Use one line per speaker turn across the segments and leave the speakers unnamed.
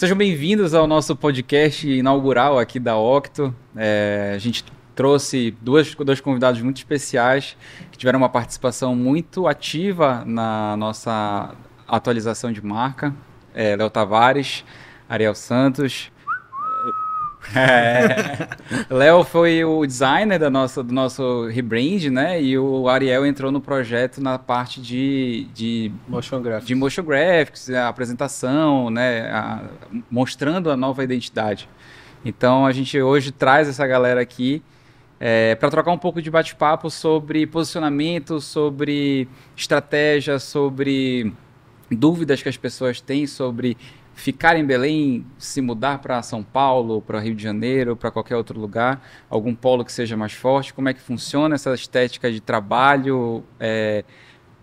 Sejam bem-vindos ao nosso podcast inaugural aqui da Octo. É, a gente trouxe duas, dois convidados muito especiais que tiveram uma participação muito ativa na nossa atualização de marca. É, Léo Tavares, Ariel Santos. É. Léo foi o designer da nossa, do nosso rebrand, né? E o Ariel entrou no projeto na parte de, de motion graphics, de motion graphics a apresentação, né? A, mostrando a nova identidade. Então a gente hoje traz essa galera aqui é, para trocar um pouco de bate-papo sobre posicionamento, sobre estratégia, sobre dúvidas que as pessoas têm sobre ficar em Belém, se mudar para São Paulo, para Rio de Janeiro, para qualquer outro lugar, algum polo que seja mais forte? Como é que funciona essa estética de trabalho é,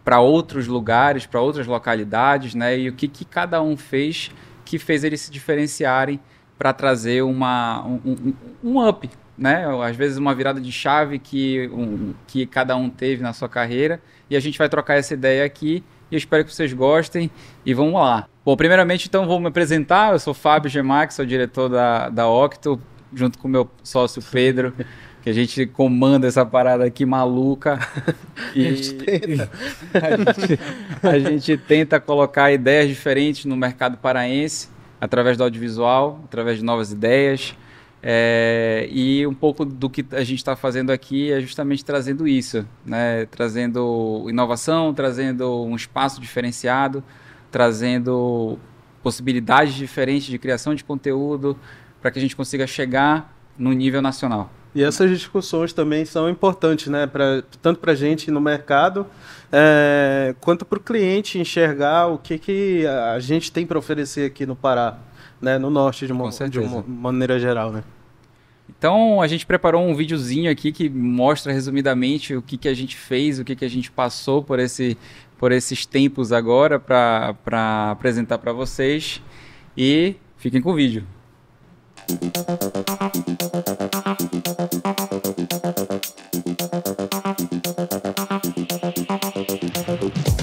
para outros lugares, para outras localidades, né? E o que, que cada um fez que fez eles se diferenciarem para trazer uma, um, um, um up, né? Às vezes uma virada de chave que, um, que cada um teve na sua carreira. E a gente vai trocar essa ideia aqui. E eu espero que vocês gostem. E vamos lá. Bom, primeiramente, então, vou me apresentar. Eu sou Fábio Gemax, sou diretor da, da Octo, junto com meu sócio Pedro, que a gente comanda essa parada aqui maluca. E a gente tenta, a gente, a gente tenta colocar ideias diferentes no mercado paraense, através do audiovisual, através de novas ideias. É, e um pouco do que a gente está fazendo aqui é justamente trazendo isso, né? trazendo inovação, trazendo um espaço diferenciado trazendo possibilidades diferentes de criação de conteúdo para que a gente consiga chegar no nível nacional. E essas
discussões também são importantes, né? Pra, tanto para a gente no mercado, é, quanto para o cliente enxergar o que, que a gente tem para oferecer aqui no Pará,
né? no norte, de uma, de uma maneira geral. Né? Então, a gente preparou um videozinho aqui que mostra resumidamente o que, que a gente fez, o que, que a gente passou por esse por esses tempos agora para apresentar para vocês. E fiquem com o vídeo.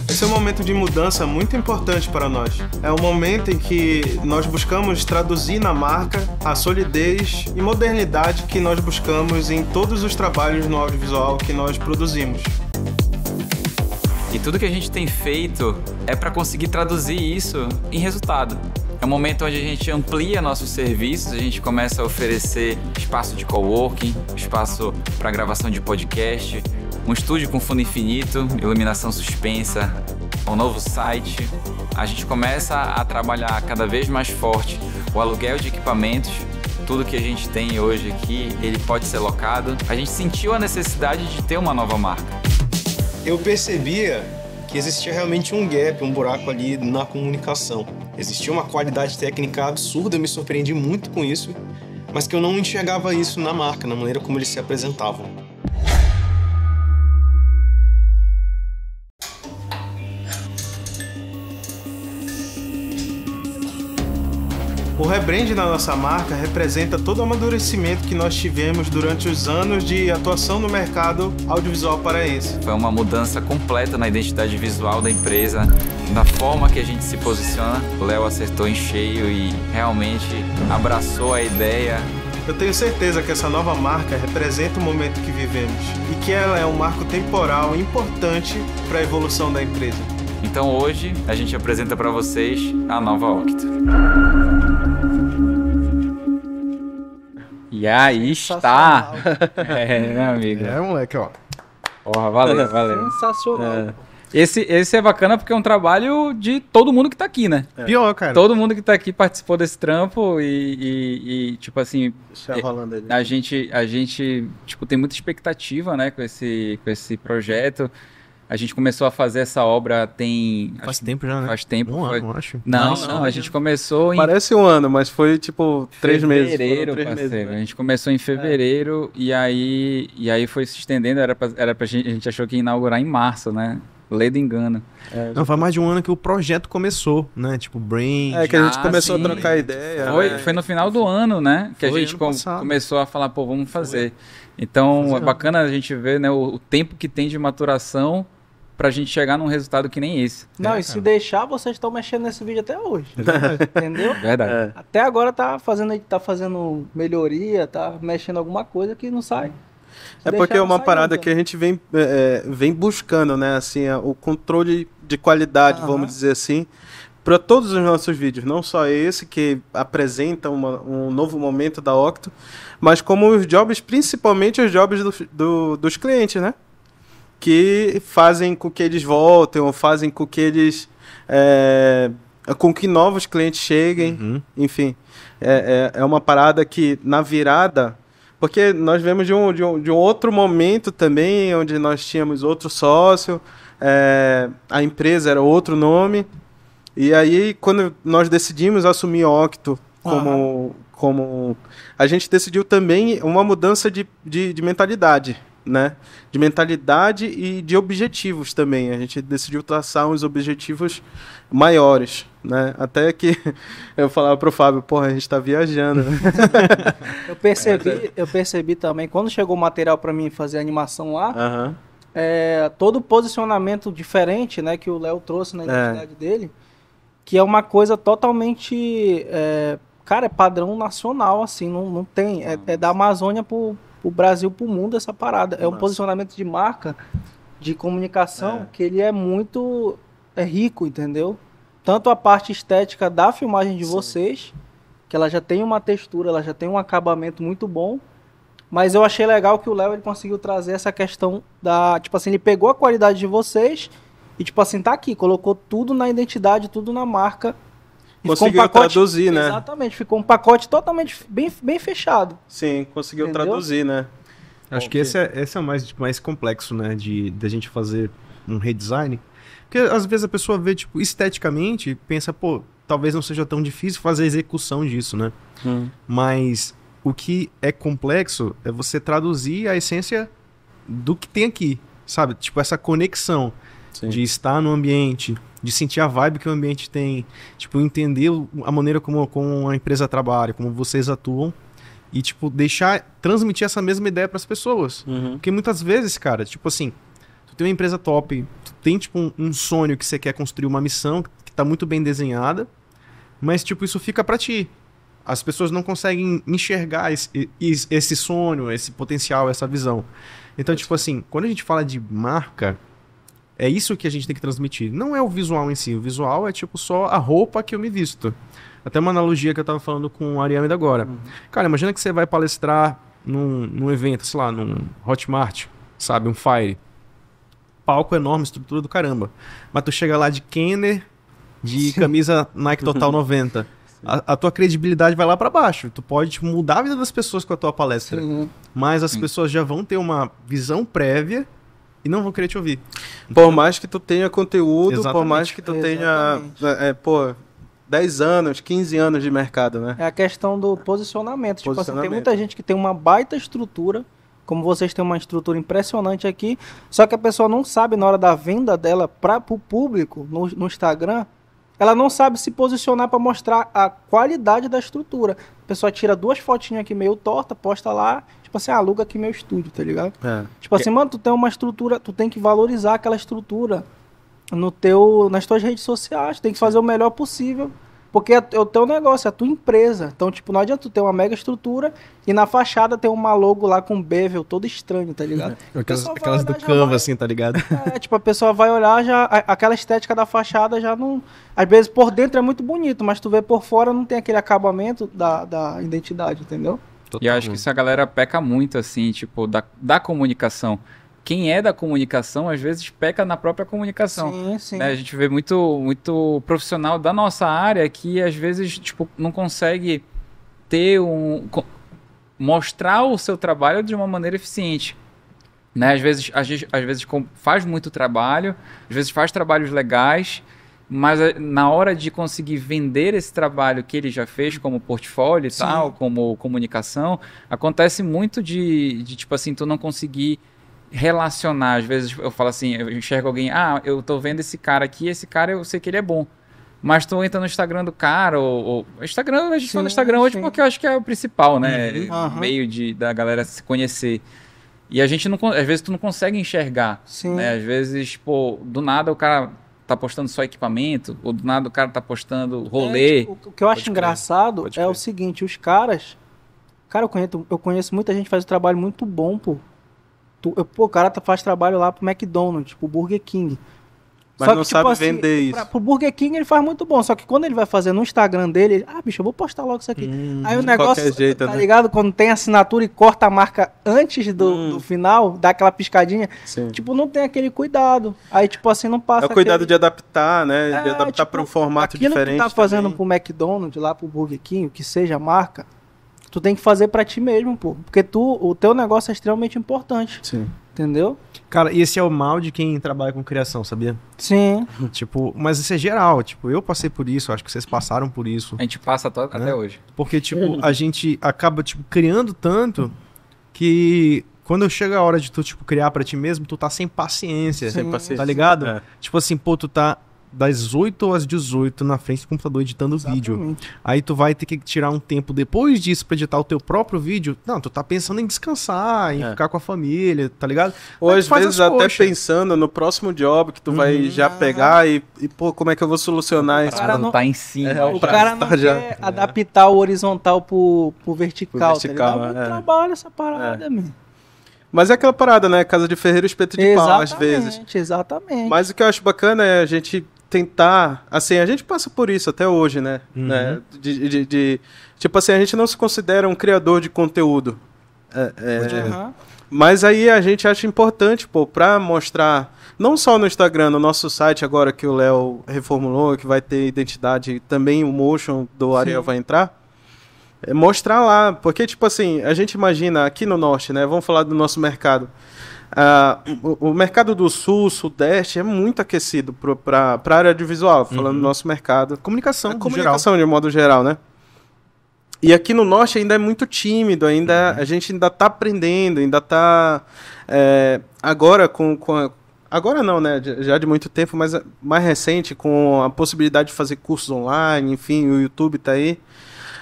Esse é um momento de mudança muito importante para nós. É um momento em que nós buscamos traduzir na marca a solidez e modernidade que nós buscamos em todos os trabalhos no audiovisual que nós produzimos.
E tudo que a gente tem feito é para conseguir traduzir isso em resultado. É um momento onde a gente amplia nossos serviços, a gente começa a oferecer espaço de coworking, espaço para gravação de podcast, um estúdio com fundo infinito, iluminação suspensa, um novo site. A gente começa a trabalhar cada vez mais forte o aluguel de equipamentos. Tudo que a gente tem hoje aqui, ele pode ser locado. A gente sentiu a necessidade de ter uma nova marca
eu percebia que existia realmente um gap, um buraco ali na comunicação. Existia uma qualidade técnica absurda, eu me surpreendi muito com isso, mas que eu não enxergava isso na marca, na maneira como eles se apresentavam.
O rebrand na nossa marca representa todo o amadurecimento que nós tivemos durante os anos de atuação no mercado audiovisual paraense.
Foi uma mudança completa na identidade visual da empresa, na forma que a gente se posiciona. O Léo acertou em cheio e realmente abraçou a ideia
eu tenho certeza que essa nova marca representa o momento que vivemos e que ela é um marco temporal importante para a evolução da
empresa. Então hoje a gente apresenta para vocês a nova Octo. E aí está! é, né, amigo? É, moleque, ó. Porra, valeu, é valeu. Sensacional. É. Esse, esse é bacana porque é um trabalho de todo mundo que tá aqui, né? É. Pior, cara. Todo mundo que tá aqui participou desse trampo e, e, e tipo assim. Isso é rolando ali. A gente, a gente, tipo, tem muita expectativa, né, com esse, com esse projeto. A gente começou a fazer essa obra tem. Faz acho, tempo já, né? Faz tempo. Um foi... ano, acho. Não, não, não a gente começou em. Parece
um ano, mas foi tipo três fevereiro, meses. Fevereiro, parceiro. Meses, né? A gente
começou em fevereiro é. e, aí, e aí foi se estendendo. Era pra, era pra gente, a gente achou que ia inaugurar em março, né? Leda engana. É, não, faz
mais de um ano que o projeto começou, né? Tipo, Brain. É, que a gente ah, começou sim. a trocar ideia.
Foi, né? foi no final do ano, né? Que foi a gente com, começou a falar, pô, vamos fazer. Foi. Então é bacana a gente ver né, o, o tempo que tem de maturação para a gente chegar num resultado que nem esse.
Não, é, e se deixar, vocês estão mexendo nesse vídeo até hoje.
entendeu? Verdade. É.
Até agora tá fazendo, tá fazendo melhoria, tá mexendo alguma coisa que não sai. É se é deixar, porque é uma parada ainda.
que a gente vem, é, é vem buscando, né? Assim, o controle de qualidade, vamos dizer assim para todos os nossos vídeos, não só esse que apresenta uma, um novo momento da Octo, mas como os jobs, principalmente os jobs do, do, dos clientes, né? Que fazem com que eles voltem ou fazem com que eles é, com que novos clientes cheguem, uhum. enfim, é, é, é uma parada que na virada porque nós vemos de um, de um, de um outro momento também, onde nós tínhamos outro sócio, é, a empresa era outro nome, e aí, quando nós decidimos assumir Octo como, como. A gente decidiu também uma mudança de, de, de mentalidade né? De mentalidade e de objetivos também. A gente decidiu traçar uns objetivos maiores, né? Até que eu falava pro Fábio, porra, a gente está viajando.
eu percebi, é eu percebi também quando chegou o material para mim fazer a animação lá, uhum. é, todo o posicionamento diferente, né, que o Léo trouxe na é. identidade é. dele que é uma coisa totalmente, é, cara, é padrão nacional, assim, não, não tem, é, é da Amazônia pro, pro Brasil, pro mundo essa parada, é um Nossa. posicionamento de marca, de comunicação, é. que ele é muito é rico, entendeu? Tanto a parte estética da filmagem de Sim. vocês, que ela já tem uma textura, ela já tem um acabamento muito bom, mas eu achei legal que o Léo ele conseguiu trazer essa questão da, tipo assim, ele pegou a qualidade de vocês e tipo assim, tá aqui, colocou tudo na identidade, tudo na marca. conseguiu um pacote, traduzir, né? Exatamente, ficou um pacote totalmente bem, bem fechado.
Sim, conseguiu entendeu? traduzir, né?
Acho Bom, que, esse é, esse é o mais, mais complexo, né? De, de a gente fazer um redesign. Porque às vezes a pessoa vê, tipo, esteticamente, pensa, pô, talvez não seja tão difícil fazer a execução disso, né? Hum. Mas o que é complexo é você traduzir a essência do que tem aqui, sabe? Tipo, essa conexão. Sim. de estar no ambiente, de sentir a vibe que o ambiente tem, tipo, entender a maneira como, como a empresa trabalha, como vocês atuam e, tipo, deixar, transmitir essa mesma ideia para as pessoas. Uhum. Porque muitas vezes, cara, tipo assim, tu tem uma empresa top, tu tem, tipo, um, um sonho que você quer construir, uma missão que está muito bem desenhada, mas, tipo, isso fica para ti. As pessoas não conseguem enxergar esse, esse sonho, esse potencial, essa visão. Então, tipo assim, quando a gente fala de marca, é isso que a gente tem que transmitir. Não é o visual em si. O visual é tipo só a roupa que eu me visto. Até uma analogia que eu tava falando com o Ariane agora. Uhum. Cara, imagina que você vai palestrar num, num evento, sei lá, num Hotmart, sabe? Um Fire. Palco enorme, estrutura do caramba. Mas tu chega lá de Kenner, de Sim. camisa Nike Total 90. A, a, tua credibilidade vai lá para baixo. Tu pode tipo, mudar a vida das pessoas com a tua palestra. Sim. Né? Mas as Sim. pessoas já vão ter uma visão prévia e não vão querer te ouvir. Então, por mais que tu tenha
conteúdo, exatamente. por mais que tu tenha, é, é, pô, 10 anos, 15 anos de mercado, né? É a questão do posicionamento. posicionamento. Tipo assim, tem muita gente que tem uma baita estrutura, como vocês têm uma estrutura impressionante aqui, só que a pessoa não sabe na hora da venda dela para o público no, no Instagram, ela não sabe se posicionar para mostrar a qualidade da estrutura. A pessoa tira duas fotinhas aqui meio torta, posta lá tipo assim, aluga aqui meu estúdio, tá ligado? É. Tipo assim, mano, tu tem uma estrutura, tu tem que valorizar aquela estrutura no teu, nas tuas redes sociais, tem que fazer o melhor possível. Porque é, é o teu negócio, é a tua empresa. Então, tipo, não adianta tu ter uma mega estrutura e na fachada ter uma logo lá com bevel todo estranho, tá ligado?
É, é aquelas, aquelas do Canva, assim, tá ligado?
É, tipo, a pessoa vai olhar, já aquela estética da fachada já não... Às vezes, por dentro é muito bonito, mas tu vê por fora não tem aquele acabamento da, da identidade, entendeu?
Totalmente. E acho que isso a galera peca muito, assim, tipo, da, da comunicação. Quem é da comunicação, às vezes, peca na própria comunicação. Sim, sim. Né? A gente vê muito, muito profissional da nossa área que, às vezes, tipo, não consegue ter um... mostrar o seu trabalho de uma maneira eficiente. Né? Às vezes, às, às vezes faz muito trabalho, às vezes faz trabalhos legais, mas eh, na hora de conseguir vender esse trabalho que ele já fez como portfólio e Sim. tal, como comunicação, acontece muito de, de tipo assim, tu não conseguir relacionar. Às vezes eu falo assim, eu enxergo alguém, ah, eu tô vendo esse cara aqui, esse cara eu sei que ele é bom. Mas tu entra no Instagram do cara, ou. ou Instagram, a gente fala no Instagram hoje porque eu acho que é o principal, né? Uhum. É meio de, da galera se conhecer. E a gente não. Às vezes tu não consegue enxergar. Sim. Né? Às vezes, pô, do nada o cara tá postando só equipamento, ou do nada o cara tá postando é, rolê. É, tipo, o que eu acho engraçado
é o seguinte, os caras. Cara, eu conheço, eu conheço muita gente que faz um trabalho muito bom, pô. eu, pô, o cara tá, faz trabalho lá pro McDonald's, pro Burger King. Mas só não tipo sabe assim, vender isso. Pra, pro Burger King ele faz muito bom, só que quando ele vai fazer no Instagram dele, ele, ah, bicho, eu vou postar logo isso aqui. Hum, aí o negócio, jeito, tá né? ligado? Quando tem assinatura e corta a marca antes do, hum. do final, dá aquela piscadinha, Sim. tipo, não tem aquele cuidado. Aí, tipo assim, não passa. É o cuidado aquele... de
adaptar, né? De é, adaptar tipo, para um formato aquilo diferente. Aquilo que tá
fazendo também. pro McDonald's, lá pro Burger King, que seja a marca, Tu tem que fazer para ti mesmo, pô. Porque tu, o teu negócio é extremamente
importante. Sim. Entendeu? Cara, e esse é o mal de quem trabalha com criação, sabia? Sim. Tipo, mas isso é geral. Tipo, eu passei por isso, acho que vocês passaram por isso. A gente
passa né? até hoje.
Porque, tipo, a gente acaba, tipo, criando tanto que quando chega a hora de tu, tipo, criar para ti mesmo, tu tá sem paciência. Sem paciência. Tá ligado? É. Tipo assim, pô, tu tá das 8 às 18 na frente do computador editando Exatamente. vídeo. Aí tu vai ter que tirar um tempo depois disso para editar o teu próprio vídeo. Não, tu tá pensando em descansar, em é. ficar com a família, tá ligado? Ou às vezes
até coxa. pensando no próximo job que tu vai uhum. já ah. pegar e, e, pô, como é que eu vou solucionar isso? O cara não tá em cima. É, né? o cara não tá já... quer é.
adaptar
o horizontal pro, pro vertical, pro vertical tá ligado? É.
trabalho essa parada, é. Mesmo.
Mas é aquela parada, né? Casa de ferreiro, espeto de exatamente, pau, às vezes.
Exatamente, exatamente.
Mas o que eu acho bacana é a gente tentar, assim, a gente passa por isso até hoje, né? Uhum. né? De, de, de, tipo assim, a gente não se considera um criador de conteúdo. É, é, é. mas aí a gente acha importante, pô, pra mostrar, não só no Instagram, no nosso site agora que o Léo reformulou, que vai ter identidade, também o motion do Ariel Sim. vai entrar é mostrar lá, porque tipo assim, a gente imagina aqui no norte, né? Vamos falar do nosso mercado. Uh, o, o, mercado do sul, sudeste é muito aquecido para a área de visual, falando uhum. do nosso mercado. Comunicação, é, comunicação geral. de modo geral, né? E aqui no norte ainda é muito tímido, ainda uhum. a gente ainda está aprendendo, ainda está é, eh, agora com, com a, agora não, né? Já de muito tempo, mas mais recente com a possibilidade de fazer cursos online, enfim, o YouTube está aí.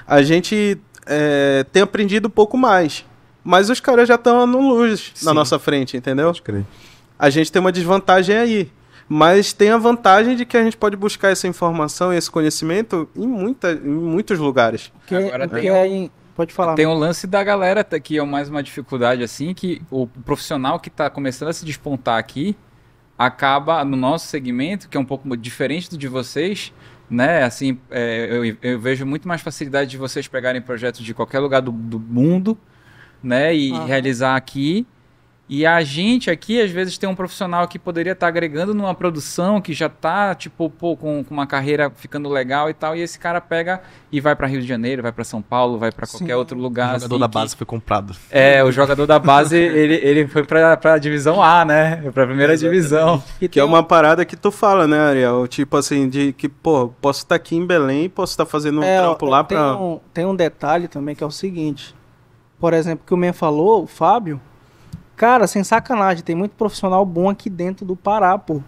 A gente é, tem aprendido um pouco mais. Mas os caras já estão no luz Sim. na nossa frente, entendeu? A gente tem uma desvantagem aí. Mas tem a vantagem de que a gente pode buscar essa informação e esse conhecimento em, muita, em muitos lugares.
Que, Agora, que é Pode falar.
Tem o um lance da galera que é mais uma dificuldade assim, que o profissional que está começando a se despontar aqui acaba no nosso segmento, que é um pouco diferente do de vocês, né? Assim, é, eu, eu, vejo muito mais facilidade de vocês pegarem projetos de qualquer lugar do, do mundo né? E uhum. realizar aqui. E a gente aqui, às vezes, tem um profissional que poderia estar tá agregando numa produção que já está tipo, pô, com, com, uma carreira ficando legal e tal. E esse cara pega e vai para Rio de Janeiro, vai para São Paulo, vai para qualquer outro lugar. O jogador assim, da base que... foi comprado. É, o jogador da base, ele, ele foi para a divisão A, né? Para a primeira divisão. Que, é uma parada que tu fala,
né, Ariel? Tipo assim, de que, pô, posso estar tá aqui em Belém, posso estar tá fazendo um é, trampo lá
Um, tem um detalhe também que é o seguinte por exemplo, que o Men falou, o Fábio, cara, sem sacanagem, tem muito profissional bom aqui dentro do Pará, pô.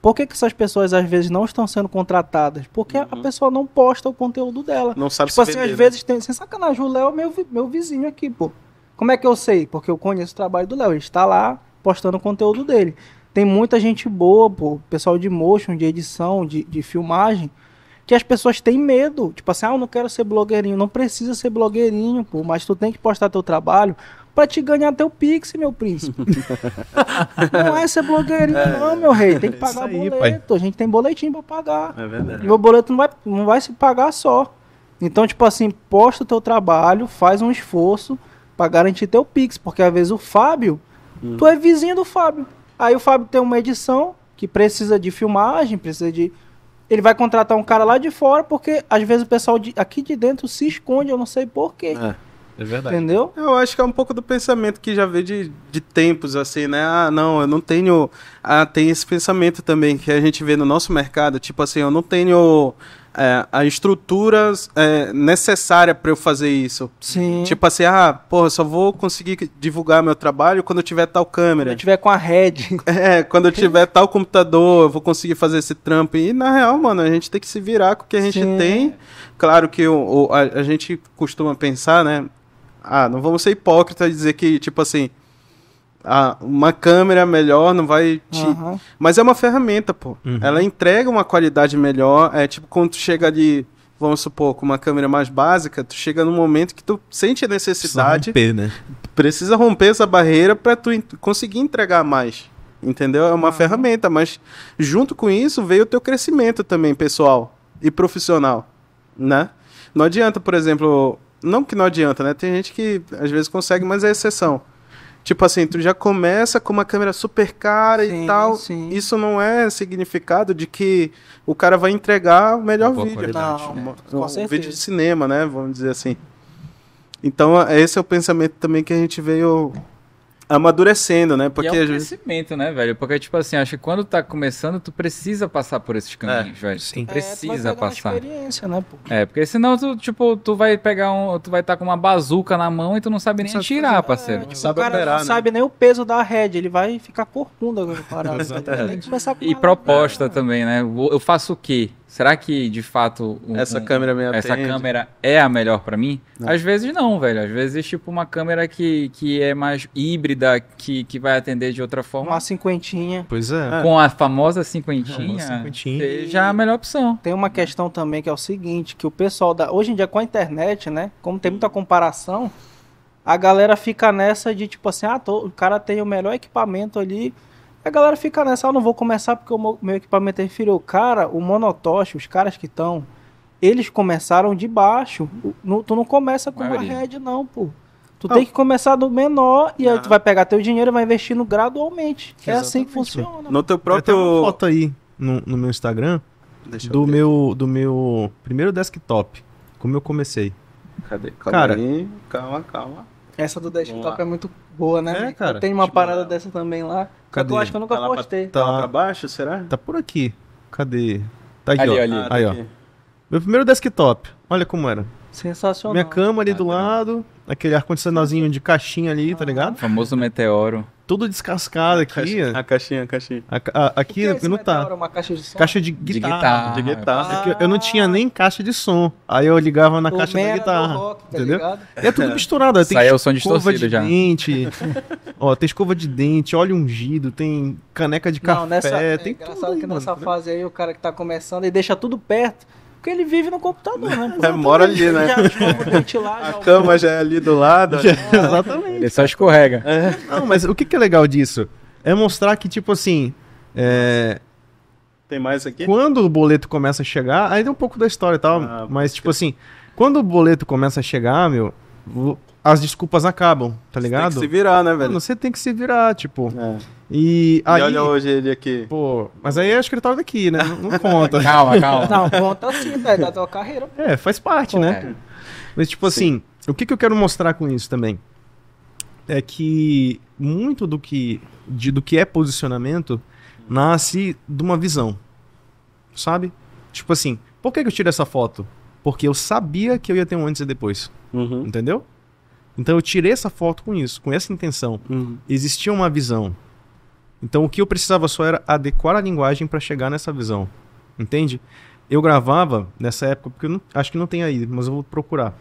Por que, que essas pessoas às vezes não estão sendo contratadas? Porque uhum. a pessoa não posta o conteúdo dela. Não sabe tipo se assim, vender, às né? vezes tem. Sem sacanagem, o Léo é meu, meu vizinho aqui, pô. Como é que eu sei? Porque eu conheço o trabalho do Léo. Ele está lá postando o conteúdo dele. Tem muita gente boa, pô. Pessoal de motion, de edição, de, de filmagem que as pessoas têm medo. Tipo assim, ah, eu não quero ser blogueirinho. Não precisa ser blogueirinho, pô, mas tu tem que postar teu trabalho para te ganhar teu pix, meu príncipe. não é ser blogueirinho, é, não, meu rei. Tem que é pagar aí, boleto. Pai. A gente tem boletim para pagar. É verdade. Meu boleto não vai, não vai se pagar só. Então, tipo assim, posta o teu trabalho, faz um esforço para garantir teu pix, porque às vezes o Fábio, hum. tu é vizinho do Fábio. Aí o Fábio tem uma edição que precisa de filmagem, precisa de ele vai contratar um cara lá de fora, porque às vezes o pessoal de, aqui de dentro se esconde, eu não sei porquê. É. É verdade. Entendeu? Eu acho que é um pouco do pensamento que já veio de,
de tempos, assim, né? Ah, não, eu não tenho. Ah, tem esse pensamento também que a gente vê no nosso mercado, tipo assim, eu não tenho é, a estrutura é, necessária para eu fazer isso. Sim. Tipo assim, ah, porra, só vou conseguir divulgar meu trabalho quando eu tiver tal câmera. Quando eu tiver com a rede É, quando eu tiver tal computador, eu vou conseguir fazer esse trampo. E na real, mano, a gente tem que se virar com o que a gente Sim. tem. Claro que o, o a, a gente costuma pensar, né? Ah, não vamos ser hipócritas e dizer que, tipo assim, uma câmera melhor, não vai te... uhum. Mas é uma ferramenta, pô. Uhum. Ela entrega uma qualidade melhor. É tipo quando tu chega ali, vamos supor, com uma câmera mais básica, tu chega num momento que tu sente a necessidade. Precisa romper, né? Precisa romper essa barreira para tu conseguir entregar mais. Entendeu? É uma uhum. ferramenta, mas junto com isso veio o teu crescimento também, pessoal e profissional, né? Não adianta, por exemplo, não que não adianta, né? Tem gente que às vezes consegue, mas é exceção. Tipo assim, tu já começa com uma câmera super cara sim, e tal. Sim. Isso não é significado de que o cara vai entregar o melhor vídeo. Não, né? uma, um vídeo de cinema, né? Vamos dizer assim. Então, esse é o pensamento também que a gente veio
amadurecendo, né? Porque e é um crescimento, né, velho? Porque tipo assim, acho que quando tá começando, tu precisa passar por esses caminhos, é, velho. Sim. Tu precisa é, tu passar.
experiência, né,
É, porque senão tu, tipo, tu vai pegar um, tu vai estar tá com uma bazuca na mão e tu não sabe nem sabe tirar, fazer, parceiro. É, tipo, sabe o cara operar, não né? sabe
nem o peso da head, ele vai ficar corcunda Exatamente.
e proposta também, né? Eu faço o quê? Será que de fato um, essa, um, câmera essa atende. câmera é a melhor para mim? Não. Às vezes não, velho. Às vezes tipo uma câmera que, que é mais híbrida, que, que vai atender de outra forma. Uma cinquentinha. Pois é. é. Com a famosa cinquentinha. Uma cinquentinha. É
já é a melhor opção. Tem uma questão também que é o seguinte, que o pessoal da hoje em dia com a internet, né? Como tem muita comparação, a galera fica nessa de tipo assim, ah, tô, o cara tem o melhor equipamento ali a galera fica nessa, ah, eu não vou começar porque o meu equipamento é inferior. Cara, o monotoche, os caras que estão, eles começaram de baixo. No, tu não começa com uma red não, pô. Tu ah. tem que começar do menor e ah. aí tu ah. vai pegar teu dinheiro e vai investindo gradualmente. Exatamente. É assim que
funciona. No teu próprio. uma foto aí no, no meu Instagram Deixa do meu do meu primeiro desktop, como eu comecei. Cadê? Cadê? Cara,
calma, calma. Essa do desktop é muito boa, né? É, cara. Tem uma tipo, parada não. É, dessa também lá. Cadê? Eu acho que eu nunca tá postei. Pra, tá, lá tá. pra baixo, será?
Tá por aqui. Cadê? Tá aqui, ali, ó. Ali. Ah, aí, tá aqui. ó. Meu primeiro desktop. Olha como era. Sensacional. Minha cama ali ah, do lado, aquele ar-condicionadozinho de caixinha ali, ah. tá ligado? O famoso meteoro todo descascado a aqui. Caixa,
a caixinha, a caixinha.
A, a, aqui, o que é não tá. Uma caixa de som? Caixa de guitarra. De guitarra. De guitarra. Ah. Eu não tinha ah. nem caixa de som. Aí eu ligava na o caixa da guitarra. Rock, tá entendeu? E é tudo é. misturado. Tem Saiu o som distorcido de já. Dente, ó, tem escova de dente, óleo ungido, tem caneca de não, café. Nessa, é tem engraçado
tudo, que mano, nessa tá fase aí o cara que tá começando, e deixa tudo perto porque ele vive no computador, né? É, então, mora ali, né? Já
já A
cama já é ali do lado. Já, né? exatamente. Ele só escorrega. É. Não, mas o que, que é legal disso? É mostrar que, tipo assim. É... Tem mais aqui? Quando o boleto começa a chegar, aí tem um pouco da história e tal, ah, mas tipo assim, quando o boleto começa a chegar, meu, as desculpas acabam, tá ligado? Você tem que se
virar, né, velho? Não,
você tem que se virar, tipo. É. E, aí, e olha hoje ele aqui. Pô, mas aí é escritório daqui, né? Não, não conta. calma, calma. Não, conta sim, velho, da tua carreira. É, faz parte, pô, né? É. Mas, tipo sim. assim, o que, que eu quero mostrar com isso também? É que muito do que, de, do que é posicionamento nasce de uma visão. Sabe? Tipo assim, por que, que eu tiro essa foto? Porque eu sabia que eu ia ter um antes e depois. Uhum. Entendeu? Então eu tirei essa foto com isso, com essa intenção. Uhum. Existia uma visão então o que eu precisava só era adequar a linguagem para chegar nessa visão. Entende? Eu gravava nessa época, porque eu não, acho que não tem aí, mas eu vou procurar.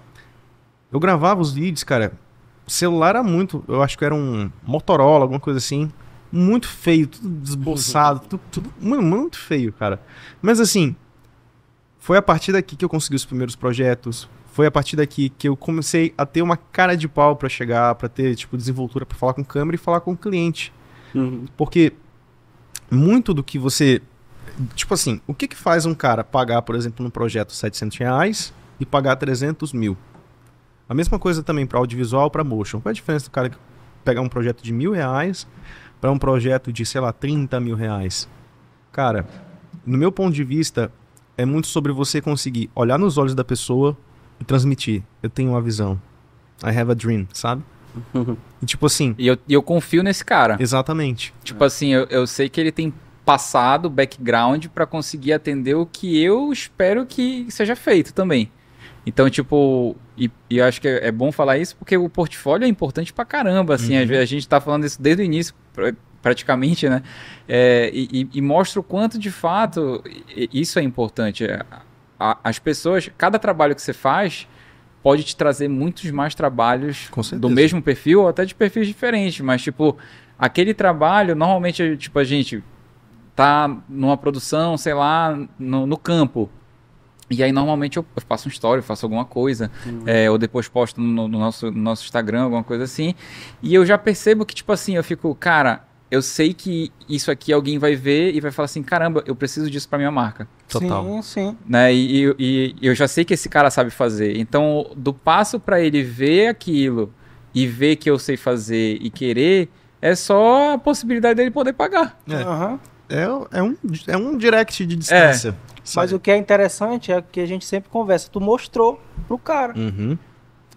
Eu gravava os vídeos, cara. Celular era muito, eu acho que era um Motorola, alguma coisa assim. Muito feio, tudo desboçado, uhum. tudo, tudo muito, muito feio, cara. Mas assim, foi a partir daqui que eu consegui os primeiros projetos, foi a partir daqui que eu comecei a ter uma cara de pau para chegar, para ter tipo desenvoltura para falar com câmera e falar com o cliente. Uhum. Porque muito do que você. Tipo assim, o que, que faz um cara pagar, por exemplo, num projeto 700 reais e pagar 300 mil? A mesma coisa também para audiovisual, para motion. Qual é a diferença do cara pegar um projeto de mil reais para um projeto de, sei lá, 30 mil reais? Cara, no meu ponto de vista, é muito sobre você conseguir olhar nos olhos da pessoa e transmitir. Eu tenho uma visão. I have a dream, sabe? e, tipo assim. E eu, eu confio
nesse cara. Exatamente. Tipo é. assim, eu, eu sei que ele tem passado, background, para conseguir atender o que eu espero que seja feito também. Então, tipo, e, e eu acho que é, é bom falar isso porque o portfólio é importante pra caramba, assim, uhum. a, a, gente tá falando isso desde o início, pra, praticamente, né? É, e, e, mostra o quanto, de fato, isso é importante. É, a, as pessoas, cada trabalho que você faz, pode te trazer muitos mais trabalhos do mesmo perfil ou até de perfis diferentes, mas tipo, aquele trabalho, normalmente, tipo, a gente tá numa produção, sei lá, no, no campo. E aí, normalmente, eu faço um story, faço alguma coisa, uhum. é, ou depois posto no, no nosso, no nosso Instagram, alguma coisa assim. E eu já percebo que, tipo assim, eu fico, cara, eu sei que isso aqui alguém vai ver e vai falar assim, caramba, eu preciso disso para minha marca. Total. Sim, sim. Né? E, e, e, eu já sei que esse cara sabe fazer. Então, do passo para ele ver aquilo e ver que eu sei fazer e querer, é só a possibilidade dele poder pagar.
É, uhum. é, é, um, é um direct de
distância. É. Mas o que é interessante é que a gente sempre conversa. Tu mostrou pro cara.
Uhum.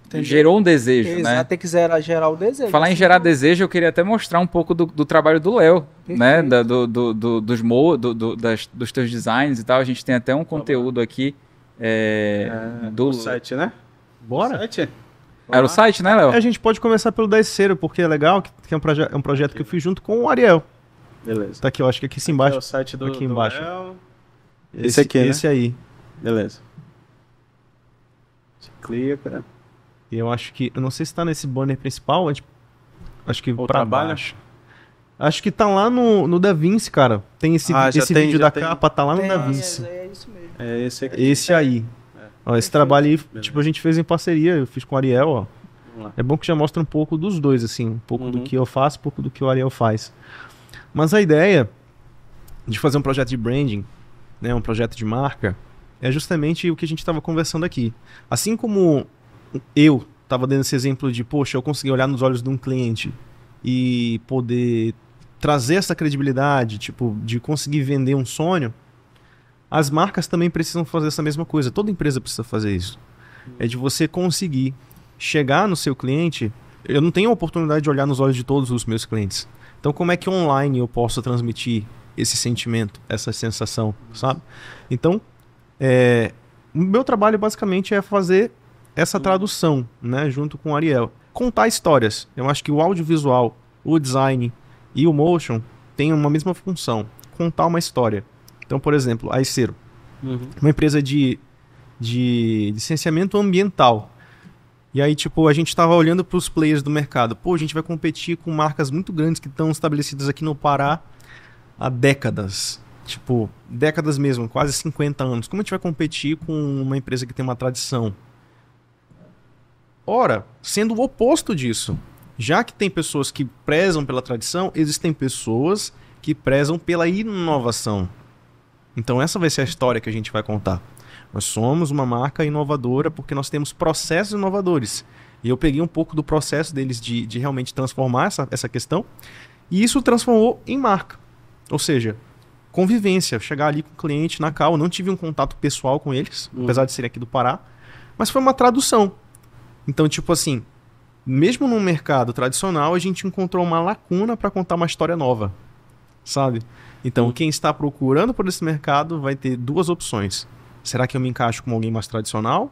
Entendi. Gerou um desejo, Exato, né? Tem
que gerar o desejo. Falar em gerar
desejo, eu queria até mostrar um pouco do, do trabalho do Léo, né? Da, do, do, dos mo, do, do, das, dos teus designs e tal. A gente tem até um conteúdo aqui é, é, do site, né? Bora. Site? Era o site, né, Léo? É, a
gente pode começar pelo 10 porque é legal, que é um, proje é um projeto que eu fiz junto com o Ariel. Beleza. Tá aqui, eu acho que aqui embaixo. é o site do, aqui embaixo.
esse, esse, aqui, Esse
né? aí. Beleza.
Você clica.
E eu acho que. Eu não sei se tá nesse banner principal. Acho, acho que. Ou pra trabalho. baixo. Acho que tá lá no, no Da Vinci, cara. Tem esse, ah, esse tem, vídeo da tem. capa, tá lá no tem, Da é, Vinci. É, é isso mesmo. É esse aqui. Esse aí. É. Ó, esse trabalho aí, Beleza. É tipo, a gente fez em parceria, eu fiz com o Ariel, ó. É bom que já mostra um pouco dos dois, assim, um pouco uhum. do que eu faço, um pouco do que o Ariel faz. Mas a ideia de fazer um projeto de branding, né, um projeto de marca, é justamente o que a gente estava conversando aqui. Assim como eu estava dando esse exemplo de, poxa, eu consegui olhar nos olhos de um cliente e poder trazer essa credibilidade, tipo, de conseguir vender um sonho, as marcas também precisam fazer essa mesma coisa. Toda empresa precisa fazer isso. É de você conseguir chegar no seu cliente. Eu não tenho a oportunidade de olhar nos olhos de todos os meus clientes. Então, como é que online eu posso transmitir esse sentimento, essa sensação, sabe? Então, é, o meu trabalho basicamente é fazer essa hum. tradução, né, junto com o Ariel. Contar histórias. Eu acho que o audiovisual, o design e o motion têm uma mesma função, contar uma história. Então, por exemplo, a Icero, uhum. uma empresa de, de licenciamento ambiental. E aí, tipo, a gente estava olhando para os players do mercado. Pô, a gente vai competir com marcas muito grandes que estão estabelecidas aqui no Pará há décadas. Tipo, décadas mesmo, quase 50 anos. Como a gente vai competir com uma empresa que tem uma tradição? Ora, sendo o oposto disso, já que tem pessoas que prezam pela tradição, existem pessoas que prezam pela inovação. Então essa vai ser a história que a gente vai contar. Nós somos uma marca inovadora porque nós temos processos inovadores. E eu peguei um pouco do processo deles de, de realmente transformar essa, essa questão. E isso transformou em marca. Ou seja, convivência. Chegar ali com o cliente na cal. Eu não tive um contato pessoal com eles, hum. apesar de serem aqui do Pará. Mas foi uma tradução. Então, tipo assim, mesmo no mercado tradicional, a gente encontrou uma lacuna para contar uma história nova, sabe? Então, quem está procurando por esse mercado vai ter duas opções. Será que eu me encaixo com alguém mais tradicional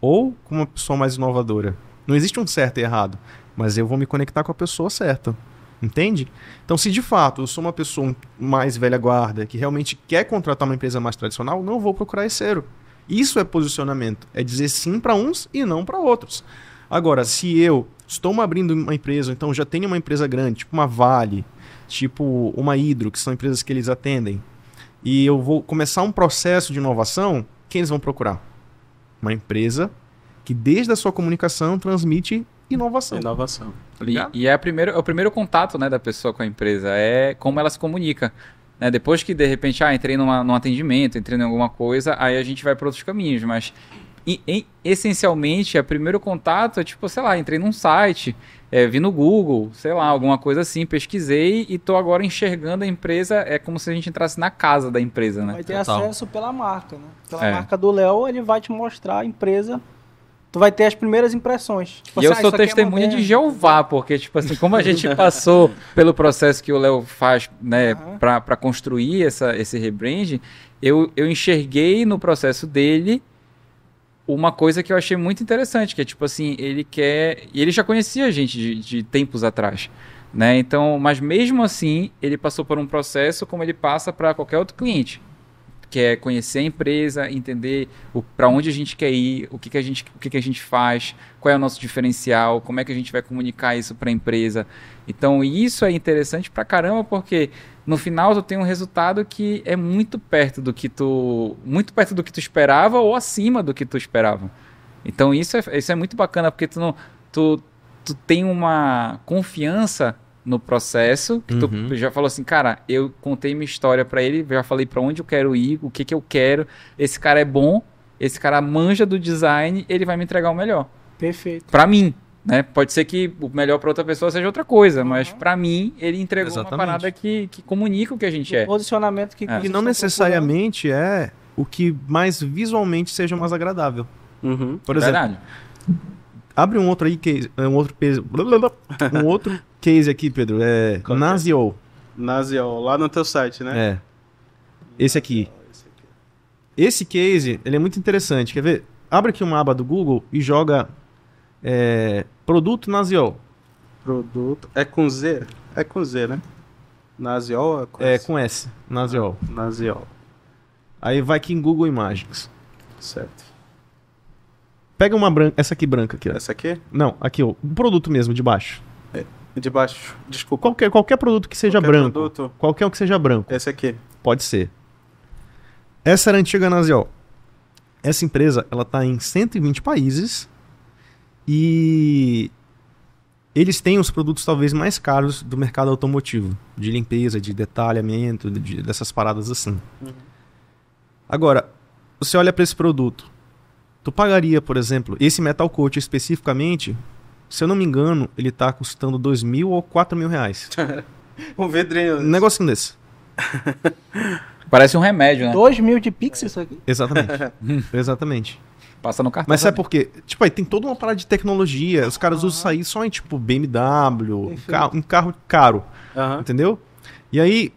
ou com uma pessoa mais inovadora? Não existe um certo e errado, mas eu vou me conectar com a pessoa certa. Entende? Então, se de fato eu sou uma pessoa mais velha guarda que realmente quer contratar uma empresa mais tradicional, não vou procurar esse zero. Isso é posicionamento, é dizer sim para uns e não para outros. Agora, se eu estou abrindo uma empresa, então já tenho uma empresa grande, tipo uma Vale, tipo uma Hidro, que são empresas que eles atendem, e eu vou começar um processo de inovação, quem eles vão procurar? Uma empresa que desde a sua comunicação transmite inovação. Inovação.
E, e é, primeiro, é o primeiro contato né, da pessoa com a empresa, é como ela se comunica. Né? Depois que, de repente, ah, entrei numa, num atendimento, entrei em alguma coisa, aí a gente vai para outros caminhos. Mas, e, e, essencialmente, o é, primeiro contato é tipo, sei lá, entrei num site, é, vi no Google, sei lá, alguma coisa assim, pesquisei e tô agora enxergando a empresa. É como se a gente entrasse na casa da empresa, né? Vai ter Total. acesso
pela marca, né? Pela é. marca do Léo, ele vai te mostrar a empresa tu vai ter as primeiras impressões. Tipo, e assim, eu ah, sou ah, testemunha é
de Jeová, porque, tipo assim, como a gente passou pelo processo que o Léo faz, né, uhum. para construir essa, esse rebranding, eu, eu enxerguei no processo dele uma coisa que eu achei muito interessante, que é, tipo assim, ele quer... E ele já conhecia a gente de, de tempos atrás, né? Então, mas mesmo assim, ele passou por um processo como ele passa para qualquer outro cliente que é conhecer a empresa, entender para onde a gente quer ir, o que, que a gente, o que, que a gente faz, qual é o nosso diferencial, como é que a gente vai comunicar isso para a empresa. Então, isso é interessante para caramba, porque no final tu tem um resultado que é muito perto do que tu, muito perto do que tu esperava ou acima do que tu esperava. Então, isso é, isso é muito bacana, porque tu não tu, tu tem uma confiança no processo, que uhum. tu já falou assim, cara, eu contei minha história para ele, já falei para onde eu quero ir, o que que eu quero, esse cara é bom, esse cara manja do design, ele vai me entregar o melhor. Perfeito. Para mim, né? Pode ser que o melhor para outra pessoa seja outra coisa, uhum. mas para mim ele entregou Exatamente. uma parada que, que comunica o que a gente o é. Posicionamento que, é. que não
necessariamente é o que mais visualmente seja mais agradável. Uhum. Por exemplo, Verdade. Abre um outro aí, case, é um outro peso. um outro case aqui, Pedro. É. é? naziol. Nazio. Nazio, lá no teu site, né? É. Esse aqui. Esse case, ele é muito interessante. Quer ver? Abre aqui uma aba do Google e joga é, produto Naziol. Produto. É com Z? É com Z, né? Naziol é com é, S? É com S. Naziol. Naziol. Aí vai aqui em Google Imagens. Certo. Pega uma branca. Essa aqui branca aqui, ó. Essa aqui? Não, aqui, ó. Um produto mesmo, de baixo. É, de baixo. Desculpa. Qualquer, qualquer produto que seja qualquer branco. Produto. Qualquer um que seja branco. Essa aqui. Pode ser. Essa era a antiga Naziol. Essa empresa, ela tá em 120 países e eles têm os produtos talvez mais caros do mercado automotivo, de limpeza, de detalhamento, de, dessas paradas assim. Uhum. Agora, você olha para esse produto, Tu pagaria, por exemplo, esse metal coach especificamente, se eu não me engano, ele tá custando dois mil ou quatro mil reais. um vidrinho. Um negocinho desse. Parece um remédio, né? Dois
mil de pixels aqui. Exatamente.
Exatamente. Passa no cartão. Mas sabe por quê? Tipo, aí tem toda uma parada de tecnologia. Os caras uhum. usam isso aí só em, tipo, BMW, um carro, um carro caro. Uhum. Entendeu? E aí,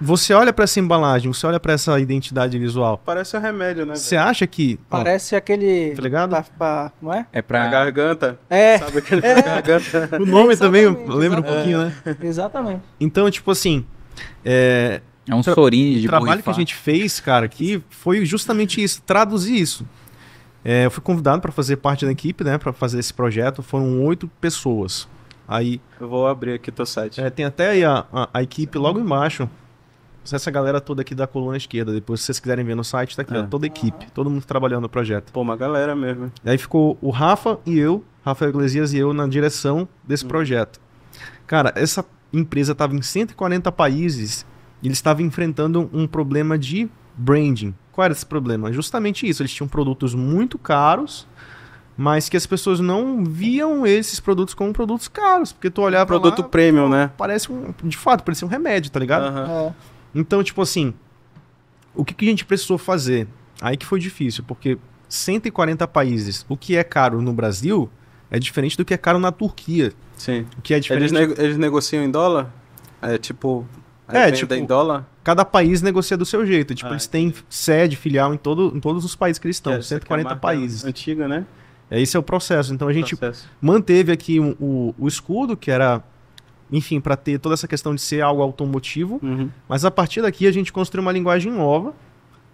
você olha para essa embalagem, você olha para essa identidade visual.
Parece um remédio, né?
Você
acha que. ó,
Parece aquele. Tá ligado? Pra, pra- não é? É pra A garganta. É, Sabe aquele Pra é. garganta?
O nome
também lembra um pouquinho, né?
É. exatamente.
Então, tipo assim. é, É um Tra- de o trabalho que a gente fez, cara, aqui foi justamente isso, traduzir isso. É, eu fui convidado para fazer parte da equipe, né, para fazer esse projeto. Foram oito pessoas. Aí Eu vou abrir aqui teu site. é, tem até aí a, a- a equipe logo embaixo essa galera toda aqui da coluna esquerda. Depois, se vocês quiserem ver no site, tá aqui, é. ó, toda a equipe, todo mundo trabalhando no projeto. Pô, uma galera mesmo. E aí ficou o Rafa e eu, Rafael Iglesias e eu, na direção desse hum. projeto. Cara, essa empresa estava em 140 países e eles estavam enfrentando um problema de branding. Qual era esse problema? Justamente isso. Eles tinham produtos muito caros, mas que as pessoas não viam esses produtos como produtos caros, porque tu olhava para produto lá, premium, né? Parece um, de fato, parecia um remédio, tá ligado? Uhum. É. Então, tipo assim, o que, que a gente precisou fazer? Aí que foi difícil, porque 140 países, o que é caro no Brasil é diferente do que é caro na Turquia. Sim. O que é diferente. Eles,
eles negociam em dólar?
É tipo. É, tipo, em dólar? Cada país negocia do seu jeito. Tipo, ah, eles têm sede, filial em, todo, em todos os países que eles estão. É, 140 é países. Antiga, né? É, esse é o processo. Então a gente processo. manteve aqui o, o escudo, que era enfim, para ter toda essa questão de ser algo automotivo. Uhum. Mas a partir daqui a gente construiu uma linguagem nova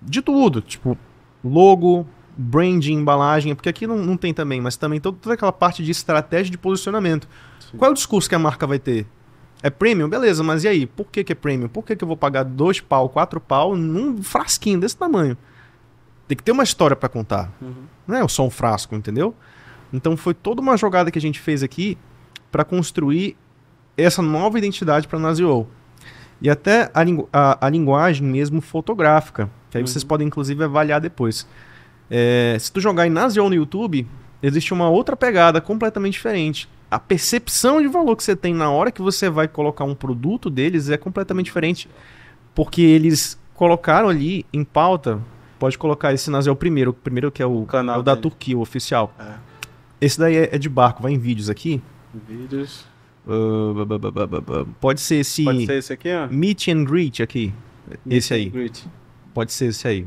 de tudo, tipo logo, branding, embalagem, porque aqui não, não tem também, mas também toda, toda aquela parte de estratégia de posicionamento. Sim. Qual é o discurso que a marca vai ter? É premium? Beleza, mas e aí? Por que, que é premium? Por que, que eu vou pagar dois pau, quatro pau num frasquinho desse tamanho? Tem que ter uma história para contar. Uhum. Não é só um frasco, entendeu? Então foi toda uma jogada que a gente fez aqui para construir essa nova identidade para Nazio. E até a, lingu a, a, linguagem mesmo fotográfica, que aí uhum. vocês podem inclusive avaliar depois. É, se tu jogar em Nazio no YouTube, existe uma outra pegada completamente diferente. A percepção de valor que você tem na hora que você vai colocar um produto deles é completamente diferente. Porque eles colocaram ali em pauta, pode colocar esse Nazio primeiro, o primeiro que é o, canal é o da Turquia, o oficial. É. Esse daí é, é de barco, vai em vídeos aqui. Vídeos. Ah, pode ser esse. Pode ser esse aqui, ó. Meet and greet aqui. Meet esse aí. Greet. Pode ser esse aí.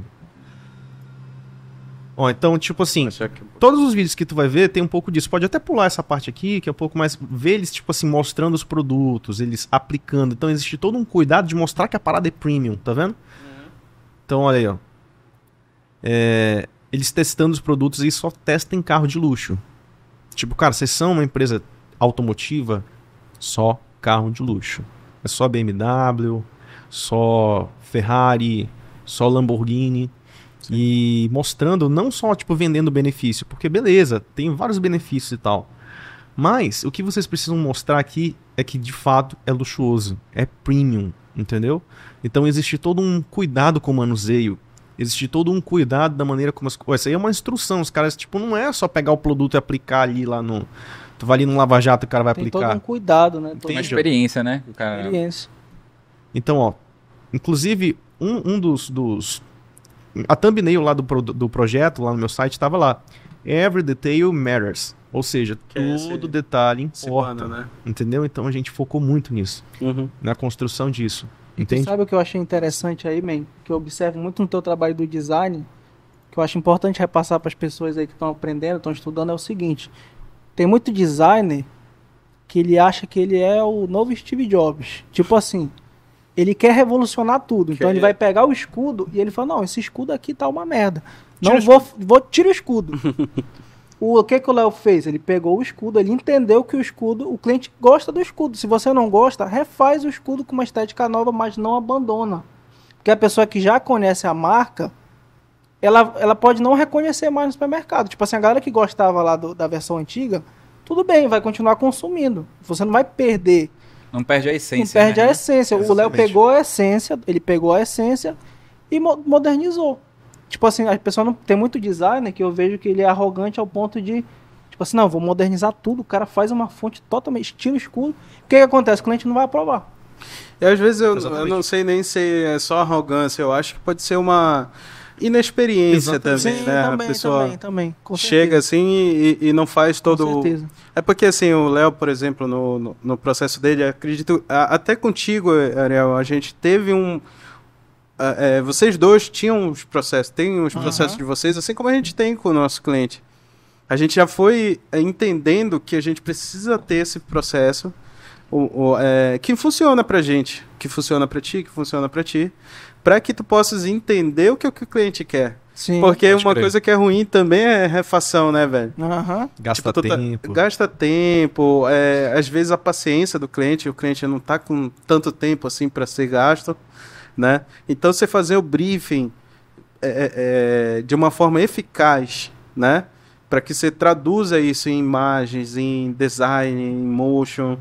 Ó, então, tipo assim, é todos os vídeos que tu vai ver tem um pouco disso. Pode até pular essa parte aqui, que é um pouco mais. Ver eles, tipo assim, mostrando os produtos, eles aplicando. Então, existe todo um cuidado de mostrar que a parada é premium, tá vendo? Uhum. Então, olha aí, ó. É, eles testando os produtos e só testam em carro de luxo. Tipo, cara, vocês são uma empresa automotiva só carro de luxo. É só BMW, só Ferrari, só Lamborghini. Sim. E mostrando, não só tipo vendendo benefício, porque beleza, tem vários benefícios e tal. Mas o que vocês precisam mostrar aqui é que de fato é luxuoso, é premium, entendeu? Então existe todo um cuidado com o manuseio, existe todo um cuidado da maneira como as coisas. Isso aí é uma instrução, os caras, tipo, não é só pegar o produto e aplicar ali lá no, Tu vai ali num lava-jato, o cara vai Tem aplicar. Todo um
cuidado, né? Todo Tem experiência, né? O cara... Experiência.
Então, ó. Inclusive, um, um dos, dos. A thumbnail lá do, pro, do projeto, lá no meu site, estava lá. Every detail matters. Ou seja, é todo detalhe importa. né? Entendeu? Então a gente focou muito nisso. Uhum. Na construção disso. Entende?
sabe o que eu achei interessante aí, man? Que eu observo muito no teu trabalho do design, que eu acho importante repassar para as pessoas aí que estão aprendendo, estão estudando, é o seguinte. Tem muito designer que ele acha que ele é o novo Steve Jobs. Tipo assim, ele quer revolucionar tudo. então ele é? vai pegar o escudo e ele fala: Não, esse escudo aqui tá uma merda. Tira Não vou, vou tirar o escudo. o, o que, que o Léo fez? Ele pegou o escudo, ele entendeu que o escudo, o cliente gosta do escudo. Se você não gosta, refaz o escudo com uma estética nova, mas não abandona. Porque a pessoa que já conhece a marca, ela, ela pode não reconhecer mais no supermercado. Tipo assim, a galera que gostava lá do, da versão antiga, tudo bem, vai continuar consumindo. Você não vai perder.
Não perde a essência. Não perde né? a essência. Exatamente. O Léo pegou
a essência, ele pegou a essência e mo modernizou. Tipo assim, a pessoa não tem muito designer que eu vejo que ele é arrogante ao ponto de Tipo assim, não, vou modernizar tudo. O cara faz uma fonte totalmente estilo escuro. O que, que acontece? O cliente não vai aprovar.
E é, às vezes eu, eu não sei nem se é só arrogância. Eu acho que pode ser uma inexperiência Exatamente. também, Sim, né? Também, a pessoa também, também, chega assim e, e, não faz todo. É porque assim, o Léo, por exemplo, no, no, no, processo dele, acredito. A, até contigo, Ariel, a gente teve um. A, é, vocês dois tinham os processos, tem os processos uhum. de vocês, assim como a gente tem com o nosso cliente. A gente já foi entendendo que a gente precisa ter esse processo o, o, é, que funciona pra gente, que funciona pra ti, que funciona pra ti, para que tu possas entender o que, o que o cliente quer. Sim, Porque uma crer. coisa que é ruim também é refação, né, velho? Uhum. Gasta tipo, tá tempo. Tá, gasta tempo. É, às vezes a paciência do cliente, o cliente não tá com tanto tempo assim para ser gasto, né? Então você fazer o briefing é, é, é de uma forma eficaz, né? Para que você traduza isso em imagens, em design, em motion,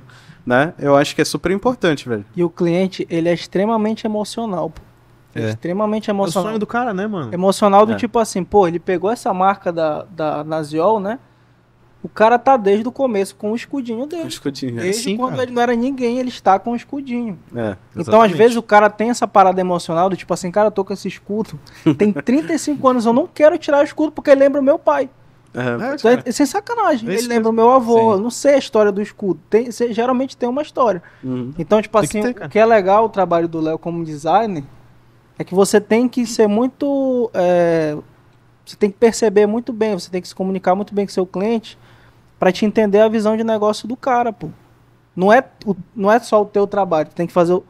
né? Eu acho que é super importante, velho.
E o cliente, ele é extremamente emocional, pô. É. Extremamente
emocional. É o sonho
do cara, né, mano? Emocional do é. tipo
assim, pô, ele pegou essa marca da, da Naziol, né? O cara tá desde o começo com o escudinho dele. Com o escudinho, é. Desde assim, quando cara. ele não era ninguém, ele está com o escudinho. É, então, às vezes, o cara tem essa parada emocional do tipo assim, cara, eu tô com esse escudo. Tem 35 anos, eu não quero tirar o escudo porque lembra o meu pai. Né? É, então, é, sem sacanagem. ele lembra o meu avô. Sim. Não sei a história do escudo. Tem, cê, geralmente tem uma história. Uhum. Então, tipo tem assim, que ter, o que é legal o trabalho do Léo como designer é que você tem que ser muito. É, você tem que perceber muito bem, você tem que se comunicar muito bem com seu cliente para te entender a visão de negócio do cara, pô. Não é, o, não é só o teu trabalho, tem que fazer o,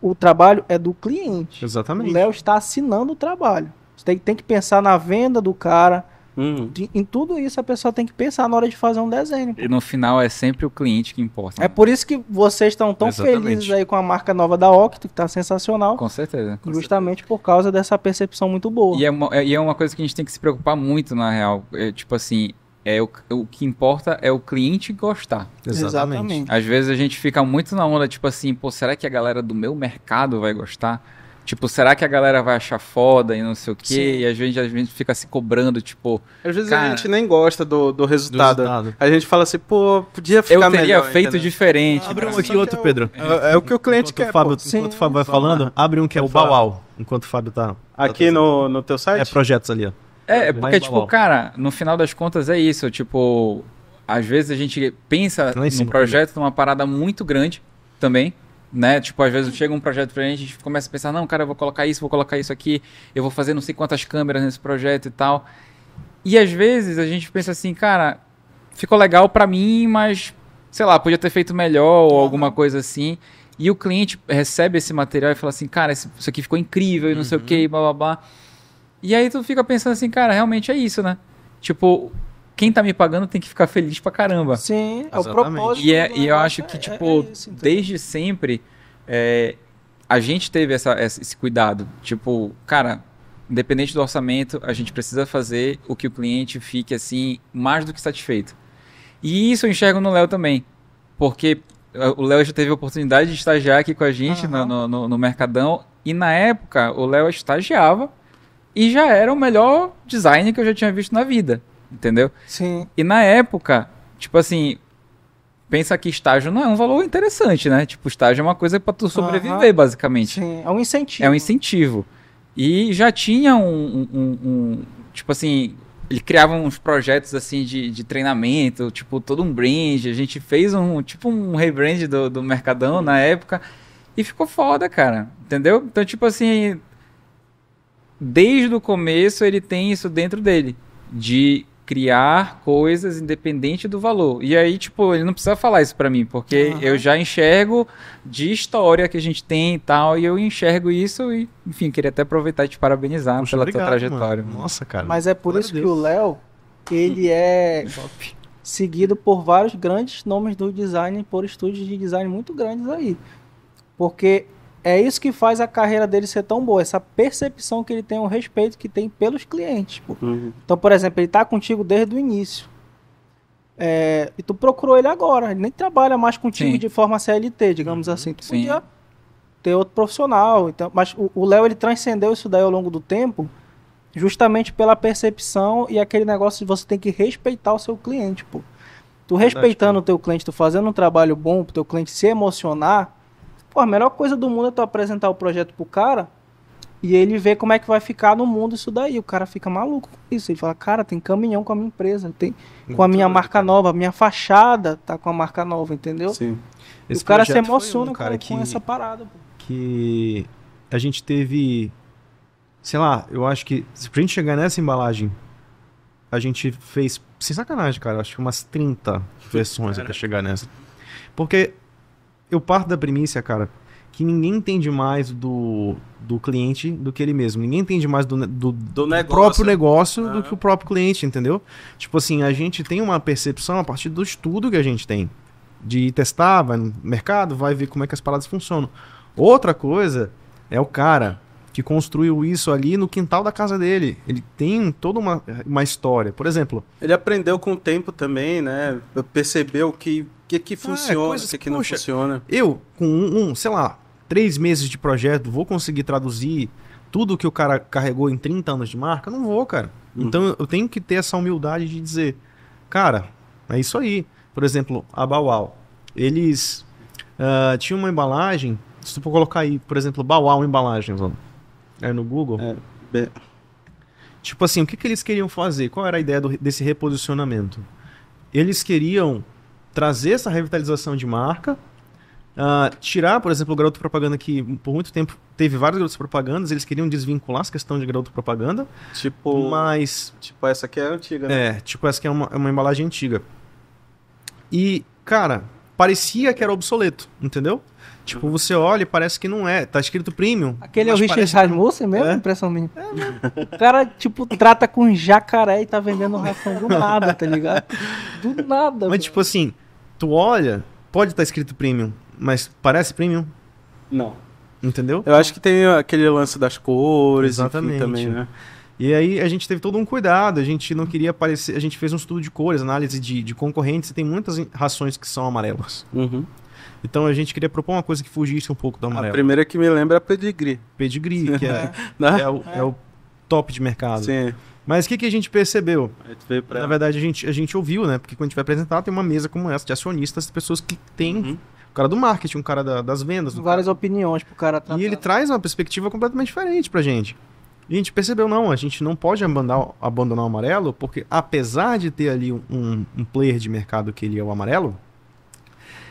o trabalho é do cliente. Exatamente. O Léo está assinando o trabalho. Você tem, tem que pensar na venda do cara, Hum. Em tudo isso a pessoa tem que pensar na hora de fazer um desenho.
E no final é sempre o cliente que importa. É né? É
por isso que vocês estão tão felizes aí com a marca nova da Octo, que tá sensacional. Com certeza. Com justamente certeza. por causa dessa percepção muito boa.
E é, uma, é, e é uma coisa que a gente tem que se preocupar muito, na real. É, tipo assim, é o, o que importa é o cliente gostar. Exatamente. Às vezes a gente fica muito na onda, tipo assim, pô, será que a galera do meu mercado vai gostar? Tipo, será que a galera vai achar foda e não sei o quê? Sim. E às vezes a gente fica se cobrando, tipo. Às vezes cara, a gente nem gosta do, do, resultado. do, resultado. A gente fala assim, pô, podia ficar melhor. Eu teria melhor, feito entendeu?
diferente. Abre um aqui outro, é Pedro. É,
é, o que o cliente enquanto quer. O Fábio, enquanto o Fábio vai falando, abre um que é o Bauau. Enquanto o Fábio tá.
Aqui tá no, no teu site? É projetos ali, ó. É, é porque, tipo, Bauau. cara, no final das contas é isso. Tipo, às vezes a gente pensa num projeto, numa parada muito grande também né? Tipo, às vezes chega um projeto pra gente, a gente começa a pensar, não, cara, eu vou colocar isso, vou colocar isso aqui, eu vou fazer não sei quantas câmeras nesse projeto e tal. E às vezes a gente pensa assim, cara, ficou legal pra mim, mas sei lá, podia ter feito melhor ou uhum. alguma coisa assim. E o cliente recebe esse material e fala assim, cara, isso aqui ficou incrível e não uhum. sei o uhum. que, blá blá blá. E aí tu fica pensando assim, cara, realmente é isso, né? Tipo, quem tá me pagando tem que ficar feliz pra caramba. Sim, é Exatamente. o propósito. E, é, e eu acho que, é, tipo, é isso, então. desde sempre é, a gente teve essa, esse cuidado. Tipo, cara, independente do orçamento, a gente precisa fazer o que o cliente fique, assim, mais do que satisfeito. E isso eu enxergo no Léo também. Porque o Léo já teve a oportunidade de estagiar aqui com a gente uhum. no, no, no, Mercadão. E na época, o Léo estagiava e já era o melhor design que eu já tinha visto na vida entendeu? Sim. E na época, tipo assim, pensa que estágio não é um valor interessante, né? Tipo, estágio é uma coisa para tu sobreviver, uhum. basicamente. Sim, é um incentivo. É um incentivo. E já tinha um, um, um tipo assim, ele criava uns projetos assim de, de treinamento, tipo, todo um brand. A gente fez um tipo um rebrand do, do Mercadão uhum. na época e ficou foda, cara. Entendeu? Então, tipo assim, desde o começo ele tem isso dentro dele. De criar coisas independente do valor. E aí, tipo, ele não precisa falar isso para mim, porque uhum. eu já enxergo de história que a gente tem e tal, e eu enxergo isso e, enfim, queria até aproveitar e te parabenizar pela obrigado, tua trajetória. Mano. Nossa, cara.
Mas é por isso que o Léo, ele hum. é seguido por vários grandes nomes do design, por estúdios de design muito grandes aí. Porque é isso que faz a carreira dele ser tão boa, essa percepção que ele tem, o respeito que tem pelos clientes. Uhum. Então, por exemplo, ele está contigo desde o início. É, e tu procurou ele agora, ele nem trabalha mais contigo Sim. de forma CLT, digamos uhum. assim. Tu Sim. podia ter outro profissional. Então, mas o Léo ele transcendeu isso daí ao longo do tempo, justamente pela percepção e aquele negócio de você tem que respeitar o seu cliente, pô. Tu respeitando Verdade, o teu cliente, tu fazendo um trabalho bom pro teu cliente se emocionar, Pô, a melhor coisa do mundo é tu apresentar o projeto pro cara e ele ver como é que vai ficar no mundo isso daí. O cara fica maluco com isso. Ele fala, cara, tem caminhão com a minha empresa, tem com a minha marca nova, minha fachada tá com a marca nova, entendeu? Sim. Esse o cara se emociona um, cara, com, que, com essa parada. Pô.
Que a gente teve, sei lá, eu acho que pra gente chegar nessa embalagem, a gente fez, sem sacanagem, cara, acho que umas 30 versões até chegar nessa. Porque eu parto da premissa, cara, que ninguém entende mais do, do cliente do que ele mesmo. Ninguém entende mais do, do, do negócio. próprio negócio ah. do que o próprio cliente, entendeu? Tipo assim, a gente tem uma percepção a partir do estudo que a gente tem. De testar, vai no mercado, vai ver como é que as paradas funcionam. Outra coisa é o cara que construiu isso ali no quintal da casa dele. Ele tem toda uma, uma história. Por exemplo.
Ele aprendeu com o tempo também, né? Percebeu que que que ah, é funciona, ah, coisas, que, que não
funciona. Eu, com um, um, sei lá, três meses de projeto, vou conseguir traduzir tudo que o cara carregou em 30 anos de marca? Não vou, cara. Uhum. Então eu tenho que ter essa humildade de dizer, cara, é isso aí. Por exemplo, a Bauau. Eles uh, tinham uma embalagem, se tu for colocar aí, por exemplo, Bauau embalagem, vamos. É no Google? É, be... Tipo assim, o que, que eles queriam fazer? Qual era a ideia do, desse reposicionamento? Eles queriam trazer essa revitalização de marca, uh, tirar, por exemplo, o garoto propaganda que por muito tempo teve vários garotos propagandas, eles queriam desvincular essa questão de garoto propaganda. Tipo,
mas tipo essa que é antiga. Né? É,
tipo essa que é uma, é uma embalagem antiga. E cara, parecia que era obsoleto, entendeu? Tipo, uhum. você olha e parece que não é. Tá escrito premium. Aquele é o Richard parece...
Rasmussen mesmo? É? Impressão minha.
É, o cara, tipo, trata com jacaré e tá vendendo
ração do nada, tá
ligado? Do nada. Mas, tipo assim, tu olha, pode estar tá escrito premium, mas parece premium? Não. Entendeu? Eu acho que tem aquele lance das cores Exatamente. também, né? E aí a gente teve todo um cuidado, a gente não queria aparecer, a gente fez um estudo de cores, análise de, de concorrentes, e tem muitas rações que são amarelas. Uhum. Então a gente queria propor uma coisa que fugisse um pouco do amarelo. A primeira que me lembra é a pedigree. Pedigree, que é, é, é, o, é o top de mercado. Sim. Mas o que, que a gente percebeu? A Na verdade, a gente, a gente ouviu, né? Porque quando a gente vai apresentar, tem uma mesa como essa de acionistas, pessoas que têm uhum o cara do marketing, um cara da, das vendas. Várias opiniões pro cara tratar. E ele traz uma perspectiva completamente diferente pra gente. E a gente percebeu, não, a gente não pode abandonar, abandonar o amarelo, porque apesar de ter ali um, um player de mercado que ele é o amarelo,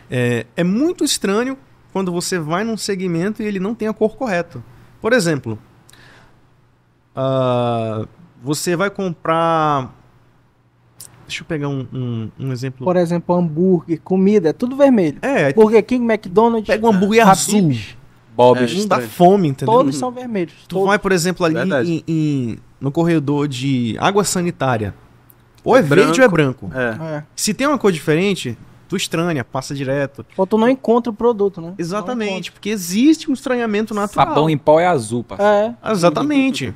é, é, muito estranho quando você vai num segmento e ele não tem a cor correta. Por exemplo, uh, você vai comprar. Deixa eu pegar um, um, um, exemplo.
Por exemplo, hambúrguer, comida, é tudo vermelho. É. é Burger King, McDonald's. Pega um hambúrguer ah, azul.
Bob's. É, não dá fome, entendeu? Todos são vermelhos. Tu todos. vai, por exemplo, ali em, em, no corredor de água sanitária. Ou é, é verde branco. ou é branco. É. é. Se tem uma cor diferente, tu estranha, passa direto. Ou tu não encontra o produto, né? Exatamente, porque existe um estranhamento natural. Sabão em pó é azul, parceiro. É. Ah, exatamente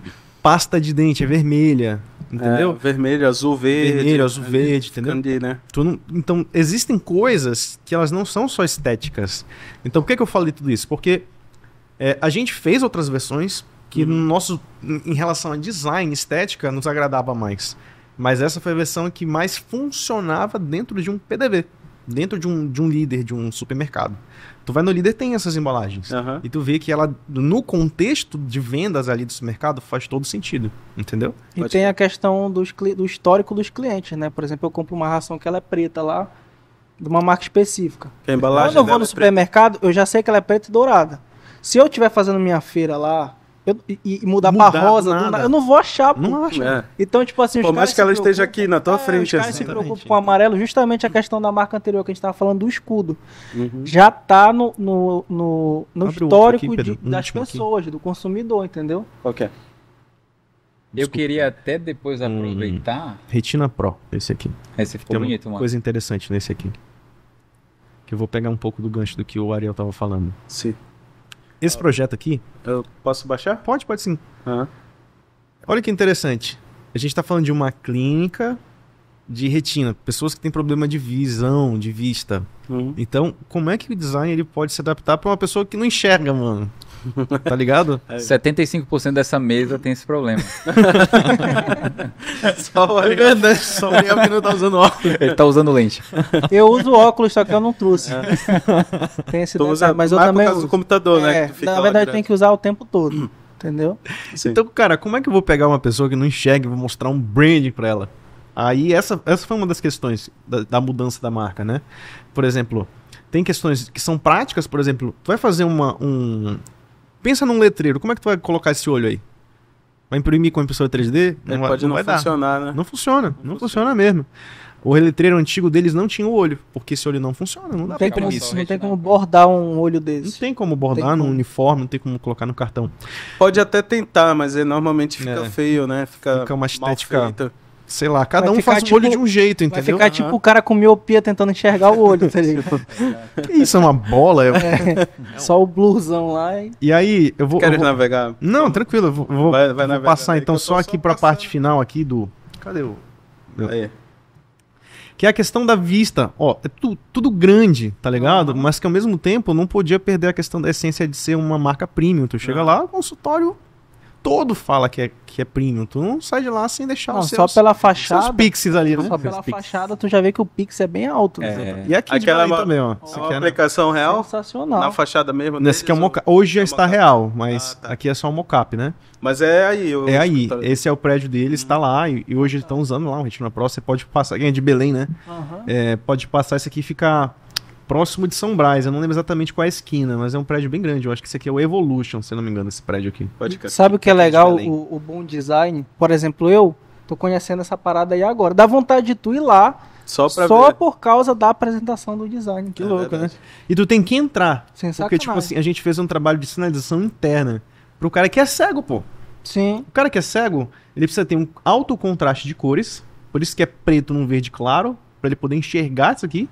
pasta de dente é vermelha, é, entendeu? É, vermelho, azul, verde. Vermelho, azul, verde, entendeu? Candy, né? Não... Então, existem coisas que elas não são só estéticas. Então, por que, que eu falei tudo isso? Porque é, a gente fez outras versões que uhum. no nosso, em relação a design, estética, nos agradava mais. Mas essa foi a versão que mais funcionava dentro de um PDV, dentro de um, de um líder, de um supermercado. Tu vai no líder tem essas embalagens. Uhum. E tu vê que ela, no contexto de vendas ali do supermercado, faz todo sentido. Entendeu?
E Pode tem ser. a questão dos, do histórico dos clientes, né? Por exemplo, eu compro uma ração que ela é preta lá, de uma marca específica.
É a embalagem Quando eu vou no é
supermercado, eu já sei que ela é preta e dourada. Se eu estiver fazendo minha feira lá, eu, e, e, mudar, mudar pra rosa, nada. eu não vou achar, não, acho. É. Então, tipo assim, Por mais que ela esteja aqui na tua é, frente, os assim. se preocupam com o amarelo, justamente a questão da marca anterior que a gente tava falando do escudo. Uhum. Já tá no, no, no, no histórico
aqui, de, das pessoas, aqui. do consumidor, entendeu? Ok. Eu queria até depois hum. aproveitar. Hum,
Retina Pro, esse aqui. Esse é, ficou Tem bonito, uma mano. Coisa interessante nesse aqui. Que eu vou pegar um pouco do gancho do que o Ariel tava falando. Sim. Esse ah. projeto aqui. Eu posso baixar? Pode, pode sim. Uhum. Olha que interessante. A gente está falando de uma clínica de retina, pessoas que têm problema de visão, de vista. Uhum. Então, como é que o design ele pode se adaptar para uma pessoa que não enxerga,
mano? Tá ligado? 75% dessa mesa tem esse problema. só o Ariel, só o Ariel que não tá usando óculos. Ele tá usando lente.
Eu uso óculos, só que eu não trouxe. É. Tem esse usa, mas eu também. Por causa uso. do computador, né, é, né? na verdade, tem que
usar o tempo todo.
Entendeu? Sim. Então, cara, como é que eu vou pegar uma pessoa que não enxerga e vou mostrar um branding pra ela? Aí, essa, essa foi uma das questões da, da mudança da marca, né? Por exemplo, tem questões que são práticas, por exemplo, tu vai fazer uma, um, Pensa num letreiro, como é que tu vai colocar esse olho aí? Vai imprimir com a impressora 3D? É, não, é, pode não, não vai funcionar, dar. né? Não funciona, não, não funciona. funciona. mesmo. O letreiro antigo deles não tinha o olho, porque esse olho não funciona, não, dá tem pra como, Não tem como né? bordar um olho desse. Não tem como bordar tem no como. uniforme, não tem como colocar no cartão.
Pode até tentar, mas é, normalmente fica é. feio, né?
Fica, fica uma estética sei lá, cada vai um faz tipo, o olho de tipo um jeito, entendeu? Vai ficar uhum. tipo o cara com
miopia tentando enxergar o olho, tá ligado? que isso, é uma
bola? É... é.
Só o blusão lá. E,
e aí, eu vou... Queres vou... navegar? Não, tranquilo, eu vou, vai, vai vou passar então só aqui para a parte final aqui do... Cadê o... Aí. Que é a questão da vista. Ó, é tu, tudo grande, tá ligado? Uhum. Mas que ao mesmo tempo não podia perder a questão da essência de ser uma marca premium. Tu chega uhum. lá, o consultório todo fala que é, que é premium. Tu não sai de lá sem deixar não, os seus, só pela fachada, seus pixels ali, né? Só pela
fachada tu já vê que o pixel é bem
alto. É. Né? E aqui Aquela de é uma, também, ó.
uma é aplicação né? real? Sensacional. Na fachada mesmo. Nesse que
é um Hoje é já é está real, mas ah, tá. aqui é só um mocap, né?
Mas é aí. Eu... É aí.
Esse é o prédio deles, está hum. lá. E, e hoje ah. eles estão usando lá um Retina Pro. Você pode passar. Quem é de Belém, né? É, pode passar isso aqui e ficar próximo de São Brás. Eu não lembro exatamente qual é a esquina, mas é um prédio bem grande. Eu acho que esse aqui é o Evolution, se não me engano, esse prédio aqui. Pode Sabe o que é legal,
o, o, bom design? Por exemplo, eu tô conhecendo essa parada aí agora. Dá vontade de tu ir lá.
Só, só por causa da apresentação do design. Que é louco, né? E tu tem que entrar. Sem porque, tipo assim, a gente fez um trabalho de sinalização interna pro cara que é cego, pô. Sim. O cara que é cego, ele precisa ter um alto contraste de cores. Por isso que é preto num verde claro, para ele poder enxergar isso aqui.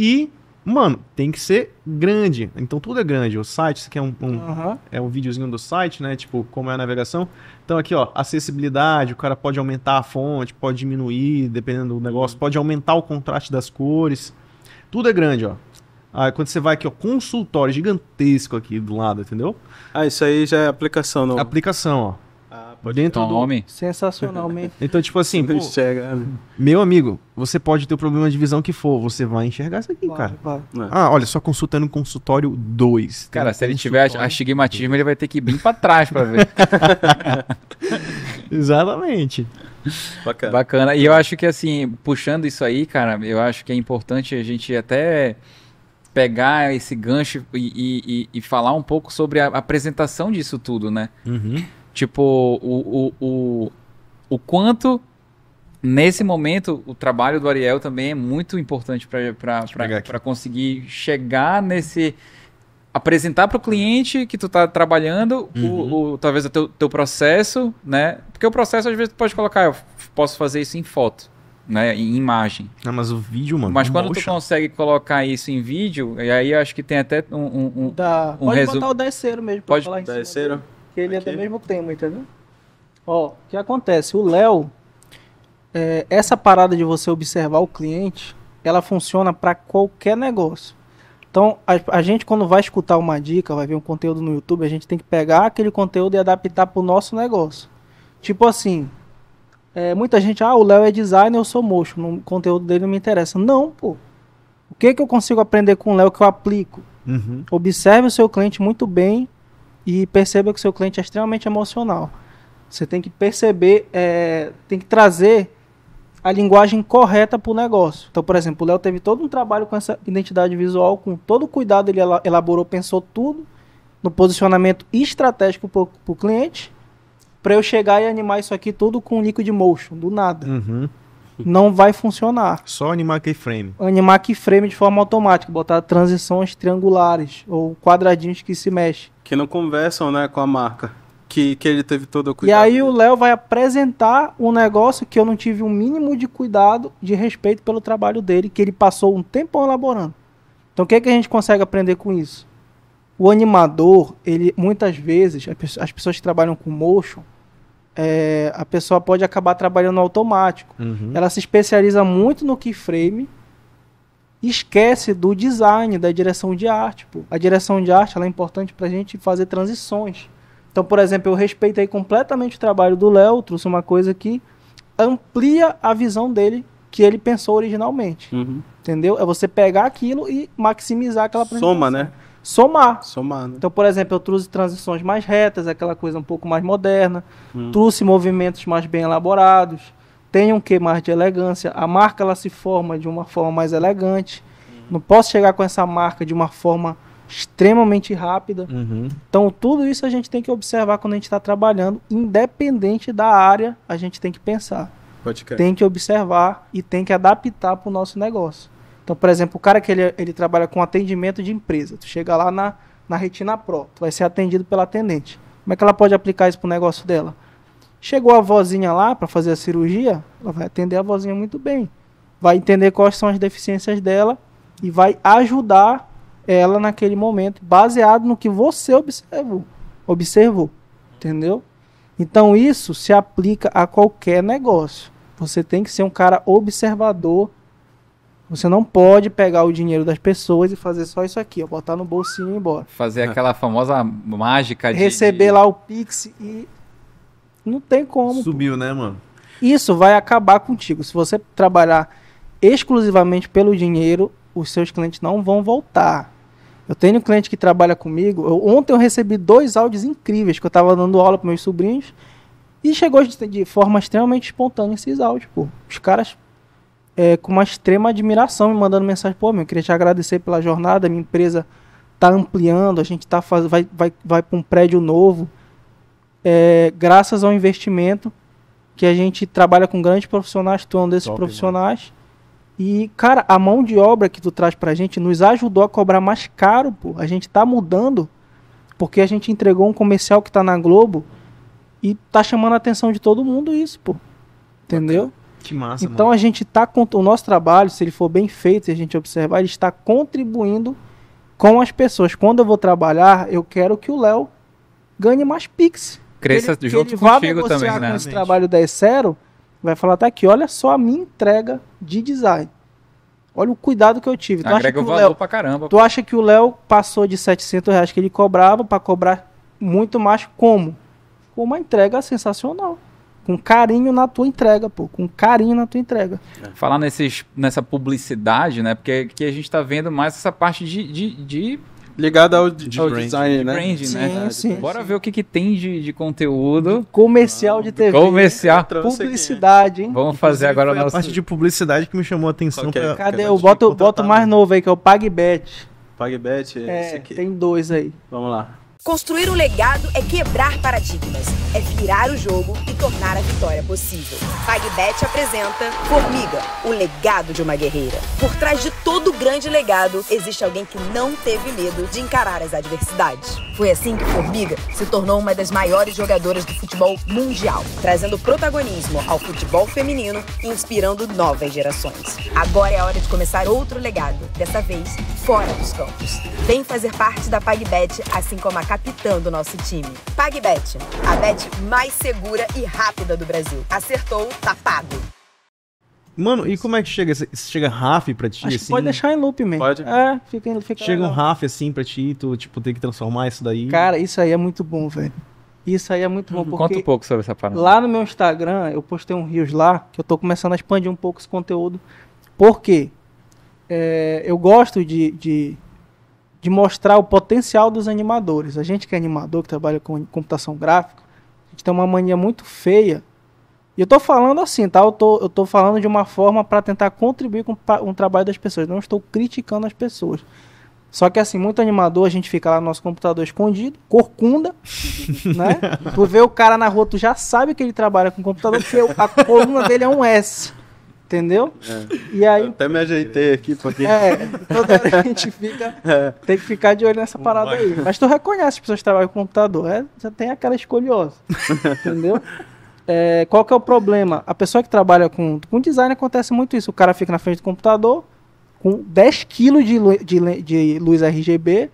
E, mano, tem que ser grande. Então tudo é grande. O site, isso aqui é um, um uhum. é um videozinho do site, né? Tipo, como é a navegação. Então aqui, ó, acessibilidade, o cara pode aumentar a fonte, pode diminuir, dependendo do negócio, uhum. pode aumentar o contraste das cores. Tudo é grande, ó. Aí quando você vai aqui, ó, consultório gigantesco aqui do lado, entendeu? Ah, isso aí já é aplicação, não? Aplicação, ó dentro Tome. Então, do... Sensacionalmente. então, tipo assim, pô, enxerga, né? meu amigo, você pode ter o problema de visão que for, você vai enxergar isso aqui, cara. Ah, é. olha, só consultando o consultório 2. Cara, um se ele
tiver astigmatismo, ele vai ter que ir bem pra trás pra ver. Exatamente. Bacana. Bacana. E eu acho que, assim, puxando isso aí, cara, eu acho que é importante a gente até pegar esse gancho e, e, e falar um pouco sobre a apresentação disso tudo, né? Uhum. Tipo, o, o, o, o quanto nesse momento o trabalho do Ariel também é muito importante para conseguir chegar nesse apresentar para o cliente que tu está trabalhando uhum. o, o, talvez o teu, teu, processo né porque o processo às vezes tu pode colocar eu posso fazer isso em foto né em imagem não mas o vídeo mano mas quando mocha. tu consegue colocar isso em vídeo e aí acho que tem até um um, um, um pode resu... botar o
desceiro mesmo pode falar em desceiro porque ele Aqui. é do mesmo tema, entendeu? Ó, o que acontece? O Léo, é, essa parada de você observar o cliente, ela funciona para qualquer negócio. Então, a, a, gente quando vai escutar uma dica, vai ver um conteúdo no YouTube, a gente tem que pegar aquele conteúdo e adaptar para o nosso negócio. Tipo assim, é, muita gente, ah, o Léo é designer, eu sou mocho, o conteúdo dele não me interessa. Não, pô. O que, que eu consigo aprender com o Léo que eu aplico? Uhum. Observe o seu cliente muito bem e perceba que seu cliente é extremamente emocional. Você tem que perceber, é, tem que trazer a linguagem correta para o negócio. Então, por exemplo, o Léo teve todo um trabalho com essa identidade visual, com todo o cuidado ele elaborou, pensou tudo no posicionamento estratégico para o cliente, para eu chegar e animar isso aqui tudo com liquid motion, do nada. Uhum não vai funcionar.
Só animar keyframe.
Animar keyframe de forma automática, botar transições triangulares ou quadradinhos que se mexem.
Que não conversam né, com a marca. Que, que ele teve todo o cuidado. E
aí o Léo vai apresentar um negócio que eu não tive o um mínimo de cuidado, de respeito pelo trabalho dele, que ele passou um tempo elaborando. Então o que, é que a gente consegue aprender com isso? O animador, ele muitas vezes, as pessoas que trabalham com motion, é, a pessoa pode acabar trabalhando automático. Uhum. Ela se especializa muito no keyframe e esquece do design, da direção de arte. Pô. A direção de arte ela é importante para a gente fazer transições. Então, por exemplo, eu respeitei completamente o trabalho do Léo, trouxe uma coisa que amplia a visão dele que ele pensou originalmente. Uhum. Entendeu? É você pegar aquilo e maximizar aquela Soma, né? somar. Somar, né? Então, por exemplo, eu trouxe transições mais retas, aquela coisa um pouco mais moderna, hum. trouxe movimentos mais bem elaborados, tem um quê mais de elegância, a marca ela se forma de uma forma mais elegante, hum. não posso chegar com essa marca de uma forma extremamente rápida. Uhum. Então, tudo isso a gente tem que observar quando a gente está trabalhando, independente da área, a gente tem que pensar. Tem que observar e tem que adaptar para o nosso negócio. Então, por exemplo, o cara que ele, ele trabalha com atendimento de empresa, tu chega lá na, na Retina Pro, tu vai ser atendido pela atendente. Como é que ela pode aplicar isso o negócio dela? Chegou a vozinha lá para fazer a cirurgia, ela vai atender a vozinha muito bem. Vai entender quais são as deficiências dela e vai ajudar ela naquele momento, baseado no que você observou. Observou, entendeu? Então isso se aplica a qualquer negócio. Você tem que ser um cara observador você não pode pegar o dinheiro das pessoas e fazer só isso aqui, ó, botar no bolsinho e ir embora.
Fazer aquela famosa mágica de. Receber lá o
Pix e. Não tem como. Subiu, pô. né, mano? Isso vai acabar contigo. Se você trabalhar exclusivamente pelo dinheiro, os seus clientes não vão voltar. Eu tenho um cliente que trabalha comigo. Eu, ontem eu recebi dois áudios incríveis que eu estava dando aula para meus sobrinhos. E chegou de, de forma extremamente espontânea esses áudios, pô. Os caras é, com uma extrema admiração, me mandando mensagem, pô, meu, eu queria te agradecer pela jornada, minha empresa está ampliando, a gente tá faz... vai, vai, vai para um prédio novo, é, graças ao investimento que a gente trabalha com grandes profissionais, tu é um desses Top, profissionais. E, cara, a mão de obra que tu traz pra gente nos ajudou a cobrar mais caro, pô. A gente tá mudando porque a gente entregou um comercial que tá na Globo e tá chamando a atenção de todo mundo isso, pô. Entendeu?
Que massa, Então
mano. a gente tá com o nosso trabalho, se ele for bem feito, se a gente observar, ele está contribuindo com as pessoas. Quando eu vou trabalhar, eu quero que o Léo ganhe mais pix. Cresça ele, junto ele contigo vá também, né? Com esse trabalho 10.0, vai falar tá aqui, olha só a minha entrega de design. Olha o cuidado que eu tive. Tu Agrega acha que o valor Léo, pra caramba. Tu acha que o Léo passou de 700 reais que ele cobrava para cobrar muito mais como? Com uma entrega sensacional com carinho na tua entrega, pô, com carinho na tua entrega.
É. Falar nesses, nessa publicidade, né? Porque aqui a gente está vendo mais essa parte de, de, de ligado ao, de ao brand, design, de né? Brand, né? sim, né? Sim, Bora sim. ver o que, que tem de, de conteúdo. Comercial ah, de TV. Comercial.
É.
Publicidade, hein? Vamos fazer Inclusive, agora a nossa... parte de
publicidade que me chamou a atenção. Pra... Cadê? Eu boto, boto mais novo aí, que é o PagBet. PagBet, é, tem dois aí. Vamos lá. Construir um legado é quebrar paradigmas, é virar o jogo e tornar a vitória possível. PagBet apresenta Formiga, o legado de uma guerreira. Por
trás de todo grande legado, existe alguém que não teve medo de encarar as adversidades. Foi assim que Formiga se tornou uma das maiores jogadoras do futebol mundial, trazendo
protagonismo ao futebol feminino e inspirando novas gerações. Agora é a hora de começar outro legado, dessa vez fora dos campos. Vem fazer parte da PagBet, assim como a apitando o nosso time. PagBet, a bet mais segura e rápida do Brasil. Acertou, tá pago. Mano, e como é que chega? Chega RAF pra ti? Assim? pode deixar em loop mesmo. Pode. É,
fica, fica Chega legal. um
RAF assim pra ti, tu tipo, tem que transformar isso daí. Cara,
isso aí é muito bom, velho. Isso aí é muito bom. Uhum. Porque Conta um
pouco sobre essa parada.
Lá no meu Instagram, eu postei um Rios lá, que eu tô começando a expandir um pouco esse conteúdo. Por quê? É, eu gosto de, de de mostrar o potencial dos animadores. A gente que é animador, que trabalha com computação gráfica, a gente tem uma mania muito feia. E eu estou falando assim, tá? Eu tô, eu tô falando de uma forma para tentar contribuir com o trabalho das pessoas. Não estou criticando as pessoas. Só que assim, muito animador, a gente fica lá no nosso computador escondido, corcunda, né? Tu vê o cara na rua, tu já sabe que ele trabalha com computador, porque a coluna dele é um S. Entendeu? É. E aí, eu
até me ajeitei
aqui porque. É, toda hora a gente fica. É. Tem que ficar de olho nessa parada aí. Mas tu reconhece as pessoas que trabalham com computador. É, já tem aquela escolhosa. entendeu? É, qual que é o problema? A pessoa que trabalha com, com design acontece muito isso. O cara fica na frente do computador com 10 quilos de, de, de luz RGB,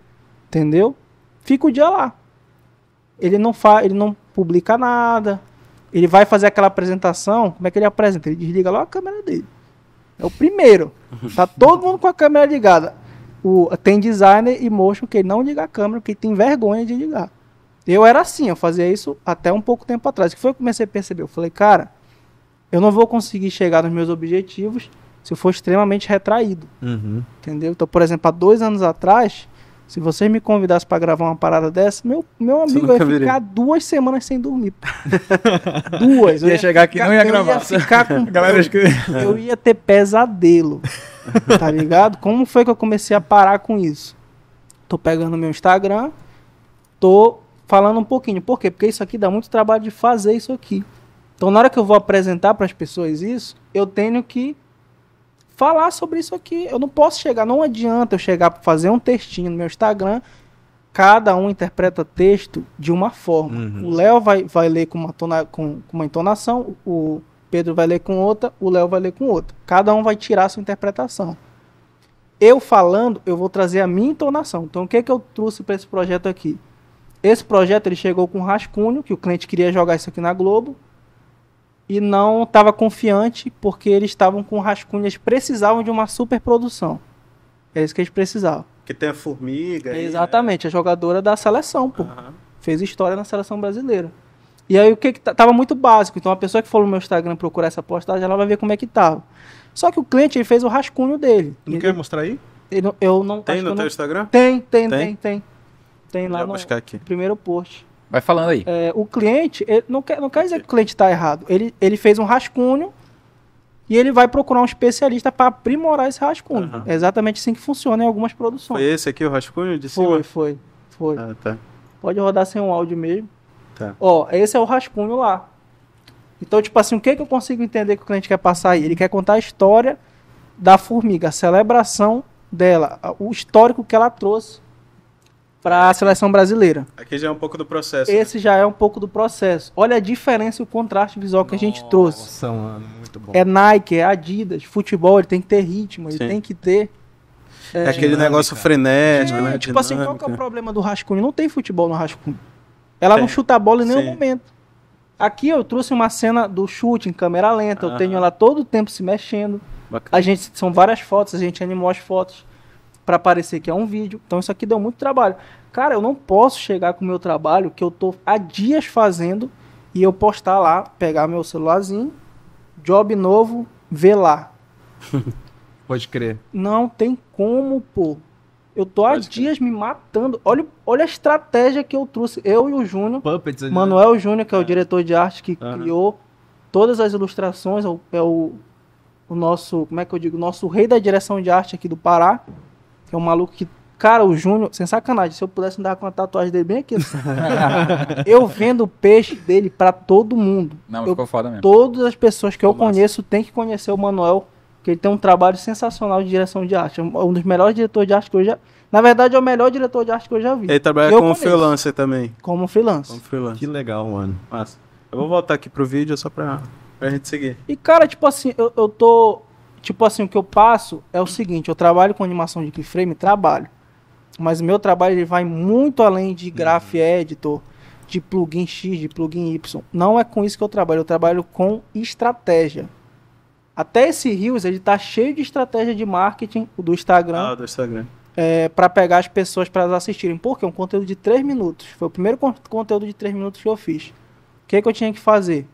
entendeu? Fica o dia lá. Ele não, fa ele não publica nada, ele vai fazer aquela apresentação, como é que ele apresenta? Ele desliga logo a câmera dele. É o primeiro. Tá todo mundo com a câmera ligada. O, tem designer e motion que não liga a câmera, que tem vergonha de ligar. Eu era assim, eu fazia isso até um pouco tempo atrás. Que foi que eu comecei a perceber. Eu falei, cara, eu não vou conseguir chegar nos meus objetivos se eu for extremamente retraído. Uhum. Entendeu? Então, por exemplo, há dois anos atrás, se você me convidasse para gravar uma parada dessa, meu, meu amigo ia ficar duas semanas sem dormir. duas. Eu ia, ia chegar aqui e não ia gravar. Eu ia ficar com... Galera, eu, eu ia ter pesadelo. Tá ligado? Como foi que eu comecei a parar com isso? Tô pegando meu Instagram, tô falando um pouquinho. Por quê? Porque isso aqui dá muito trabalho de fazer isso aqui. Então, na hora que eu vou apresentar para as pessoas isso, eu tenho que falar sobre isso aqui. Eu não posso chegar, não adianta eu chegar para fazer um textinho no meu Instagram. Cada um interpreta texto de uma forma. Uhum. O Léo vai, vai ler com uma, tona, com, com uma entonação, o Pedro vai ler com outra, o Léo vai ler com outra. Cada um vai tirar a sua interpretação. Eu falando, eu vou trazer a minha entonação. Então, o que, é que eu trouxe para esse projeto aqui? Esse projeto ele chegou com um rascunho, que o cliente queria jogar isso aqui na Globo e não estava confiante porque eles estavam com rascunhas, precisavam de uma super produção É isso que eles precisavam. Que tem a formiga. É, aí, né? exatamente, né? a jogadora da seleção, pô. Uhum. Fez história na seleção brasileira. E aí o que, que tá, tava muito básico. Então a pessoa que for no meu Instagram procurar essa postagem, ela vai ver como é que tava. Só que o cliente ele fez o rascunho dele. Não ele, quer mostrar aí? Ele, eu não Tem no teu não... Instagram? Tem, tem, tem, tem. Tem, tem lá no aqui. primeiro post. Vai falando aí. É, o cliente, não, quer, não quer dizer que o cliente está errado. Ele, ele fez um rascunho e ele vai procurar um especialista para aprimorar esse rascunho. Uhum. É exatamente assim que funciona em algumas produções. Foi esse
aqui o rascunho de cima? Foi, foi. foi. Ah, tá.
Pode rodar sem um áudio mesmo. Tá. Ó, esse é o rascunho lá. Então, tipo assim, o que, é que eu consigo entender que o cliente quer passar aí? Ele quer contar a história da formiga, a celebração dela, o histórico que ela trouxe para a seleção brasileira.
Aqui já é um pouco do processo. Né? Esse né?
já é um pouco do processo. Olha a diferença e o contraste visual que Nossa, a gente trouxe. Mano, muito bom. É Nike, é Adidas, futebol, ele tem que ter ritmo, ele tem que ter. É, é aquele dinâmica. negócio
frenético, é, né? Tipo assim, qual que é o
problema do rascunho? Não tem futebol no rascunho.
Ela não chuta a bola em nenhum Sim. momento.
Aqui eu trouxe uma cena do chute em câmera lenta, ah. eu tenho ela todo o tempo se mexendo. Bacana. A gente são várias fotos, a gente animou as fotos para parecer que é um vídeo. Então isso aqui deu muito trabalho. Cara, eu não posso chegar com o meu trabalho que eu tô há dias fazendo e eu postar lá, pegar meu celularzinho, job novo, ver lá.
Pode crer.
Não tem como, pô. Eu tô Pode há dias crer. me matando. Olha, olha a estratégia que eu trouxe. Eu e o Júnior. Puppets, né? Manuel Júnior, que é, é, o diretor de arte que uhum. criou todas as ilustrações, é o, é o, o nosso, como é que eu digo, nosso rei da direção de arte aqui do Pará. Que é um maluco que. Cara, o Júnior, sem sacanagem, se eu pudesse andar com a tatuagem dele bem aqui. eu vendo o peixe dele para todo mundo. Não, eu, ficou foda mesmo. Todas as pessoas que eu conheço têm que conhecer o Manuel, que ele tem um trabalho sensacional de direção de arte. É, é um dos melhores diretores de arte que eu já. Na verdade, é o melhor diretor de arte que eu já vi. Ele trabalha como conheço. freelancer também. Como freelancer.
Como freelancer. Que legal, mano. Massa. Eu vou voltar aqui pro vídeo só pra,
pra gente seguir. E, cara, tipo assim, eu, eu tô. Tipo assim, o que eu passo é o seguinte, eu trabalho com animação de keyframe, trabalho. Mas meu trabalho ele vai muito além de uhum. graph editor, de plugin X, de plugin Y. Não é com isso que eu trabalho, eu trabalho com estratégia. Até esse Rios, ele tá cheio de estratégia de marketing, do Instagram. Ah, do Instagram. É, para pegar as pessoas para elas assistirem. Porque é um conteúdo de 3 minutos. Foi o primeiro conteúdo de 3 minutos que eu fiz. O que, que eu tinha que fazer?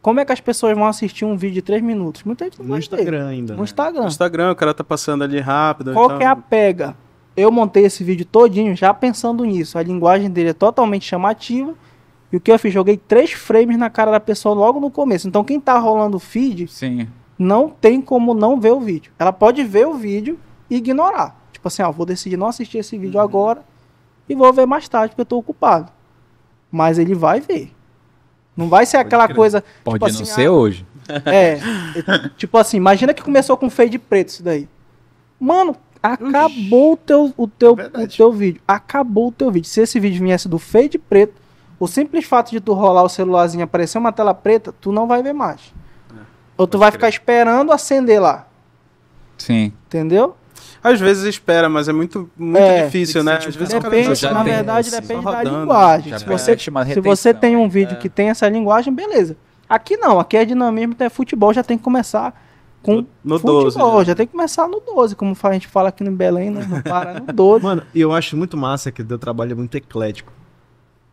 Como é que as pessoas vão assistir um vídeo de 3 minutos? Muita gente não No Instagram ver. ainda. No né? Instagram. No
Instagram, o cara tá passando ali rápido. Qual então- que é a
pega? Eu montei esse vídeo todinho já pensando nisso. A linguagem dele é totalmente chamativa. E o que eu fiz? Joguei três frames na cara da pessoa logo no começo. Então quem tá rolando o feed Sim. não tem como não ver o vídeo. Ela pode ver o vídeo e ignorar. Tipo assim, ó, ah, vou decidir não assistir esse vídeo uhum. agora e vou ver mais tarde porque eu tô ocupado. Mas ele vai ver. Não vai ser aquela coisa. Pode tipo não assim, ser ah, hoje. É, Tipo assim, imagina que começou com fade preto isso daí. Mano, acabou o teu, o, teu, é o teu vídeo. Acabou o teu vídeo. Se esse vídeo viesse do fade preto, o simples fato de tu rolar o celularzinho e aparecer uma tela preta, tu não vai ver mais. É, Ou tu vai crer. ficar esperando acender lá. Sim. Entendeu?
Às vezes espera, mas é muito, muito é, difícil, né? Às vezes depende, na verdade, depende da linguagem. Se você, retenção, se você
tem um vídeo é. que tem essa linguagem, beleza. Aqui não, aqui é dinamismo, é futebol, já tem que começar com no, no futebol, 12, já. Né? já. tem que começar no 12, como a gente fala aqui no Belém, no, né? Não para
no 12. Mano, e eu acho muito massa que o trabalho é muito eclético.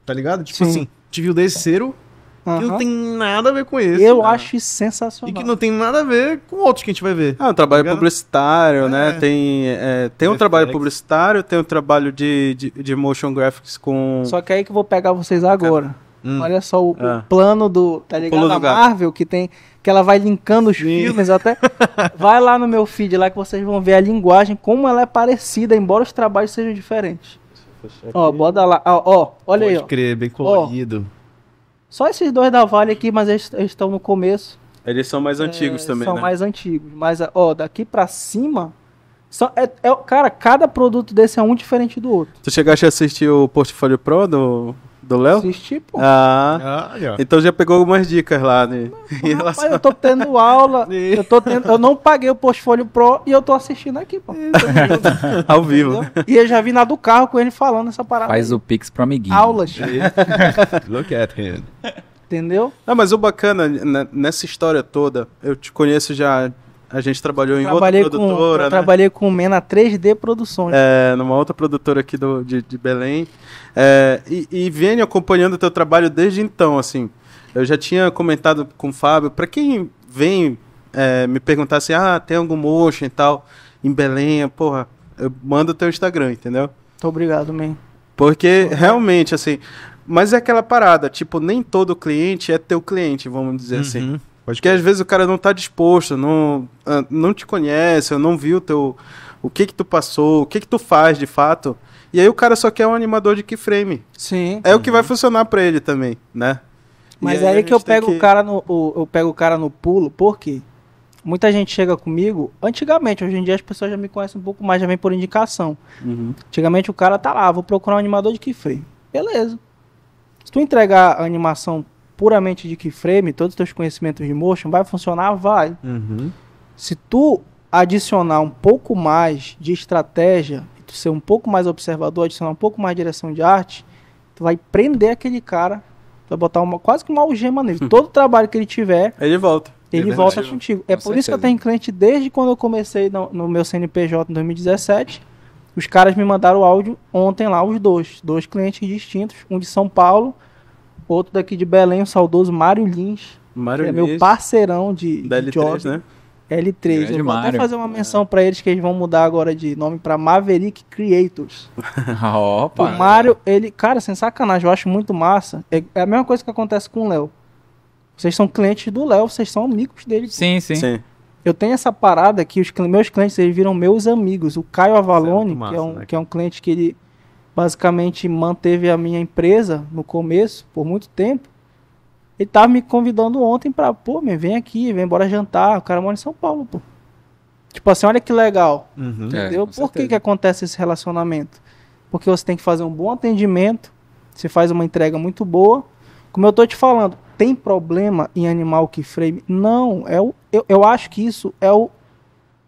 Tá ligado? Tipo Sim. assim, te viu desceram Uhum. Que não tem nada a ver com né? isso. Eu acho sensacional. E que não tem nada a ver com outros que a gente vai ver. Ah, o trabalho tá publicitário,
né? é. né? Tem, é, tem um trabalho publicitário, tem um trabalho de, de, de, motion graphics com. Só
que é aí que eu vou pegar vocês agora. Hum. Olha só o, ah. o, plano do. Tá ligado? Da Marvel, que tem. Que ela vai linkando os Sim. filmes. até. vai lá no meu feed lá que vocês vão ver a linguagem, como ela é parecida, embora os trabalhos sejam diferentes. Ó, bota lá. Ó, olha Pode aí.
Pode crer, bem colorido.
Só esses dois da Vale aqui, mas eles, eles estão no começo.
Eles são mais é, antigos é, também, são né? mais
antigos. Mas, ó, daqui pra cima. São, é, é, cara, cada produto desse é um diferente do outro.
Tu chegaste a assistir o Portfólio Pro do, do Léo? Assisti, pô. Ah, ah então já pegou algumas dicas lá, né?
eu tô tendo aula, eu, tô tendo, eu não paguei o Portfólio Pro e eu tô assistindo aqui, pô. Ao vivo. E eu já vi na do carro com ele falando essa parada. Faz o
Pix pro amiguinho.
Aulas. Look at him. Entendeu? Não, mas o bacana,
nessa história toda, eu te conheço já a gente trabalhou em trabalhei outra produtora. né? Trabalhei com o Mena 3D Produções. É, numa outra produtora aqui do, de, de Belém. É, e, e acompanhando o teu trabalho desde então, assim. Eu já tinha comentado com o Fábio, para quem vem é, me perguntar assim, ah, tem algum motion e tal, em Belém, porra, eu mando o teu Instagram, entendeu?
Muito obrigado, man.
Porque realmente, assim, mas é aquela parada, tipo, nem todo cliente é teu cliente, vamos dizer assim. uhum. assim. Pode Porque às vezes o cara não tá disposto, não, ah, não te conhece, não viu teu, o que que tu passou, o que que tu faz de fato. E aí o cara só quer um animador de keyframe. Sim. É uhum. o que vai uhum. funcionar para ele também, né?
Mas aí é aí que eu pego que... o cara no o, eu pego o cara no pulo, porque muita gente chega comigo, antigamente, hoje em dia as pessoas já me conhecem um pouco mais, já vem por indicação. Uhum. Antigamente o cara tá lá, ah, vou procurar um animador de keyframe. Beleza. Se tu entregar a animação puramente de keyframe, todos os teus conhecimentos de motion, vai funcionar? Vai. Uhum. Se tu adicionar um pouco mais de estratégia, tu ser um pouco mais observador, adicionar um pouco mais de direção de arte, tu vai prender aquele cara, tu vai botar uma, quase que uma algema nele. todo hum. Todo trabalho que ele tiver...
Ele volta. Ele é volta contigo. É por certeza. isso que eu tenho
cliente desde quando eu comecei no, no meu CNPJ em 2017. Os caras me mandaram o áudio ontem lá, os dois. Dois clientes distintos, um de São Paulo outro daqui de Belém, o saudoso Mário Lins. Mário é Lins. meu parceirão de, da L3, job. né? L3. Grande eu vou até fazer uma menção é. para eles que eles vão mudar agora de nome para Maverick Creators.
Ah, opa! O
Mario, ele, cara, sem sacanagem, eu acho muito massa. É, é, a mesma coisa que acontece com o Léo. Vocês são clientes do Léo, vocês são amigos dele.
Sim, sim, sim.
Eu tenho essa parada que os meus clientes eles viram meus amigos. O Caio é Avalone, que, é um, né? que é um cliente que ele basicamente manteve a minha empresa no começo por muito tempo. Ele tava me convidando ontem para, pô, meu, vem aqui, vem embora jantar. O cara mora em São Paulo, pô. Tipo assim, olha que legal.
Uhum. É, Entendeu?
É, por que, que acontece esse relacionamento? Porque você tem que fazer um bom atendimento, você faz uma entrega muito boa. Como eu tô te falando, tem problema em animal que frame? Não, é o, eu, eu acho que isso é o,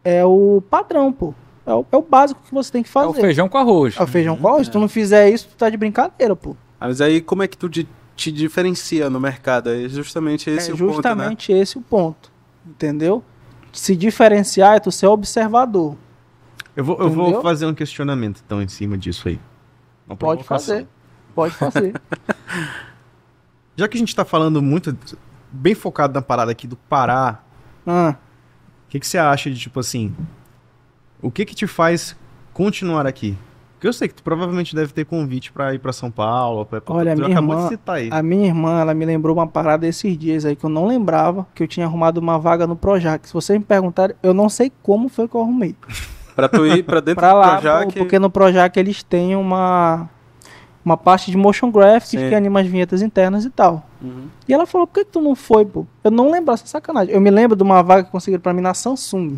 é o padrão, pô. É o, é o básico que você tem que fazer. É o feijão com arroz. É o feijão com uhum. arroz. É. Se tu não fizer isso, tu tá de brincadeira, pô.
Mas aí como é que tu te diferencia no mercado? É justamente esse é o né?
justamente ponto, justamente né? esse o ponto, entendeu? Se diferenciar é tu ser observador.
Eu vou, eu vou fazer um questionamento, então, em cima disso aí. Uma Pode fazer. Pode fazer. Já que a gente tá falando muito, bem focado na parada aqui do Pará, ah. o ah. que, que você acha de, tipo assim, o que que te faz continuar aqui? Porque eu sei que tu provavelmente deve ter convite para ir para São Paulo. Pra, pra, Olha, tu minha irmã, de citar aí. A
minha irmã, ela me lembrou uma parada esses dias aí que eu não lembrava que eu tinha arrumado uma vaga no Projac. Se vocês me perguntarem, eu não sei como foi que eu arrumei.
para tu ir para dentro pra lá, do Projac? Porque
no Projac eles têm uma uma parte de motion graphics Sim. que anima as vinhetas internas e tal. Uhum. E ela falou, por que, que tu não foi, pô? Eu não lembro, essa é sacanagem. Eu me lembro de uma vaga que conseguiram para mim na Samsung.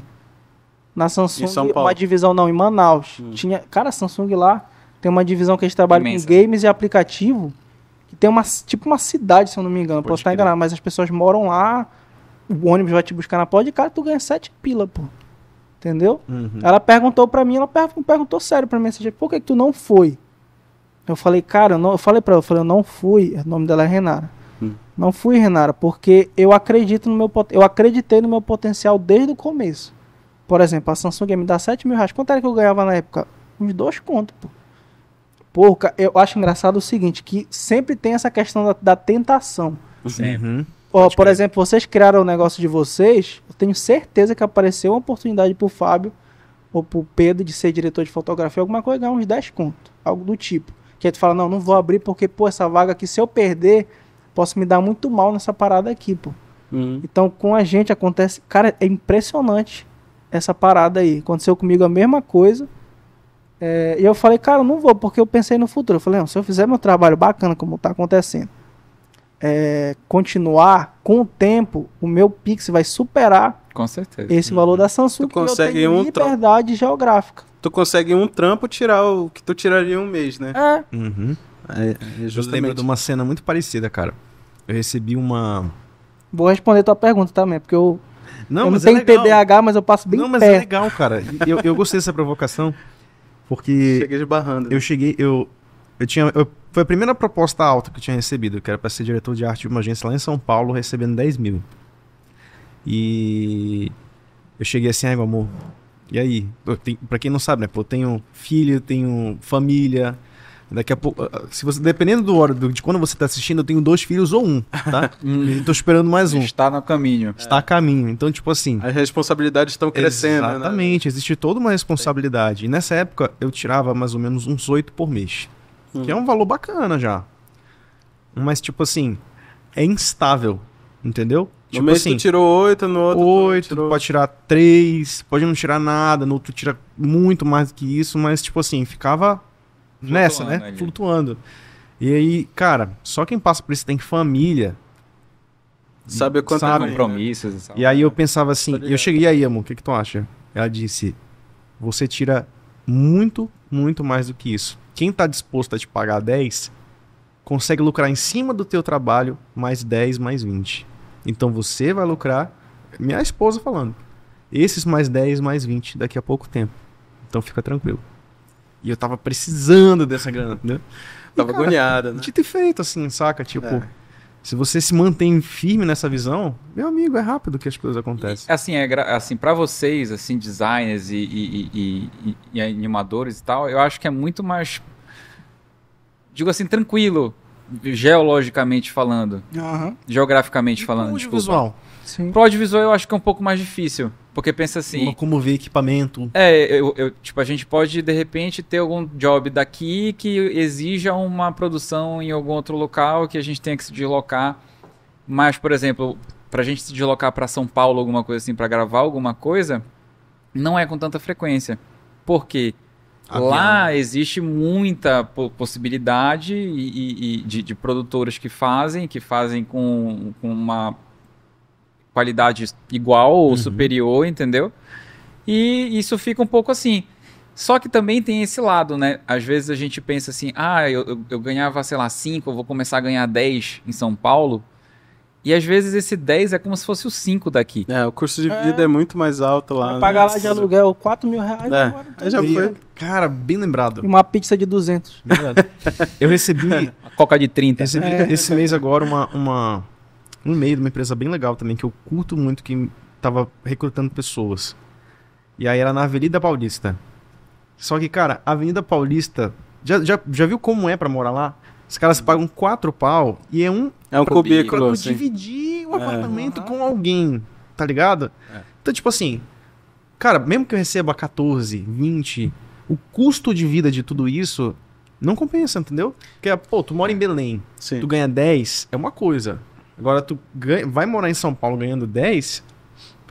Na Samsung, uma divisão não, em Manaus. Hum. Tinha, cara, a Samsung lá tem uma divisão que eles trabalham Imensa. com games e aplicativo. Que tem uma, tipo uma cidade, se eu não me engano. Pode posso estar enganado, mas as pessoas moram lá. O ônibus vai te buscar na porta e, cara, tu ganha sete pila, pô. Entendeu? Uhum. Ela perguntou pra mim, ela perguntou sério pra mim, assim, por que, que tu não foi? Eu falei, cara, eu, não, eu falei pra ela, eu falei, eu não fui, o nome dela é Renara. Hum. Não fui, Renara, porque eu acredito no meu eu acreditei no meu potencial desde o começo. Por exemplo, a Samsung ia me dar 7 mil reais. Quanto era que eu ganhava na época? Uns dois contos, pô. Porra, eu acho engraçado o seguinte, que sempre tem essa questão da, da tentação. Sempre. Uhum. por exemplo, vocês criaram o um negócio de vocês, eu tenho certeza que apareceu uma oportunidade pro Fábio ou pro Pedro de ser diretor de fotografia, alguma coisa, ganhar uns 10 contos algo do tipo. Que aí tu fala, não, não vou abrir porque, pô, essa vaga aqui, se eu perder, posso me dar muito mal nessa parada aqui, pô. Uhum. Então, com a gente acontece, cara, é impressionante essa parada aí. Aconteceu comigo a mesma coisa. É, e eu falei, cara, eu não vou, porque eu pensei no futuro. Eu falei, não, se eu fizer meu trabalho bacana, como está acontecendo, é, continuar com o tempo, o meu Pix vai superar
com certeza.
esse valor uhum. da Samsung. Tu consegue um liberdade geográfica.
Tu consegue um trampo tirar o que tu tiraria um mês, né? É. Uhum. é eu justamente. lembro de uma cena muito parecida, cara. Eu recebi uma. Vou
responder tua pergunta também, porque eu não, eu não é tenho é TDAH,
mas eu passo bem Não, mas é legal, cara. Eu, eu gostei dessa provocação, porque... Cheguei de barrando. Eu cheguei, eu... Eu tinha, eu, foi a primeira proposta alta que eu tinha recebido, que era para ser diretor de arte de uma agência lá em São Paulo, recebendo 10 mil. E eu cheguei assim, ai meu amor, e aí? Tenho, quem não sabe, né? Pô, eu tenho filho, tenho família, Daqui a pouco, ah, ah, se você, dependendo do horário de quando você está assistindo, eu tenho dois filhos ou um, tá? Hum. Estou esperando mais um. Está
no caminho. Está é. a caminho. Então, tipo assim. As responsabilidades estão crescendo. Né?
Exatamente, né? existe toda uma responsabilidade. E nessa época eu tirava mais ou menos uns oito por mês. Hum. Que é um valor bacana já. Mas, tipo assim, é instável, entendeu? No tipo mês assim, tu tirou oito, no outro. Oito, tu pode tirar três, pode não tirar nada, no outro tira muito mais do que isso, mas, tipo assim, ficava Flutuando nessa, né? Ali. Né, Flutuando. E aí, cara, só quem passa por isso tem família.
Sabe quanto é sabe, compromissos. Sabe? E
aí eu pensava assim, tá eu cheguei aí, amor, o que, que tu acha? Ela disse: você tira muito, muito mais do que isso. Quem tá disposto a te pagar 10 consegue lucrar em cima do teu trabalho mais 10, mais 20. Então você vai lucrar, minha esposa falando, esses mais 10, mais 20 daqui a pouco tempo. Então fica tranquilo. E eu tava precisando dessa grana, entendeu? tava goleada. agoniada. Né? e feito, assim, saca? Tipo, é. se você se mantém firme nessa visão, meu amigo, é rápido que as coisas acontecem.
E, assim, é assim para vocês, assim, designers e, e, e, e animadores e tal, eu acho que é muito mais, digo assim, tranquilo, geologicamente falando. Uhum. Geograficamente e falando, desculpa. Visual. Sim. Pro audiovisual eu acho que é um pouco mais difícil. Porque pensa assim. como ver equipamento. É, eu, eu, tipo, a gente pode de repente ter algum job daqui que exija uma produção em algum outro local que a gente tenha que se deslocar. Mas, por exemplo, pra gente se deslocar para São Paulo, alguma coisa assim, para gravar alguma coisa, não é com tanta frequência. Por quê? Avião. Lá existe muita possibilidade e, e, e de, de produtores que fazem, que fazem com, com uma qualidade igual ou uhum. superior, entendeu? E isso fica um pouco assim. Só que também tem esse lado, né? Às vezes a gente pensa assim, ah, eu, eu, eu ganhava, sei lá, 5, eu vou começar a ganhar 10 em São Paulo. E às vezes esse 10 é como se fosse o 5 daqui. É, o custo de é. vida é, é muito mais alto lá. Né? Pagar lá de aluguel
4 mil reais é. agora. já tá foi.
Cara, bem lembrado.
uma pizza de 200. Verdade.
eu
recebi...
coca de 30. Recebi é. esse
mês agora uma, uma no meio de uma empresa bem legal também, que eu curto muito, que tava recrutando pessoas. E aí era na Avenida Paulista. Só que, cara, Avenida Paulista. Já, já, já viu como é para morar lá? Os caras uhum. pagam quatro pau e é um. É um cubículo. Pra assim.
dividir
o é. apartamento uhum. com alguém, tá ligado? É. Então, tipo assim. Cara, mesmo que eu receba 14, 20, o custo de vida de tudo isso não compensa, entendeu? Porque, pô, tu mora em Belém, Sim. tu ganha 10, é uma coisa. Agora, tu ganha, vai morar em São
Paulo ganhando 10,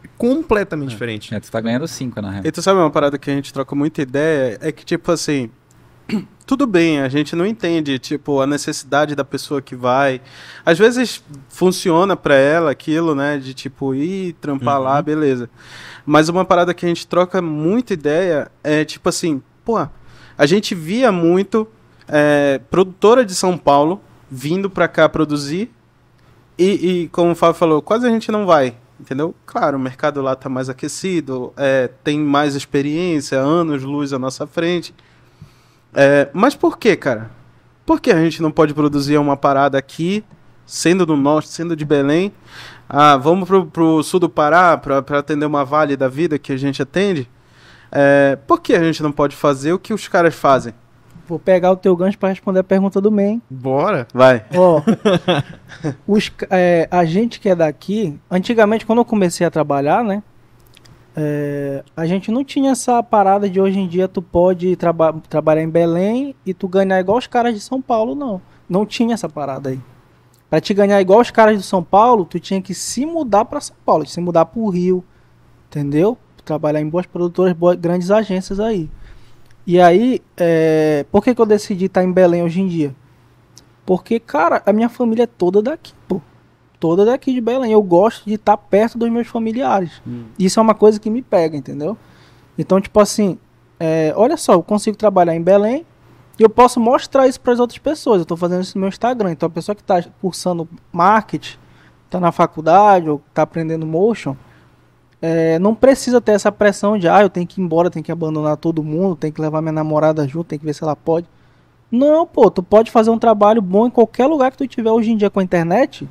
é completamente é. diferente. É, tu tá ganhando 5, na real.
E tu sabe uma parada
que a gente troca muita ideia? É que, tipo assim, tudo bem, a gente não entende, tipo, a necessidade da pessoa que vai. Às vezes funciona para ela aquilo, né, de tipo ir trampar uhum. lá, beleza. Mas uma parada que a gente troca muita ideia é tipo assim, pô, a gente via muito é, produtora de São Paulo vindo para cá produzir e, e, como o Fábio falou, quase a gente não vai, entendeu? Claro, o mercado lá está mais aquecido, é, tem mais experiência, anos luz à nossa frente. É, mas por que, cara? Por que a gente não pode produzir uma parada aqui, sendo do norte, sendo de Belém? Ah, vamos pro, pro sul do Pará para atender uma Vale da Vida que a gente atende? É, por que a gente não pode fazer o que os caras fazem?
Vou pegar o teu gancho para responder a pergunta do Man.
Bora. Vai.
Ó, os, é, a gente que é daqui, antigamente quando eu comecei a trabalhar, né? É, a gente não tinha essa parada de hoje em dia tu pode traba trabalhar em Belém e tu ganhar igual os caras de São Paulo, não. Não tinha essa parada aí. Para te ganhar igual os caras de São Paulo, tu tinha que se mudar para São Paulo, se mudar para o Rio, entendeu? Trabalhar em boas produtoras, boas, grandes agências aí. E aí, é... por que, que eu decidi estar tá em Belém hoje em dia? Porque, cara, a minha família é toda daqui, pô. Toda daqui de Belém. Eu gosto de estar tá perto dos meus familiares. Hum. Isso é uma coisa que me pega, entendeu? Então, tipo assim, é... olha só, eu consigo trabalhar em Belém e eu posso mostrar isso para as outras pessoas. Eu estou fazendo isso no meu Instagram. Então, a pessoa que está cursando marketing, está na faculdade ou está aprendendo motion, é, não precisa ter essa pressão de, ah, eu tenho que ir embora, tenho que abandonar todo mundo, tenho que levar minha namorada junto, tenho que ver se ela pode. Não, pô, tu pode fazer um trabalho bom em qualquer lugar que tu tiver hoje em dia com a internet.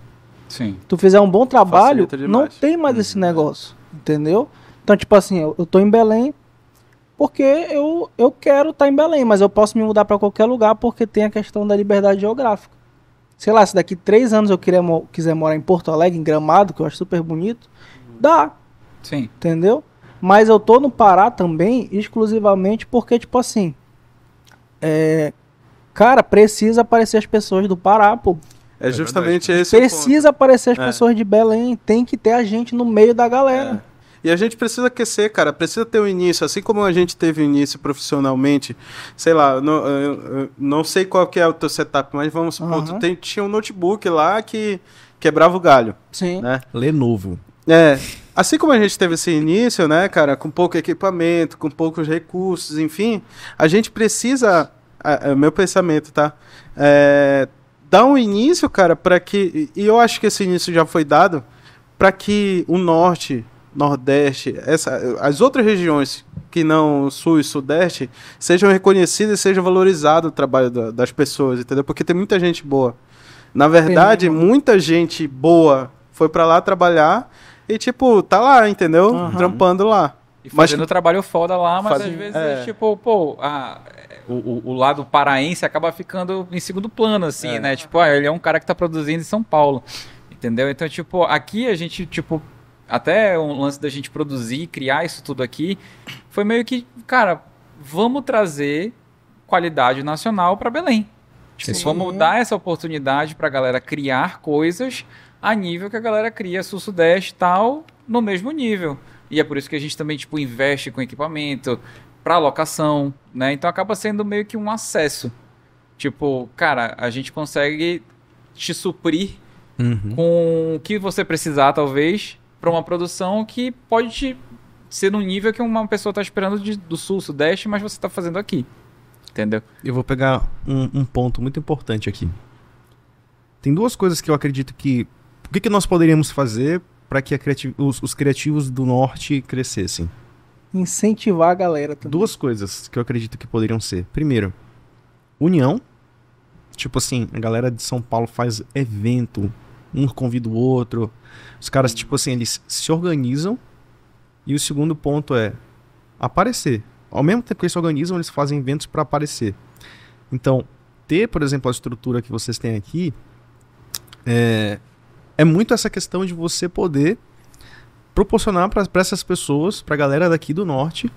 Sim. Tu fizer um bom trabalho, não tem mais uhum. esse negócio, entendeu? Então, tipo assim, eu, eu tô em Belém porque eu, eu quero estar tá em Belém, mas eu posso me mudar para qualquer lugar porque tem a questão da liberdade geográfica. Sei lá, se daqui três anos eu queria, quiser morar em Porto Alegre, em Gramado, que eu acho super bonito, dá Sim. Entendeu? Mas eu tô no Pará também exclusivamente porque, tipo assim. É, cara, precisa aparecer as pessoas do Pará, pô. É, é justamente é esse Precisa aparecer as é. pessoas de Belém, tem que ter a gente no meio da galera. É.
E a gente precisa aquecer, cara, precisa ter um início, assim como a gente teve início profissionalmente, sei lá, não, não sei qual que é o teu setup, mas vamos supor, uhum. tu tem, tinha um notebook lá que quebrava o galho.
Sim.
Né? Lenovo.
É, Assim como a gente teve esse início, né, cara, com pouco equipamento, com poucos recursos, enfim, a gente precisa, é, é meu pensamento, tá? É, dar um início, cara, para que e eu acho que esse início já foi dado para que o norte, nordeste, essa, as outras regiões que não sul e sudeste sejam reconhecidas e seja valorizado o trabalho da, das pessoas, entendeu? Porque tem muita gente boa. Na verdade, muita gente boa foi para lá trabalhar e, tipo, tá lá, entendeu? Uhum. Trampando lá. E
fazendo mas, trabalho foda lá, mas às vezes, é. tipo, pô, a, o, o, lado paraense acaba ficando em segundo plano, assim, é. né? Tipo, ah, ele é um cara que tá produzindo em São Paulo, entendeu? Então, tipo, aqui a gente, tipo, até o lance da gente produzir, criar isso tudo aqui, foi meio que, cara, vamos trazer qualidade nacional para Belém. Tipo, vamos dar essa oportunidade para a galera criar coisas a nível que a galera cria sul-sudeste tal, no mesmo nível. E é por isso que a gente também, tipo, investe com equipamento, para locação, né? Então acaba sendo meio que um acesso. Tipo, cara, a gente consegue te suprir uhum. com o que você precisar, talvez, para uma produção que pode te ser no nível que uma pessoa está esperando de, do sul, sudeste, mas você está fazendo aqui. Entendeu? Eu vou pegar
um, um ponto muito importante aqui. Tem duas coisas que eu acredito que o que, que nós poderíamos fazer para que os, os, criativos do norte crescessem? Incentivar a galera também. Duas coisas que eu acredito que poderiam ser. Primeiro, união. Tipo assim, a galera de São Paulo faz evento, um convida o outro. Os caras, tipo assim, eles se organizam. E o segundo ponto é aparecer. Ao mesmo tempo que eles se organizam, eles fazem eventos para aparecer. Então, ter, por exemplo, a estrutura que vocês têm aqui, é, é muito essa questão de você poder proporcionar para essas pessoas, para a galera daqui do norte,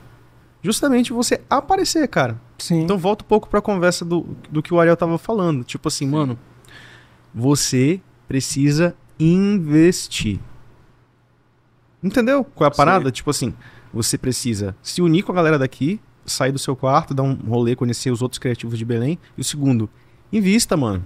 justamente você aparecer, cara. Sim. Então volta um pouco para a conversa do, do que o Ariel tava falando, tipo assim, Sim. mano, você precisa investir. Entendeu? Qual é a parada? Sim. Tipo assim, você precisa se unir com a galera daqui, sair do seu quarto, dar um rolê, conhecer os outros criativos de Belém. E o segundo, invista, mano.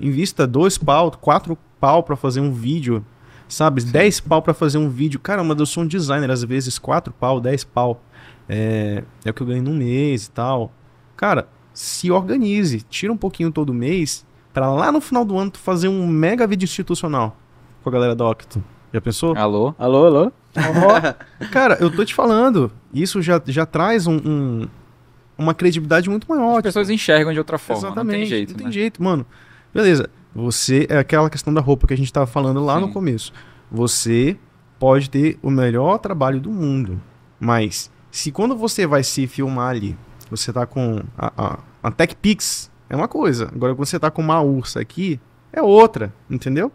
Invista dois pau, quatro pau para fazer um vídeo, sabe? Sim. 10 pau para fazer um vídeo. Caramba, eu sou um designer, às vezes 4 pau, 10 pau. É, é o que eu ganho num mês e tal. Cara, se organize, tira um pouquinho todo mês para lá no final do ano tu fazer um mega vídeo institucional com a galera da Octo. Já pensou? Alô? Alô, alô? Cara, eu tô te falando, isso já, já traz um, um uma credibilidade muito maior. As tipo.
pessoas enxergam de outra forma, Exatamente, não tem jeito. Não né? tem jeito,
mano. Beleza, você é aquela questão da roupa que a gente estava falando lá Sim. no começo. Você pode ter o melhor trabalho do mundo, mas se quando você vai se filmar ali, você tá com a, a, a Tech Pix é uma coisa. Agora quando você tá com uma ursa aqui, é outra, entendeu?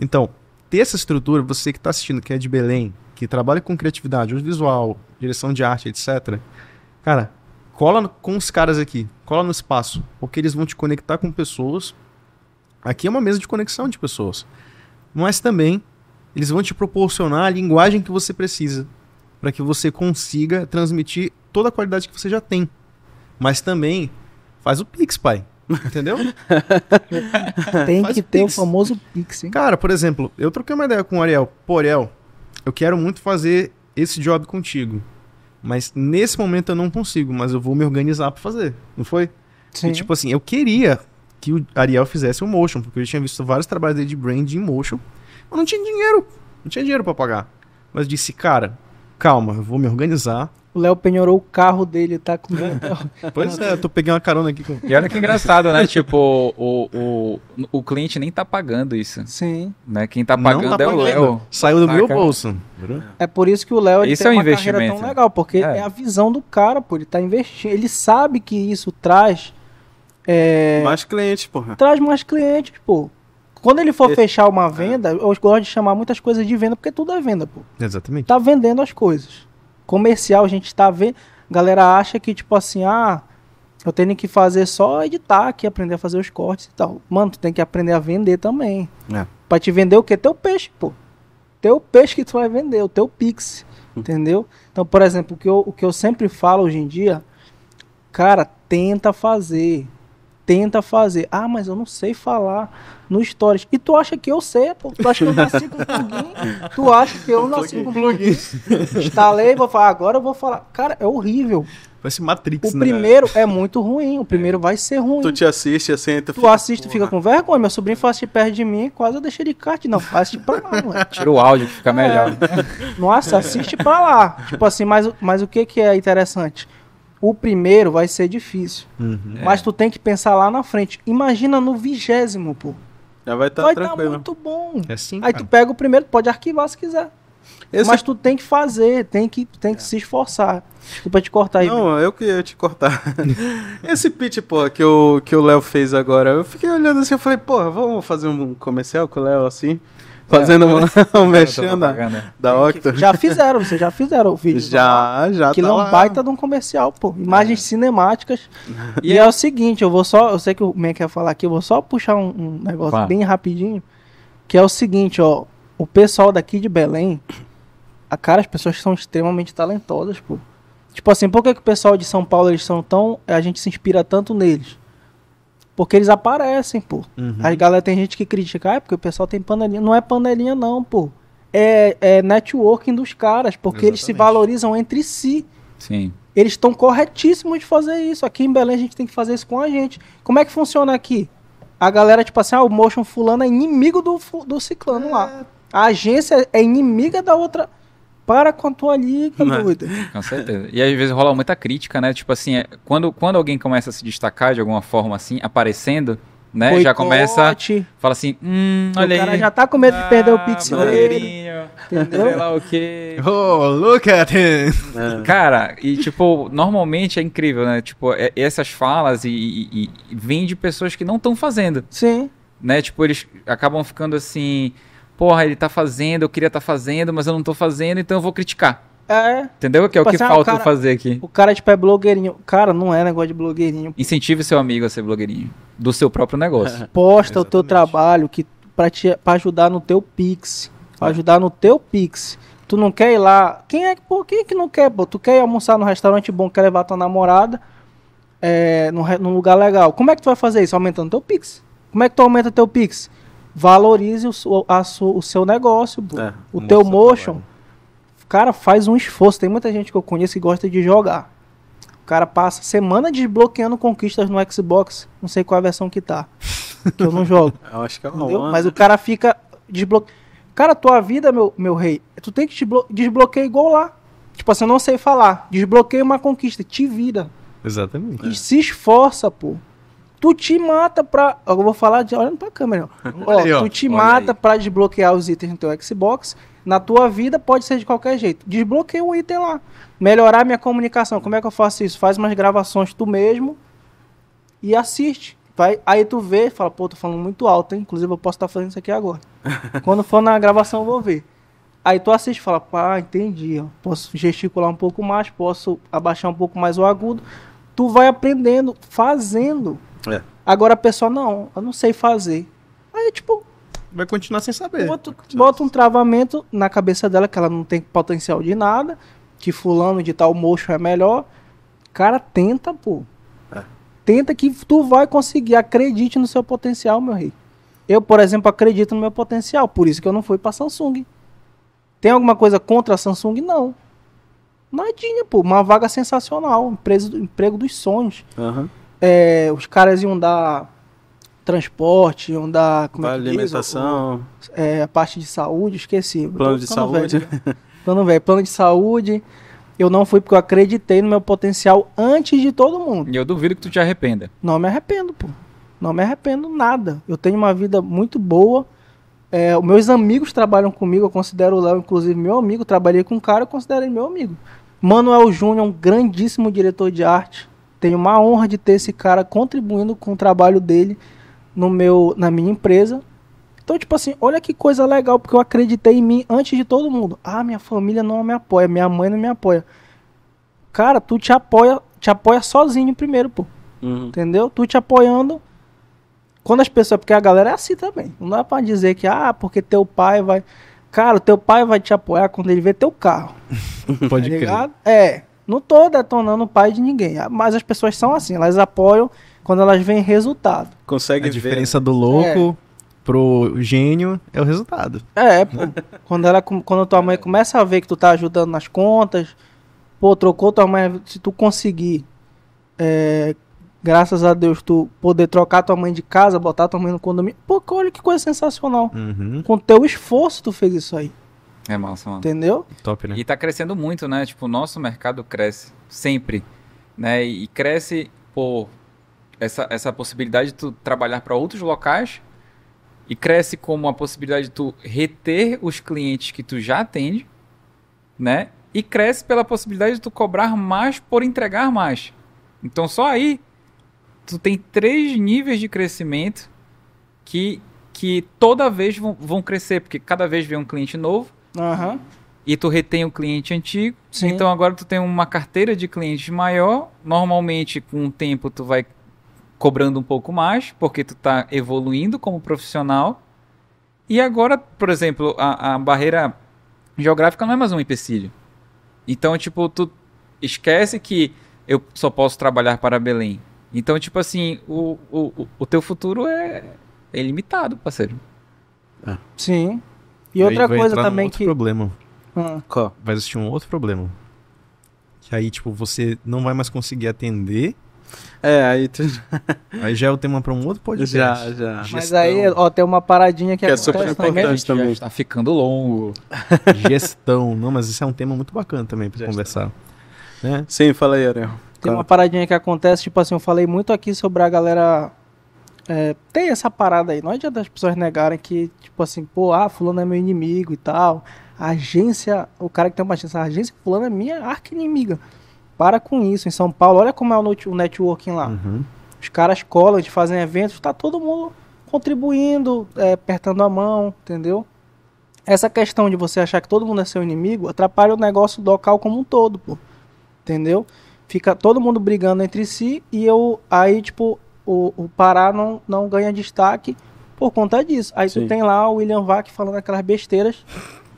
Então, ter essa estrutura, você que está assistindo, que é de Belém, que trabalha com criatividade, audiovisual, direção de arte, etc. Cara, cola com os caras aqui, cola no espaço, porque eles vão te conectar com pessoas Aqui é uma mesa de conexão de pessoas. Mas também eles vão te proporcionar a linguagem que você precisa para que você consiga transmitir toda a qualidade que você já tem. Mas também faz o Pix, pai. Entendeu? tem faz que o ter pix. o famoso Pix, hein? Cara, por exemplo, eu troquei uma ideia com o Ariel. Pô, Ariel, eu quero muito fazer esse job contigo. Mas nesse momento eu não consigo, mas eu vou me organizar para fazer. Não foi? Sim. E, tipo assim, eu queria que o Ariel fizesse o um motion, porque eu tinha visto vários trabalhos dele de branding em motion, mas não tinha dinheiro, não tinha dinheiro para pagar. Mas disse, cara, calma, eu vou me organizar. O Léo penhorou o
carro dele, tá com Pois é, eu tô
pegando uma carona aqui.
Com...
E olha que engraçado, né? tipo, o, o, o cliente nem tá pagando isso. Sim. Né? Quem tá, tá pagando tá é o Léo. Saiu do Saca. meu bolso.
É por isso que o Léo tem é um uma investimento. carreira tão legal, porque é. é. a visão do cara, pô. Ele tá investindo, ele sabe que isso traz é... Mais clientes, porra. Traz mais clientes, pô. Quando ele for fechar uma venda, é. eu gosto de chamar muitas coisas de venda, porque tudo é venda, pô. Exatamente. Tá vendendo as coisas. Comercial, a gente tá vendo. Galera acha que, tipo assim, ah, eu tenho que fazer só editar aqui, aprender a fazer os cortes e tal. Mano, tu tem que aprender a vender também. É. Pra te vender o quê? Teu peixe, pô. Teu peixe que tu vai vender, o teu pix. Hum. Entendeu? Então, por exemplo, o que, eu, o que eu sempre falo hoje em dia, cara, tenta fazer tenta fazer. Ah, mas eu não sei falar no Stories. E tu acha que eu sei, pô? Tu acha que eu nasci com plugin? Tu acha que eu nasci com plugin? Instalei, vou falar, agora eu vou falar. Cara, é horrível. Parece Matrix, o né? O primeiro é muito ruim, o primeiro é. vai ser ruim. Tu
te assiste, assenta... Tu
assiste, fica com vergonha. Meu sobrinho faz assiste perto de mim, quase eu deixei de carte. Não, assiste pra lá, mano.
Tira
o áudio que fica é. melhor. É.
Nossa, assiste pra lá. Tipo assim, mas, mas o que que é interessante? o primeiro vai ser difícil.
Uhum, mas
tu tem que pensar lá na frente. Imagina no vigésimo, pô. Já vai estar tá vai tá tranquilo. Vai tá muito bom. É assim, Aí cara. tu pega o primeiro, pode arquivar se quiser. Esse... Mas tu tem que fazer, tem que, tem que é. se esforçar. Desculpa te cortar
aí. Não, bem. eu que ia te cortar. Esse pitch, pô, que o que o Léo fez agora, eu fiquei olhando assim, eu falei, porra, vamos fazer um comercial com o Léo assim. Fazendo é, um, mexendo né?
da, da Octo. Já fizeram, vocês já fizeram o vídeo. Já, já. Que tá é um baita de um comercial, pô. Imagens é. cinemáticas. E, e é... o seguinte, eu vou só. Eu sei que o Mac quer falar aqui, eu vou só puxar um, um negócio bem rapidinho. Que é o seguinte, ó. O pessoal daqui de Belém, a cara, as pessoas são extremamente talentosas, pô. Tipo assim, por que, que o pessoal de São Paulo eles são tão. A gente se inspira tanto neles? Porque eles aparecem, pô. Uhum. galera tem gente que critica, ah, é porque o pessoal tem panelinha. Não é panelinha, não, pô. É, é networking dos caras, porque Exatamente. eles se valorizam entre si. Sim. Eles estão corretíssimos de fazer isso. Aqui em Belém a gente tem que fazer isso com a gente. Como é que funciona aqui? A galera, tipo assim, ah, o Motion Fulano é inimigo do, do Ciclano é... lá. A agência é inimiga da outra para com a tua liga, doido.
Com certeza. E às vezes rola muita crítica, né? Tipo assim, é, quando, quando alguém começa a se destacar de alguma forma assim, aparecendo, né? Boicote. Já começa. Fala assim, hum,
olha aí. O cara já tá com medo de perder o ah, pix dele. Né?
Entendeu? lá o quê. Oh, look at him. É. Cara, e tipo, normalmente é incrível, né? Tipo, é, essas falas e, e, e vêm de pessoas que não estão fazendo. Sim. Né? Tipo, eles acabam ficando assim porra, ele tá fazendo, eu queria estar tá fazendo, mas eu não tô fazendo, então eu vou criticar. É. Entendeu? Que é o tipo que assim, ah, falta cara, fazer aqui. O cara, tipo, é blogueirinho. Cara, não é negócio de blogueirinho. Incentive seu amigo a ser blogueirinho. Do seu próprio negócio.
Posta o teu trabalho que pra, te, pra ajudar no teu Pix. Pra é. ajudar no teu Pix. Tu não quer ir lá. Quem é por que, é que não quer, pô? Tu quer ir almoçar num restaurante bom, quer levar tua namorada é, num, num lugar legal. Como é que tu vai fazer isso? Aumentando teu Pix. Como é que tu aumenta teu Pix? valorize o, a, o seu negócio, é, o teu motion. Trabalho. Cara, faz um esforço. Tem muita gente que eu conheço que gosta de jogar. O cara passa semana desbloqueando conquistas no Xbox. Não sei qual a versão que tá. Que eu não jogo. eu acho que é uma one, Mas o cara fica desbloqueando. Cara, tua vida, meu, meu rei, tu tem que desbloquear igual lá. Tipo assim, eu não sei falar. Desbloqueia uma conquista. Te vira.
Exatamente. E
é. se esforça, pô. Tu te mata pra. Eu vou falar de, olhando pra câmera. Ó, aí, ó tu te mata aí. pra desbloquear os itens no teu Xbox. Na tua vida pode ser de qualquer jeito. Desbloqueia o item lá. Melhorar minha comunicação. Como é que eu faço isso? Faz umas gravações tu mesmo e assiste. Vai, aí tu vê e fala, pô, tô falando muito alto, hein? Inclusive eu posso estar tá fazendo isso aqui agora. Quando for na gravação eu vou ver. Aí tu assiste e fala, pá, entendi. Ó. Posso gesticular um pouco mais, posso abaixar um pouco mais o agudo. Tu vai aprendendo, fazendo. É. Agora a pessoa, não, eu não sei fazer. Aí, tipo. Vai continuar sem saber. Bota, bota um travamento na cabeça dela que ela não tem potencial de nada, que fulano de tal mocho é melhor. Cara, tenta, pô. É. Tenta que tu vai conseguir. Acredite no seu potencial, meu rei. Eu, por exemplo, acredito no meu potencial, por isso que eu não fui pra Samsung. Tem alguma coisa contra a Samsung? Não. Nadinha, pô. Uma vaga sensacional. Empresa, emprego dos sonhos. Uhum é, os caras iam dar transporte, iam dar. Como vale é que alimentação. Diz? O, é, a parte de saúde, esqueci. Plano
de
saúde. Velho, né?
plano velho, plano de saúde. Eu não fui porque eu acreditei no meu potencial antes de todo mundo.
E eu duvido que tu te arrependa.
Não me arrependo, pô. Não me arrependo nada. Eu tenho uma vida muito boa. É, os meus amigos trabalham comigo, eu considero o Léo, inclusive, meu amigo. Trabalhei com um cara, eu considero ele meu amigo. Manuel Júnior, é um grandíssimo diretor de arte tenho uma honra de ter esse cara contribuindo com o trabalho dele no meu, na minha empresa. Então, tipo assim, olha que coisa legal, porque eu acreditei em mim antes de todo mundo. Ah, minha família não me apoia, minha mãe não me apoia. Cara, tu te apoia, te apoia sozinho primeiro, pô. Uhum. Entendeu? Tu te apoiando. Quando as pessoas. Porque a galera é assim também. Não dá pra dizer que, ah, porque teu pai vai. Cara, teu pai vai te apoiar quando ele vê teu carro.
Pode tá crer.
É. Não tô detonando o pai de ninguém, mas as pessoas são assim, elas apoiam quando elas veem resultado.
Consegue a né? diferença do louco é. pro gênio é o resultado.
É, pô, quando ela quando tua mãe começa a ver que tu tá ajudando nas contas, pô, trocou tua mãe, se tu conseguir é, graças a Deus, tu poder trocar tua mãe de casa, botar tua mãe no condomínio. Pô, olha que coisa sensacional. Uhum. Com teu esforço, tu fez isso aí.
É massa, mano. Entendeu? Top, né? E tá crescendo muito, né? Tipo, o nosso mercado cresce sempre, né? E cresce por essa, essa possibilidade de tu trabalhar para outros locais e cresce como a possibilidade de tu reter os clientes que tu já atende, né? E cresce pela possibilidade de tu cobrar mais por entregar mais. Então só aí tu tem três níveis de crescimento que que toda vez vão, vão crescer, porque cada vez vem um cliente novo, Uhum. E tu retém o cliente antigo. Sim. Então agora tu tem uma carteira de clientes maior. Normalmente, com o tempo, tu vai cobrando um pouco mais, porque tu está evoluindo como profissional. E agora, por exemplo, a, a barreira geográfica não é mais um empecilho. Então, tipo, tu esquece que eu só posso trabalhar para Belém. Então, tipo assim, o, o, o teu futuro é, é limitado, parceiro.
Ah. Sim. E, outra vai coisa também outro que. problema. Ah, vai existir um outro problema. Que aí, tipo, você não vai mais conseguir atender. É, aí tu... aí já é o tema pra um outro podcast. Já, já. Mas
aí, ó, tem uma paradinha que, que é super importante
também. também. Tá ficando longo. Gestão. Não, mas esse é um tema muito bacana também pra Gestão. conversar. Né? Sim, fala aí, Ariel. Tem claro.
uma paradinha que acontece, tipo assim, eu falei muito aqui sobre a galera é, tem essa parada aí. Não adianta as pessoas negarem que, tipo assim, pô, ah, fulano é meu inimigo e tal. A agência, o cara que tem uma agência, a agência fulano é minha arca inimiga Para com isso. Em São Paulo, olha como é o networking lá. Uhum. Os caras colam, eles fazem eventos, tá todo mundo contribuindo, é, apertando a mão, entendeu? Essa questão de você achar que todo mundo é seu inimigo atrapalha o negócio local como um todo, pô. Entendeu? Fica todo mundo brigando entre si e eu aí, tipo, o, o Pará não, não ganha destaque por conta disso. Aí Sim. tu tem lá o William Vac falando aquelas besteiras,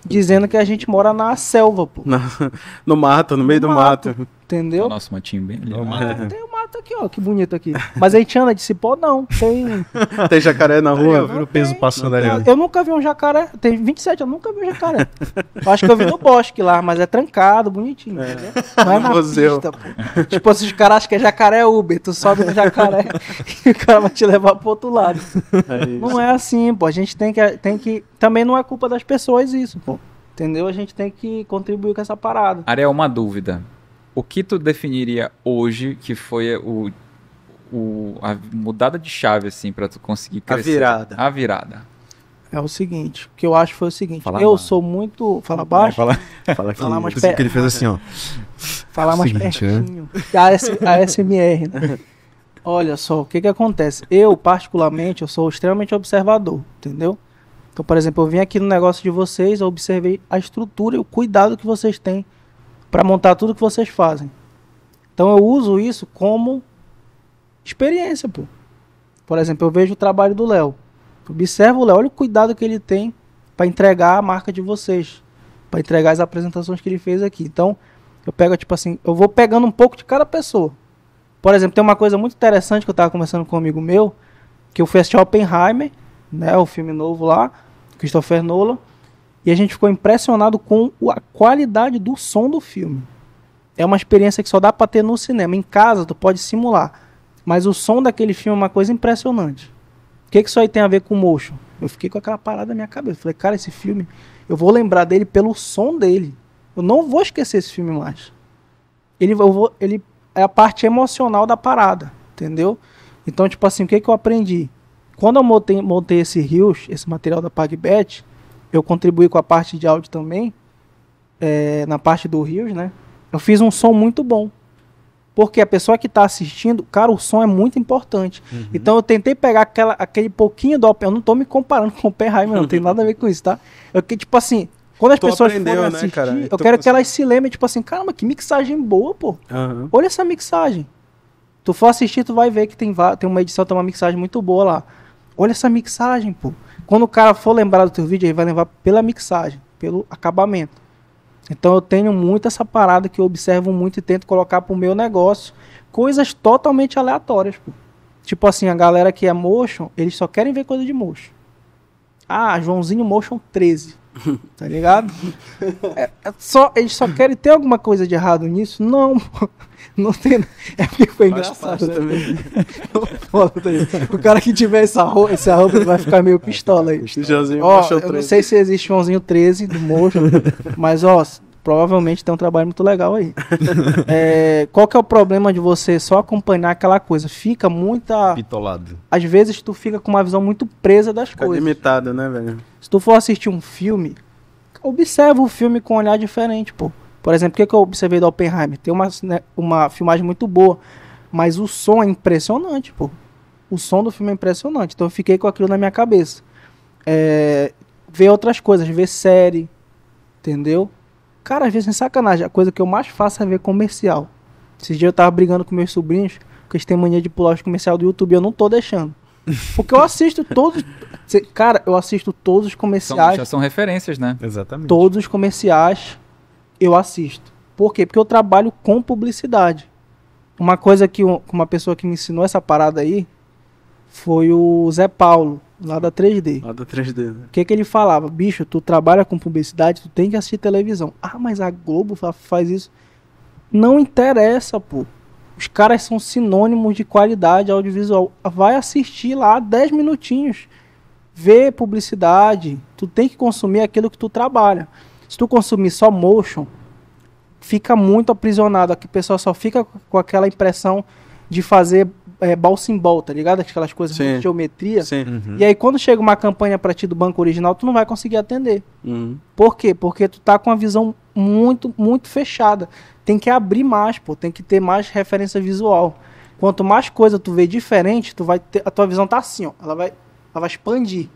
dizendo que a gente mora na selva, pô. no mato, no meio no do mato. mato. Entendeu? Nossa, matinho
bem ali. É, tem
tá aqui, ó, que bonito aqui. Mas a gente anda de cipó, não. Tem.
tem jacaré na rua? Eu vi o peso passando ali. Eu,
eu nunca vi um jacaré. Tem 27, eu nunca vi um jacaré. Eu acho que eu vi no bosque lá, mas é trancado, bonitinho. É. Não é na Museu. pista, pô. Tipo, os caras acham que é jacaré Uber. Tu sobe no jacaré e o cara vai te levar pro outro lado.
É não é
assim, pô. A gente tem que, tem que. Também não é culpa das pessoas isso, pô. Entendeu? A gente tem que contribuir com essa parada.
Ariel, uma dúvida o que tu definiria hoje que foi o, o a mudada de chave, assim, para tu conseguir crescer? A virada. A virada.
É o seguinte, o que eu acho foi o seguinte, fala eu sou muito... Fala baixo? Fala,
fala,
que, Falar mais perto. que ele fez
assim, ó. Falar mais seguinte, né? pertinho.
É? A, S, a SMR, né? Olha só, o que que acontece? Eu, particularmente, eu sou extremamente observador, entendeu? Então, por exemplo, eu vim aqui no negócio de vocês, eu observei a estrutura e o cuidado que vocês têm para montar tudo que vocês fazem. Então eu uso isso como experiência, pô. Por exemplo, eu vejo o trabalho do Léo. observo o Léo, olha o cuidado que ele tem para entregar a marca de vocês, para entregar as apresentações que ele fez aqui. Então, eu pego tipo assim, eu vou pegando um pouco de cada pessoa. Por exemplo, tem uma coisa muito interessante que eu estava conversando com um amigo meu, que eu fui assistir Oppenheimer, né, o filme novo lá, Christopher Nolan e a gente ficou impressionado com a qualidade do som do filme. É uma experiência que só dá para ter no cinema. Em casa tu pode simular, mas o som daquele filme é uma coisa impressionante. O que, que isso aí tem a ver com motion? Eu fiquei com aquela parada na minha cabeça. Falei, cara, esse filme, eu vou lembrar dele pelo som dele. Eu não vou esquecer esse filme mais. Ele, eu vou, ele é a parte emocional da parada, entendeu? Então, tipo assim, o que, que eu aprendi? Quando eu montei, montei esse Rios, esse material da PagBet, eu contribuí com a parte de áudio também, é, na parte do Rios, né? Eu fiz um som muito bom. Porque a pessoa que está assistindo, cara, o som é muito importante. Uhum. Então eu tentei pegar aquela, aquele pouquinho do Eu não estou me comparando com o Oppenheimer, não tem nada a ver com isso, tá? Eu que, tipo assim, quando as tu pessoas forem né, assistir, cara? eu quero que elas se lembrem, tipo assim, caramba, que mixagem boa, pô. Uhum. Olha essa mixagem. Tu for assistir, tu vai ver que tem, tem uma edição, tem uma mixagem muito boa lá. Olha essa mixagem, pô. Quando o cara for lembrar do teu vídeo, ele vai lembrar pela mixagem, pelo acabamento. Então eu tenho muito essa parada que eu observo muito e tento colocar pro meu negócio coisas totalmente aleatórias, pô. Tipo assim, a galera que é motion, eles só querem ver coisa de motion. Ah, Joãozinho Motion 13. Tá ligado? É, é só, eles só querem ter alguma coisa de errado nisso? Não. Não tem. É porque foi engraçado né? também. o cara que tiver essa roupa, vai ficar meio pistola aí. Joãozinho ó, eu 13. não sei se existe Joãozinho 13 do Mojo, mas ó, provavelmente tem um trabalho muito legal aí. é, qual que é o problema de você só acompanhar aquela coisa? Fica muita.
Pitolado.
Às vezes tu fica com uma visão muito presa das fica coisas. Limitada, né, velho? Se tu for assistir um filme, observa o filme com um olhar diferente, pô. Por exemplo, o que, eu observei do Oppenheimer? Tem uma, né, uma filmagem muito boa, mas o som é impressionante, pô. O som do filme é impressionante. Então eu fiquei com aquilo na minha cabeça. É, ver outras coisas, ver série, entendeu? Cara, às vezes é sacanagem. A coisa que eu mais faço é ver comercial. Esses dias eu tava brigando com meus sobrinhos, porque eles têm mania de pular os comercial do YouTube, eu não tô deixando. Porque eu assisto todos. Cara, eu assisto todos os comerciais. São, já
são referências, né? Exatamente.
Todos os comerciais eu assisto. Por quê? Porque eu trabalho com publicidade. Uma coisa que uma pessoa que me ensinou essa parada aí foi o Zé Paulo, lá da 3D. Lá da 3D, né? O que, que ele falava? Bicho, tu trabalha com publicidade, tu tem que assistir televisão. Ah, mas a Globo faz isso. Não interessa, pô. Os caras são sinônimos de qualidade audiovisual. Vai assistir lá 10 minutinhos. Vê publicidade. Tu tem que consumir aquilo que tu trabalha. Se tu consumir só motion, fica muito aprisionado. Aqui o pessoal só fica com aquela impressão de fazer é, balsimbol, tá ligado? Aquelas coisas Sim. de geometria. Sim. Uhum. E aí, quando chega uma campanha para ti do banco original, tu não vai conseguir atender. Uhum. Por quê? Porque tu tá com uma visão muito, muito fechada. Tem que abrir mais, pô. Tem que ter mais referência visual. Quanto mais coisa tu vê diferente, tu vai ter, a tua visão tá assim, ó. Ela vai, ela vai expandir.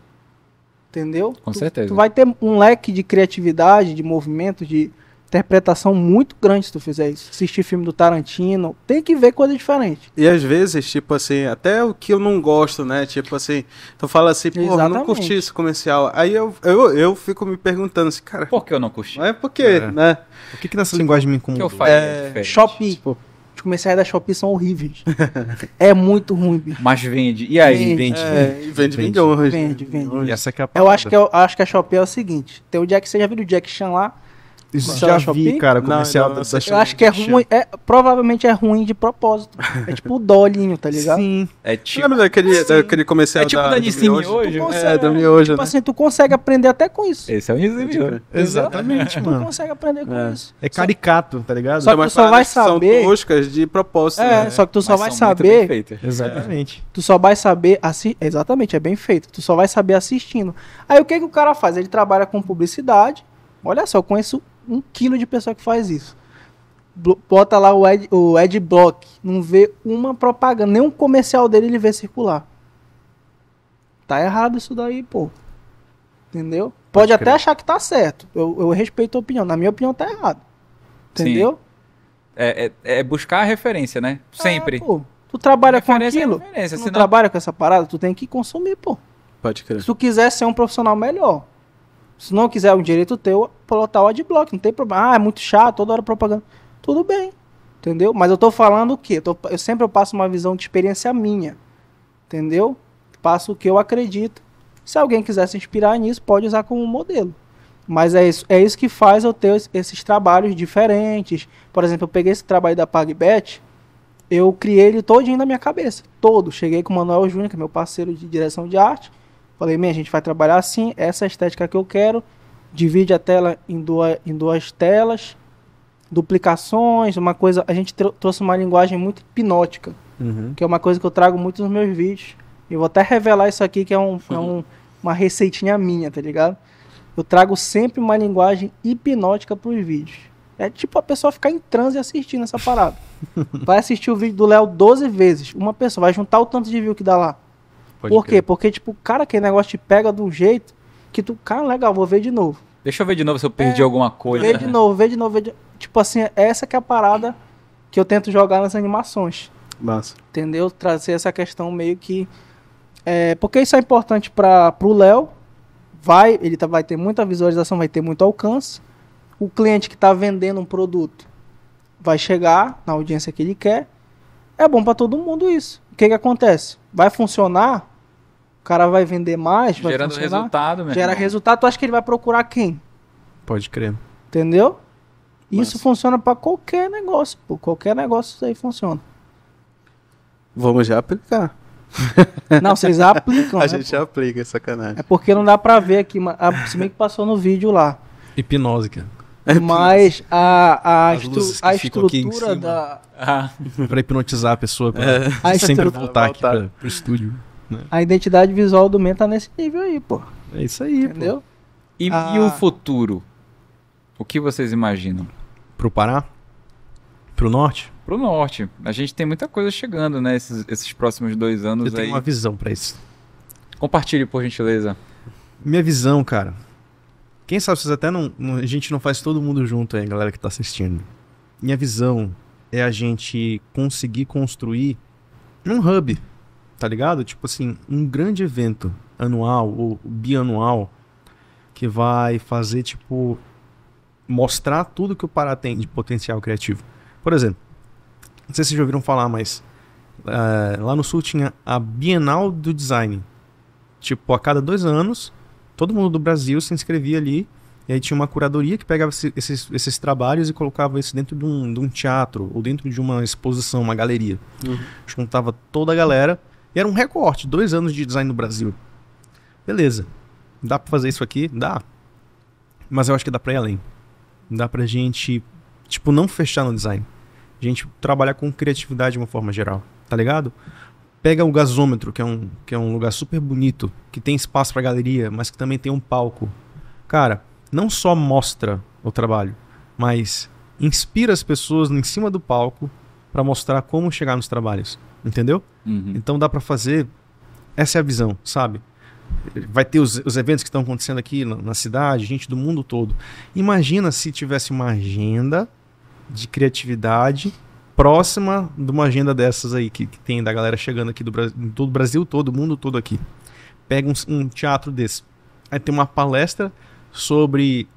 Entendeu? Com tu, certeza. Tu vai ter um leque de criatividade, de movimento, de interpretação muito grande se tu fizer isso. Assistir filme do Tarantino, tem que ver coisa diferente.
E às vezes, tipo assim, até o que eu não gosto, né? Tipo assim, tu fala assim, pô, não curti esse comercial. Aí eu, eu, eu fico me perguntando assim, cara. Por que eu não
curti? É porque, é. né? O que que nessa tipo, linguagem me incomoda? Que eu faço é Shopping. Tipo, os comerciais da Shopee são horríveis. é muito ruim, bicho.
Mas vende. E aí? Vende. Vende, é, é vende, vende,
vende, hoje.
Vende, vende. E essa é a parada. Eu acho que, eu, é
acho que a Shopee é o seguinte. Tem o Jack, você já viu o Jack Chan lá?
Isso já vi, cara, comercial não, não, da, da Eu acho que é ruim,
é, provavelmente é ruim de propósito. É tipo o Dolinho, tá ligado? Sim.
É tipo. Lembra daquele, é é sim. daquele comercial é tipo da, da Nissin hoje? Né? Consegue, é, da né? Miojo, tipo né? assim,
tu consegue aprender até com isso. Esse é o tipo, Nissin né?
Exatamente,
mano. Tu consegue aprender com é. isso. É caricato, tá ligado? Só então, que tu só vai
saber... São toscas de propósito. É, só que tu só vai saber... É. Exatamente.
Tu só vai saber... Exatamente, é bem feito. Tu só vai saber assistindo. Aí o que que o cara faz? Ele trabalha com publicidade. Olha só, eu conheço um quilo de pessoa que faz isso. Bota lá o, Ed o Block não vê uma propaganda, nem um comercial dele ele vê circular. Tá errado isso daí, pô. Entendeu? Pode, Pode até achar que tá certo. Eu, eu respeito a opinião. Na minha opinião, tá errado.
Entendeu? É, é, é, buscar a referência, né? É, Sempre. É, pô,
tu trabalha com é aquilo, é tu não senão... trabalha com essa parada, tu tem que consumir, pô. Pode crer. Se tu quiser ser um profissional melhor, se não quiser um direito teu, plotar o adblock, não tem problema. Ah, é muito chato, toda hora propaganda. Tudo bem, entendeu? Mas eu tô falando o quê? Eu, tô, eu sempre eu passo uma visão de experiência minha, entendeu? Passo o que eu acredito. Se alguém quiser se inspirar nisso, pode usar como modelo. Mas é isso, é isso que faz eu ter esses trabalhos diferentes. Por exemplo, eu peguei esse trabalho da PagBet, eu criei ele todinho na minha cabeça, todo. Cheguei com o Manuel Júnior, que é meu parceiro de direção de arte, Falei, minha, a gente vai trabalhar assim, essa é estética que eu quero. Divide a tela em duas, em duas telas, duplicações, uma coisa. A gente trouxe uma linguagem muito hipnótica, uhum. que é uma coisa que eu trago muito nos meus vídeos. E vou até revelar isso aqui, que é, um, é um, uma receitinha minha, tá ligado? Eu trago sempre uma linguagem hipnótica para os vídeos. É tipo a pessoa ficar em transe assistindo essa parada. Vai assistir o vídeo do Léo 12 vezes. Uma pessoa vai juntar o tanto de view que dá lá. Pode Por quê? Crer. Porque, tipo, cara, aquele negócio te pega de um jeito que tu, cara, legal, vou ver de novo.
Deixa eu ver de novo se eu perdi é, alguma coisa. Vê de
novo, vê de novo, vê de... Tipo assim, essa que é a parada que eu tento jogar nas animações. Massa. Entendeu? Trazer essa questão meio que. É, porque isso é importante para o Léo. Vai, ele tá, vai ter muita visualização, vai ter muito alcance. O cliente que está vendendo um produto vai chegar na audiência que ele quer. É bom para todo mundo isso. O que, que acontece? Vai funcionar cara vai vender mais, vai Gerando funcionar. resultado mesmo. Gera resultado, tu acha que ele vai procurar quem? Pode crer. Entendeu? Isso funciona para qualquer negócio, pô. Qualquer negócio isso aí funciona.
Vamos já aplicar. Não, vocês aplicam. a né, gente
pô? aplica, é sacanagem. É porque não dá pra ver aqui, ah, se bem que passou no vídeo lá. Hipnose, cara.
Mas
a, a, a estrutura da. Ah.
pra hipnotizar a pessoa, pra é. sempre voltar, voltar aqui pra, pro estúdio. Né?
A identidade visual do Men tá nesse nível aí, pô.
É isso aí, Entendeu? Pô. E, ah. e o futuro? O que vocês imaginam? Pro Pará? Pro norte? Pro norte. A gente tem muita coisa chegando, né? Esses, esses próximos dois anos Eu aí. tenho uma visão para isso. Compartilhe, por gentileza. Minha visão, cara. Quem sabe vocês até não, não, A gente
não faz todo mundo junto aí, galera que tá assistindo. Minha visão é a gente conseguir construir um hub tá ligado? Tipo assim, um grande evento anual ou bianual que vai fazer, tipo, mostrar tudo que o Pará tem de potencial criativo. Por exemplo, não sei se vocês já ouviram falar, mas uh, lá no Sul tinha a Bienal do Design. Tipo, a cada dois anos, todo mundo do Brasil se inscrevia ali e aí tinha uma curadoria que pegava esses, esses trabalhos e colocava isso dentro de um, de um teatro ou dentro de uma exposição, uma galeria. Uhum. Juntava toda a galera e era um recorte, dois anos de design no Brasil. Beleza. Dá para fazer isso aqui? Dá. Mas eu acho que dá pra ir além. Dá pra gente, tipo, não fechar no design. A gente trabalhar com criatividade de uma forma geral, tá ligado? Pega o gasômetro, que é um, que é um lugar super bonito, que tem espaço pra galeria, mas que também tem um palco. Cara, não só mostra o trabalho, mas inspira as pessoas em cima do palco para mostrar como chegar nos trabalhos. Entendeu? Uhum. Então dá para fazer. Essa é a visão, sabe? Vai ter os, os eventos que estão acontecendo aqui na, na cidade, gente do mundo todo. Imagina se tivesse uma agenda de criatividade próxima de uma agenda dessas aí que, que tem da galera chegando aqui do Brasil, todo do Brasil todo, mundo todo aqui. Pega um, um, teatro desse. Aí tem uma palestra sobre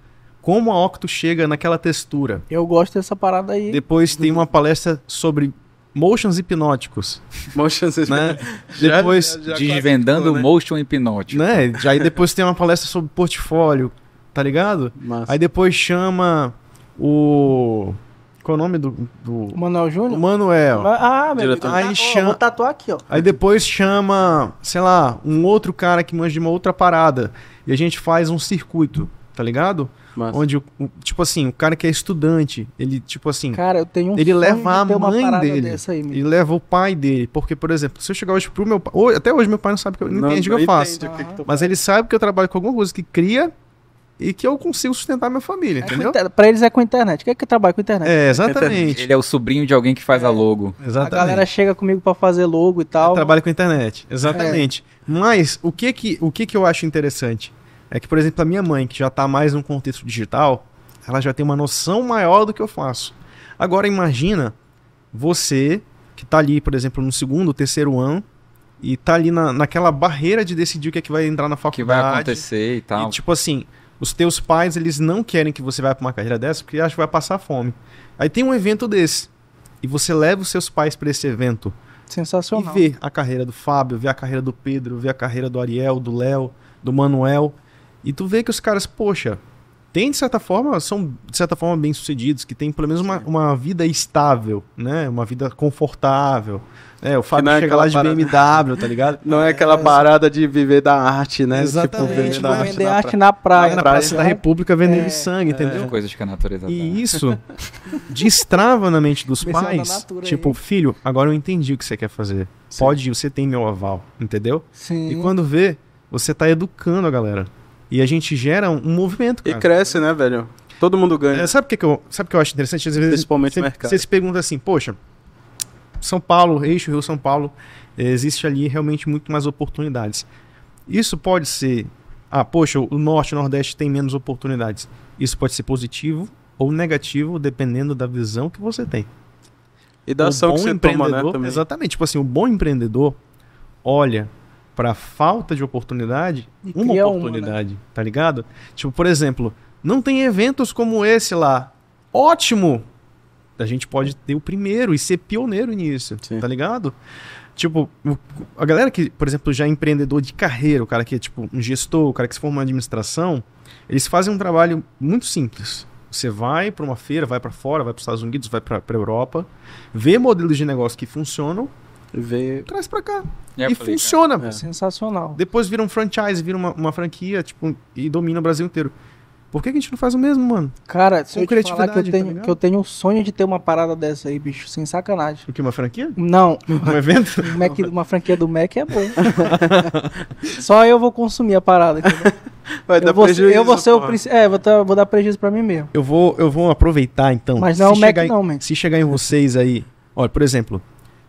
como a Octo chega naquela textura.
Eu gosto dessa parada aí.
Depois tem uma palestra sobre motions hipnóticos. Motions né? depois já, já Desvendando tudo, né? motion hipnótico. Né? Aí depois tem uma palestra sobre portfólio, tá ligado? Massa. Aí depois chama o. Qual é o nome do. do... Manuel Júnior? Manuel. Ah, ah meu Diretor. Aí ah, chama... Vou
tatuar aqui, ó.
Aí depois chama, sei lá, um outro cara que manja de uma outra parada. E a gente faz um circuito, tá ligado? Mas... Onde, o, o, tipo assim, o cara que é estudante, ele, tipo assim.
Cara, eu tenho um Ele leva a mãe dele.
Aí, ele leva o pai dele. Porque, por exemplo, se eu chegar hoje pro meu pai. até hoje meu pai não sabe que eu não, não entende o que eu faço. Que que mas ele sabe que eu trabalho com alguma coisa que cria e que eu consigo sustentar minha família, é entendeu?
Pra eles é com a internet. Quem é que trabalha com a internet? É, exatamente. Ele
é o sobrinho de alguém que faz é, a logo. Exatamente. A galera
chega comigo para fazer logo e tal. Trabalha
com a internet, exatamente.
É. Mas o que que, o que que eu acho interessante? É que, por exemplo, a minha mãe, que já está mais num contexto digital, ela já tem uma noção maior do que eu faço. Agora imagina você que está ali, por exemplo, no segundo, terceiro ano e está ali na, naquela barreira de decidir o que é que vai entrar na faculdade. Que vai acontecer e tal. E, tipo assim, os teus pais, eles não querem que você vá para uma carreira dessa porque acham que vai passar fome. Aí tem um evento desse e você leva os seus pais para esse evento. Sensacional. E ver a carreira do Fábio, ver a carreira do Pedro, ver a carreira do Ariel, do Léo, do Manuel. E tu vê que os caras, poxa, tem de certa forma, são de certa forma bem-sucedidos, que tem pelo menos uma, uma vida estável, né? Uma vida confortável. É, o Fábio é chega lá de parada... BMW, tá ligado?
Não é aquela é, parada de viver da
arte, né? Tipo, Exatamente. Tipo, vender, da arte, vender na arte, na praia. Na Praça da República vendendo é, sangue, entendeu? É. Coisas que a natureza E tá. isso destrava na mente dos pais. Tipo, aí. filho, agora eu entendi o que você quer fazer. Sim. Pode ir, você tem meu aval, entendeu? Sim. E quando vê, você tá educando a galera. E a gente gera um, movimento, cara. E cresce, né, velho? Todo mundo ganha. É, sabe o que, que, eu, sabe que eu acho interessante? Às vezes, Principalmente você, mercado. Você se pergunta assim, poxa, São Paulo, eixo Rio-São Paulo, existe ali realmente muito mais oportunidades. Isso pode ser, ah, poxa, o Norte e o Nordeste tem menos oportunidades. Isso pode ser positivo ou negativo, dependendo da visão que você tem. E da o ação que você toma, né, também. Exatamente. Tipo assim, o bom empreendedor olha para falta de oportunidade, e uma oportunidade, uma, né? tá ligado? Tipo, por exemplo, não tem eventos como esse lá. Ótimo! A gente pode ter o primeiro e ser pioneiro nisso, Sim. tá ligado? Tipo, a galera que, por exemplo, já é empreendedor de carreira, o cara que é tipo um gestor, o cara que se forma em administração, eles fazem um trabalho muito simples. Você vai para uma feira, vai para fora, vai para os Estados Unidos, vai para a Europa, vê modelos de negócio que funcionam traz
pra cá. e falei, funciona. mano É.
Sensacional. Depois vira um franchise, vira uma, uma franquia, tipo, e domina o Brasil inteiro. Por que, que a gente não faz o mesmo, mano?
Cara, se Com eu te falar que eu, tá tenho, tá que eu tenho um sonho de ter uma parada dessa aí, bicho, sem sacanagem. O que, uma franquia? Não. Um evento? Um Mac, uma franquia do Mac é bom. Só eu vou consumir a parada, eu vou, prejuízo. Eu vou ser porra. o É, vou, tá, vou, dar prejuízo pra mim mesmo.
Eu vou, eu vou aproveitar, então. Mas não é o Mac, em, não, man. Se chegar em vocês aí. Olha, por exemplo,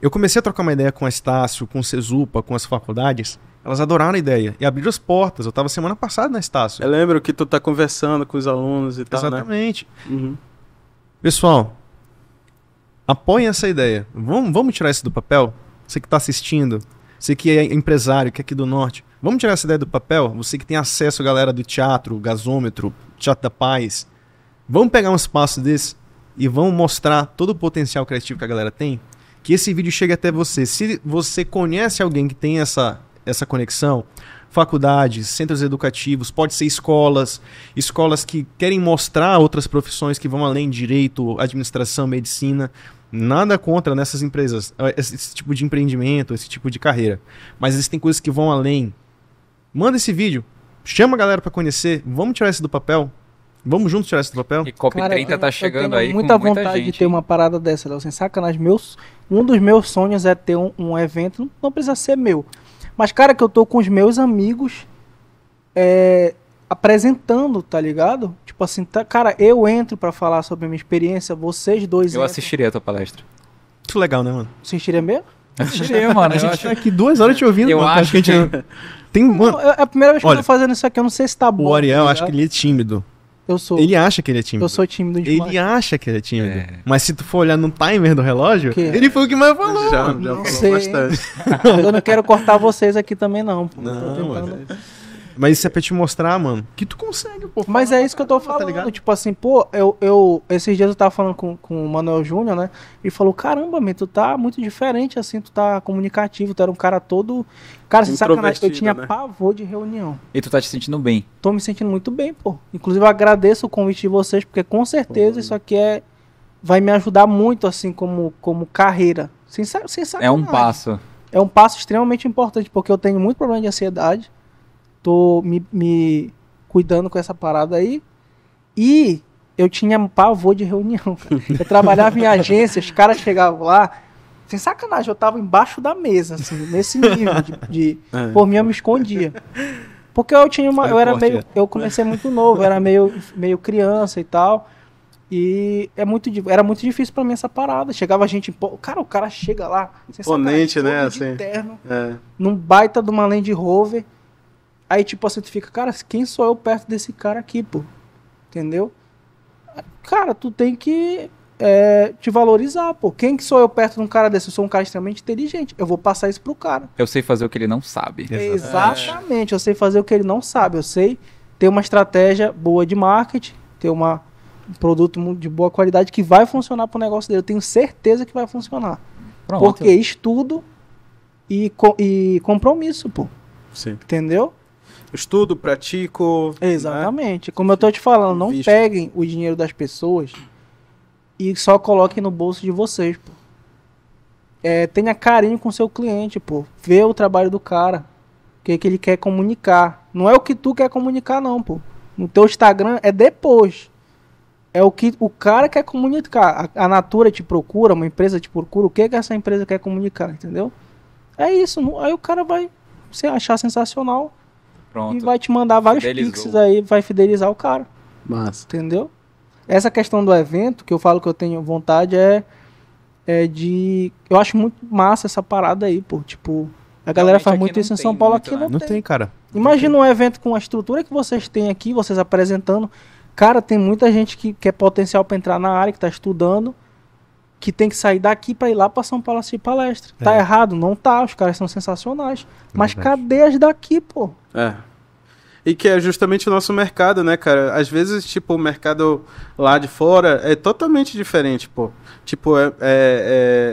eu comecei a trocar uma ideia com a Estácio, com o Cesupa, com as faculdades. Elas adoraram a ideia e abriram as portas. Eu estava semana passada na Estácio. Eu lembro que tu tá conversando com os alunos e tal, né? Exatamente. Né? Uhum. Pessoal, apoiem essa ideia. Vamos, vamos tirar isso do papel? Você que está assistindo, você que é empresário, que é aqui do Norte. Vamos tirar essa ideia do papel? Você que tem acesso, galera, do teatro, gasômetro, teatro da paz. Vamos pegar um espaço desse e vamos mostrar todo o potencial criativo que a galera tem? que esse vídeo chegue até você. Se você conhece alguém que tem essa, essa conexão, faculdades, centros educativos, pode ser escolas, escolas que querem mostrar outras profissões que vão além de direito, administração, medicina. Nada contra nessas empresas, eh, esse tipo de empreendimento, esse tipo de carreira. Mas existem coisas que vão além. Manda esse vídeo, chama a galera para conhecer, vamos tirar isso do papel, Vamos juntos tirar esse papel? E
COP30 Cara, tá chegando aí. Muita com vontade muita gente, de
ter uma parada dessa, Léo. Sem sacanagem. Meus, um dos
meus sonhos é ter um, um evento. Não, não precisa ser meu. Mas, cara, que eu tô com os meus amigos é, apresentando, tá ligado? Tipo assim, tá, cara, eu entro para falar sobre a minha experiência, vocês dois. Eu entram.
assistiria a tua palestra. Muito legal, né, mano?
Assistiria mesmo?
Assistiria, mano. A gente acho...
tá
aqui duas horas te ouvindo.
Eu mano. acho, acho que a gente.
Tem, mano... É a primeira vez que Olha, eu tô fazendo isso aqui, eu não sei se tá bom. O Ariel, tá acho que ele é tímido. Eu sou. Ele acha que ele é tímido. Eu sou tímido demais. Ele acha que ele é tímido. É. Mas se tu for olhar no timer do relógio, que? É? ele foi o que mais falou. Já, já falou sei. bastante. eu não quero cortar vocês aqui também, não. Não, tô tentando... É mas isso é pra te mostrar, mano, que tu
consegue, pô. Mas é isso que eu tô tá falando. Tá tipo assim, pô, eu, eu. Esses dias eu tava falando com, com o Manuel Júnior, né? E falou: caramba, meu, tu tá muito diferente, assim, tu tá comunicativo, tu era um cara todo. Cara, você sacanagem, eu tinha né? pavor de reunião.
E tu tá te sentindo bem?
Tô me sentindo muito bem, pô. Inclusive, eu agradeço o convite de vocês, porque com certeza pô. isso aqui é. Vai me ajudar muito, assim, como, como carreira. Sem, sem sacanagem. É um passo. É um passo extremamente importante, porque eu tenho muito problema de ansiedade tô me, me cuidando com essa parada aí. E eu tinha pavor de reunião. Eu trabalhava em agência, os caras chegavam lá. Sem sacanagem, eu tava embaixo da mesa, assim, nesse nível de. de é. Por mim eu me escondia. Porque eu tinha uma. Eu era meio. É. Eu comecei muito novo, era meio, meio criança e tal. E é muito, era muito difícil para mim essa parada. Chegava a gente. Cara, o cara chega lá. Imponente, né? Assim. Terno, é. Num baita de uma Land Rover. Aí, tipo assim, tu fica, cara, quem sou eu perto desse cara aqui, pô? Entendeu? Cara, tu tem que é, te valorizar, pô. Quem que sou eu perto de um cara desse? Eu sou um cara extremamente inteligente. Eu vou passar isso pro cara.
Eu sei fazer o que ele não sabe. Exatamente.
Eu sei fazer o que ele não sabe. Eu sei ter uma estratégia boa de marketing, ter uma, um produto de boa qualidade que vai funcionar pro negócio dele. Eu tenho certeza que vai funcionar. Pronto. Porque estudo e, e compromisso, pô. Sim. Entendeu? estudo, pratico. Né? Exatamente. Né? Como eu estou te falando, não Visto. peguem o dinheiro das pessoas e só coloquem no bolso de vocês, pô. É, tenha carinho com seu cliente, pô. Vê o trabalho do cara. O que, é que ele quer comunicar. Não é o que tu quer comunicar, não, pô. No teu Instagram é depois. É o que o cara quer comunicar. A, a Natura te procura, uma empresa te procura. O que, é que essa empresa quer comunicar, entendeu? É isso. Não, aí o cara vai se achar sensacional Pronto. E vai te mandar vários Fidelizou. pixels aí, vai fidelizar o cara. Massa. Entendeu? Essa questão do evento, que eu falo que eu tenho vontade, é, é de. Eu acho muito massa essa parada aí, pô. Tipo, a galera Realmente faz muito isso em São Paulo, aqui né? não, não tem. tem cara. Imagina um evento com a estrutura que vocês têm aqui, vocês apresentando. Cara, tem muita gente que, que é potencial para entrar na área, que está estudando, que tem que sair daqui para ir lá para São Paulo assistir palestra. Tá é. Tá errado? Não tá, os caras são sensacionais. Mas Verdade. cadê as daqui, pô?
É. E que é justamente o nosso mercado, né, cara? Às vezes, tipo, o mercado lá de fora é totalmente diferente, pô. Tipo, é, é,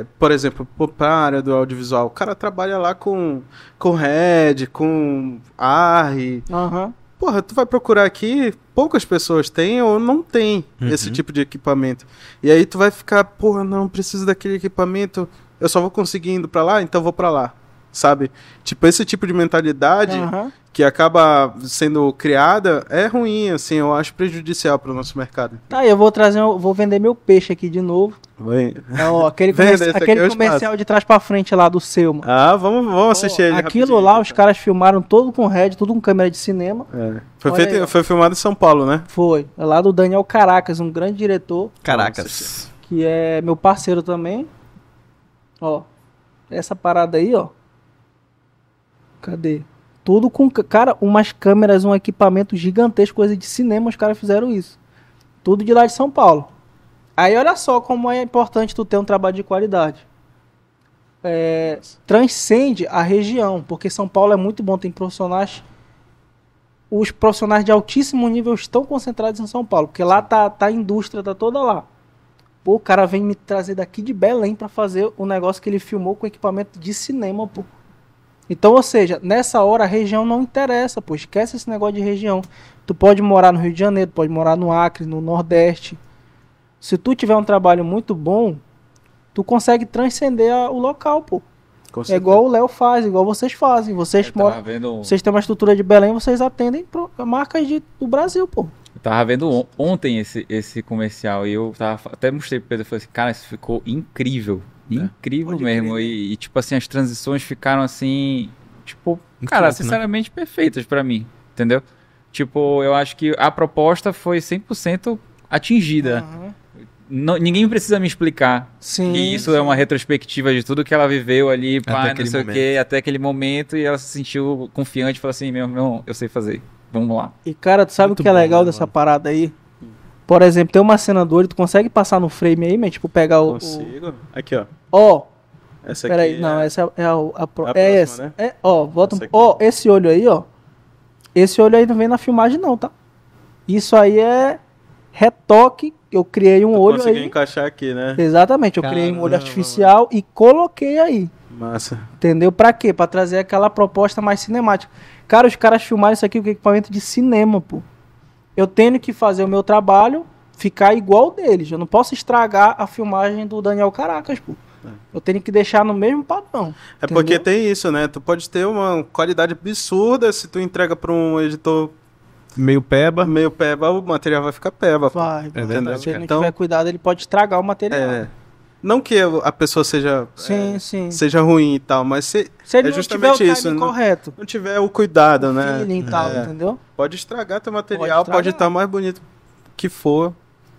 é por exemplo, para a área do audiovisual, o cara trabalha lá com, com Red, com AR. Uhum. Porra, tu vai procurar aqui, poucas pessoas têm ou não têm uhum. esse tipo de equipamento. E aí tu vai ficar, porra, não preciso daquele equipamento, eu só vou conseguir indo para lá, então vou para lá sabe? Tipo, esse tipo de mentalidade uhum. que acaba sendo criada é ruim, assim, eu acho prejudicial para o nosso mercado.
Tá, eu vou trazer, eu vou vender meu peixe aqui de novo. Vem. Então, ó, aquele, comerci é aquele é comercial de trás para frente lá do seu, mano. Ah, vamos, vamos assistir ele Aquilo lá, então. os caras filmaram todo com red, tudo com câmera de cinema.
É. Foi, feito,
foi filmado em São Paulo, né? Foi. É lá do Daniel Caracas, um grande diretor.
Caracas.
Que é meu parceiro também. Ó, essa parada aí, ó. Cadê? Tudo com. Cara, umas câmeras, um equipamento gigantesco, coisa de cinema, os caras fizeram isso. Tudo de lá de São Paulo. Aí olha só como é importante tu ter um trabalho de qualidade. É, transcende a região, porque São Paulo é muito bom, tem profissionais. Os profissionais de altíssimo nível estão concentrados em São Paulo, porque lá tá, tá a indústria, tá toda lá. Pô, o cara vem me trazer daqui de Belém para fazer o negócio que ele filmou com equipamento de cinema, pô. Então, ou seja, nessa hora a região não interessa, pô, esquece esse negócio de região. Tu pode morar no Rio de Janeiro, pode morar no Acre, no Nordeste. Se tu tiver um trabalho muito bom, tu consegue transcender a, o local, pô. É igual o Léo faz, igual vocês fazem. Vocês moram, vendo... vocês têm uma estrutura de Belém, vocês atendem pro, marcas de, do Brasil, pô.
Eu tava vendo on ontem esse, esse comercial e eu tava, até mostrei pro Pedro e falei assim, cara, isso ficou incrível. Né? Incrível Pode mesmo. Crer, né? e, e, tipo assim, as transições ficaram assim, tipo, Muito cara, louco, né? sinceramente né? perfeitas para mim, entendeu? Tipo, eu acho que a proposta foi 100% atingida. Uhum. Não, ninguém precisa me explicar sim, isso sim. é uma retrospectiva de tudo que ela viveu ali, pá, não sei o quê, até aquele momento, e ela se sentiu confiante, falou assim, meu meu eu sei fazer, vamos lá.
E cara, tu sabe o que é legal né, dessa mano. parada aí? Por exemplo, tem uma cena olho, tu consegue passar no frame aí, man? Tipo, pegar o. Consigo. O... Aqui, ó. Ó.
Oh.
Essa
aqui. Peraí, é... não, essa é, é a, a, pro... a é próxima, essa. Né? É, ó, bota um... Ó, esse olho aí, ó. Esse olho aí não vem na filmagem, não, tá? Isso aí é retoque. Eu criei um olho consegui aí.
encaixar aqui, né?
Exatamente, eu Caramba, criei um olho artificial e coloquei aí. Massa. Entendeu? Pra quê? Pra trazer aquela proposta mais cinemática. Cara, os caras filmaram isso aqui com equipamento de cinema, pô eu tenho que fazer o meu trabalho ficar igual deles. Eu não posso estragar a filmagem do Daniel Caracas, pô. É. Eu tenho que deixar no mesmo padrão. É entendeu? porque
tem isso, né? Tu pode ter uma qualidade absurda se tu entrega para um editor meio peba. Meio peba, o material vai ficar peba. Vai, é verdade. Se ele não então... tiver cuidado, ele pode estragar o material. É. Não que a pessoa seja sim, é, sim. seja ruim e tal, mas se, se ele é justamente isso, não, né? correto. não tiver o cuidado, o né? e é. tal, é. entendeu? Pode estragar teu material, pode estar tá mais bonito que for,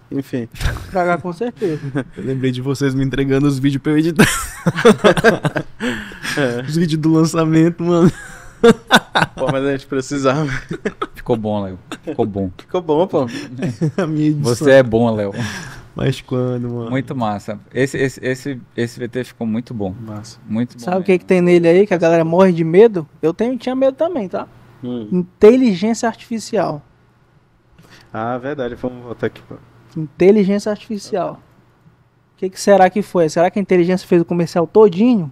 enfim. Estragar com certeza. eu lembrei de vocês me entregando os vídeos pra eu editar. é. Os vídeos do lançamento, mano. Pô, mas a gente
precisava.
Ficou bom, Léo. Ficou bom.
Ficou bom, pô. Você é bom, Léo.
Mas quando, mano? Muito massa. Esse, esse, esse, esse VT ficou muito bom. Massa. Muito bom.
Sabe o que, que tem nele aí que a galera morre de medo? Eu tenho, tinha medo também, tá? Hum. Inteligência artificial.
Ah, verdade. Vamos voltar aqui. Pô.
Inteligência artificial. O que, que será que foi? Será que a inteligência fez o comercial todinho?